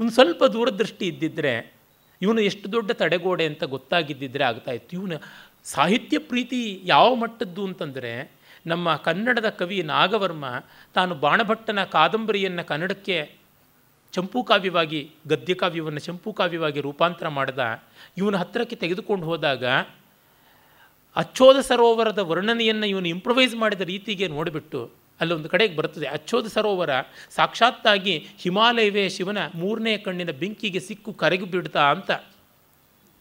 ಒಂದು ಸ್ವಲ್ಪ ದೂರದೃಷ್ಟಿ ಇದ್ದಿದ್ದರೆ ಇವನು ಎಷ್ಟು ದೊಡ್ಡ ತಡೆಗೋಡೆ ಅಂತ ಆಗ್ತಾ ಇತ್ತು ಇವನು ಸಾಹಿತ್ಯ ಪ್ರೀತಿ ಯಾವ ಮಟ್ಟದ್ದು ಅಂತಂದರೆ ನಮ್ಮ ಕನ್ನಡದ ಕವಿ ನಾಗವರ್ಮ ತಾನು ಬಾಣಭಟ್ಟನ ಕಾದಂಬರಿಯನ್ನು ಕನ್ನಡಕ್ಕೆ ಚಂಪು ಕಾವ್ಯವಾಗಿ ಗದ್ಯಕಾವ್ಯವನ್ನು ಚಂಪು ಕಾವ್ಯವಾಗಿ ರೂಪಾಂತರ ಮಾಡಿದ ಇವನ ಹತ್ತಿರಕ್ಕೆ ತೆಗೆದುಕೊಂಡು ಹೋದಾಗ ಅಚ್ಚೋದ ಸರೋವರದ ವರ್ಣನೆಯನ್ನು ಇವನು ಇಂಪ್ರೊವೈಸ್ ಮಾಡಿದ ರೀತಿಗೆ ನೋಡಿಬಿಟ್ಟು ಅಲ್ಲೊಂದು ಕಡೆಗೆ ಬರ್ತದೆ ಅಚ್ಚೋದ ಸರೋವರ ಸಾಕ್ಷಾತ್ತಾಗಿ ಹಿಮಾಲಯವೇ ಶಿವನ ಮೂರನೇ ಕಣ್ಣಿನ ಬೆಂಕಿಗೆ ಸಿಕ್ಕು ಕರಗಿ ಬಿಡ್ತಾ ಅಂತ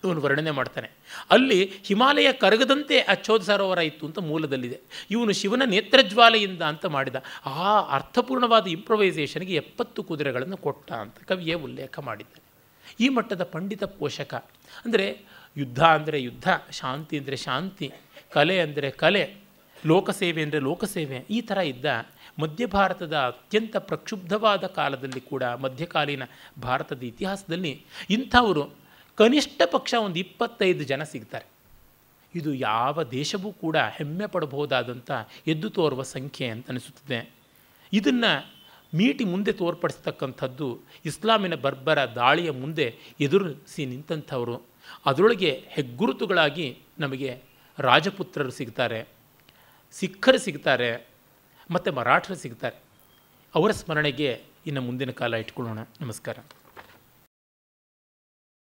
ಇವನು ವರ್ಣನೆ ಮಾಡ್ತಾನೆ ಅಲ್ಲಿ ಹಿಮಾಲಯ ಕರಗದಂತೆ ಅಚ್ಚೋದ ಸರೋವರ ಇತ್ತು ಅಂತ ಮೂಲದಲ್ಲಿದೆ ಇವನು ಶಿವನ ನೇತ್ರಜ್ವಾಲೆಯಿಂದ ಅಂತ ಮಾಡಿದ ಆ ಅರ್ಥಪೂರ್ಣವಾದ ಇಂಪ್ರೊವೈಸೇಷನ್ಗೆ ಎಪ್ಪತ್ತು ಕುದುರೆಗಳನ್ನು ಕೊಟ್ಟ ಅಂತ ಕವಿಯೇ ಉಲ್ಲೇಖ ಮಾಡಿದ್ದಾನೆ ಈ ಮಟ್ಟದ ಪಂಡಿತ ಪೋಷಕ ಅಂದರೆ ಯುದ್ಧ ಅಂದರೆ ಯುದ್ಧ ಶಾಂತಿ ಅಂದರೆ ಶಾಂತಿ ಕಲೆ ಅಂದರೆ ಕಲೆ ಲೋಕಸೇವೆ ಅಂದರೆ ಲೋಕಸೇವೆ ಈ ಥರ ಇದ್ದ ಮಧ್ಯ ಭಾರತದ ಅತ್ಯಂತ ಪ್ರಕ್ಷುಬ್ಧವಾದ ಕಾಲದಲ್ಲಿ ಕೂಡ ಮಧ್ಯಕಾಲೀನ ಭಾರತದ ಇತಿಹಾಸದಲ್ಲಿ ಇಂಥವರು ಕನಿಷ್ಠ ಪಕ್ಷ ಒಂದು ಇಪ್ಪತ್ತೈದು ಜನ ಸಿಗ್ತಾರೆ ಇದು ಯಾವ ದೇಶವೂ ಕೂಡ ಹೆಮ್ಮೆ ಪಡಬಹುದಾದಂಥ ಎದ್ದು ತೋರುವ ಸಂಖ್ಯೆ ಅಂತ ಅನಿಸುತ್ತದೆ ಇದನ್ನು ಮೀಟಿ ಮುಂದೆ ತೋರ್ಪಡಿಸ್ತಕ್ಕಂಥದ್ದು ಇಸ್ಲಾಮಿನ ಬರ್ಬರ ದಾಳಿಯ ಮುಂದೆ ಎದುರಿಸಿ ನಿಂತಂಥವರು ಅದರೊಳಗೆ ಹೆಗ್ಗುರುತುಗಳಾಗಿ ನಮಗೆ ರಾಜಪುತ್ರರು ಸಿಗ್ತಾರೆ ಸಿಖ್ಖರು ಸಿಗ್ತಾರೆ ಮತ್ತು ಮರಾಠರು ಸಿಗ್ತಾರೆ ಅವರ ಸ್ಮರಣೆಗೆ ಇನ್ನು ಮುಂದಿನ ಕಾಲ ಇಟ್ಕೊಳ್ಳೋಣ ನಮಸ್ಕಾರ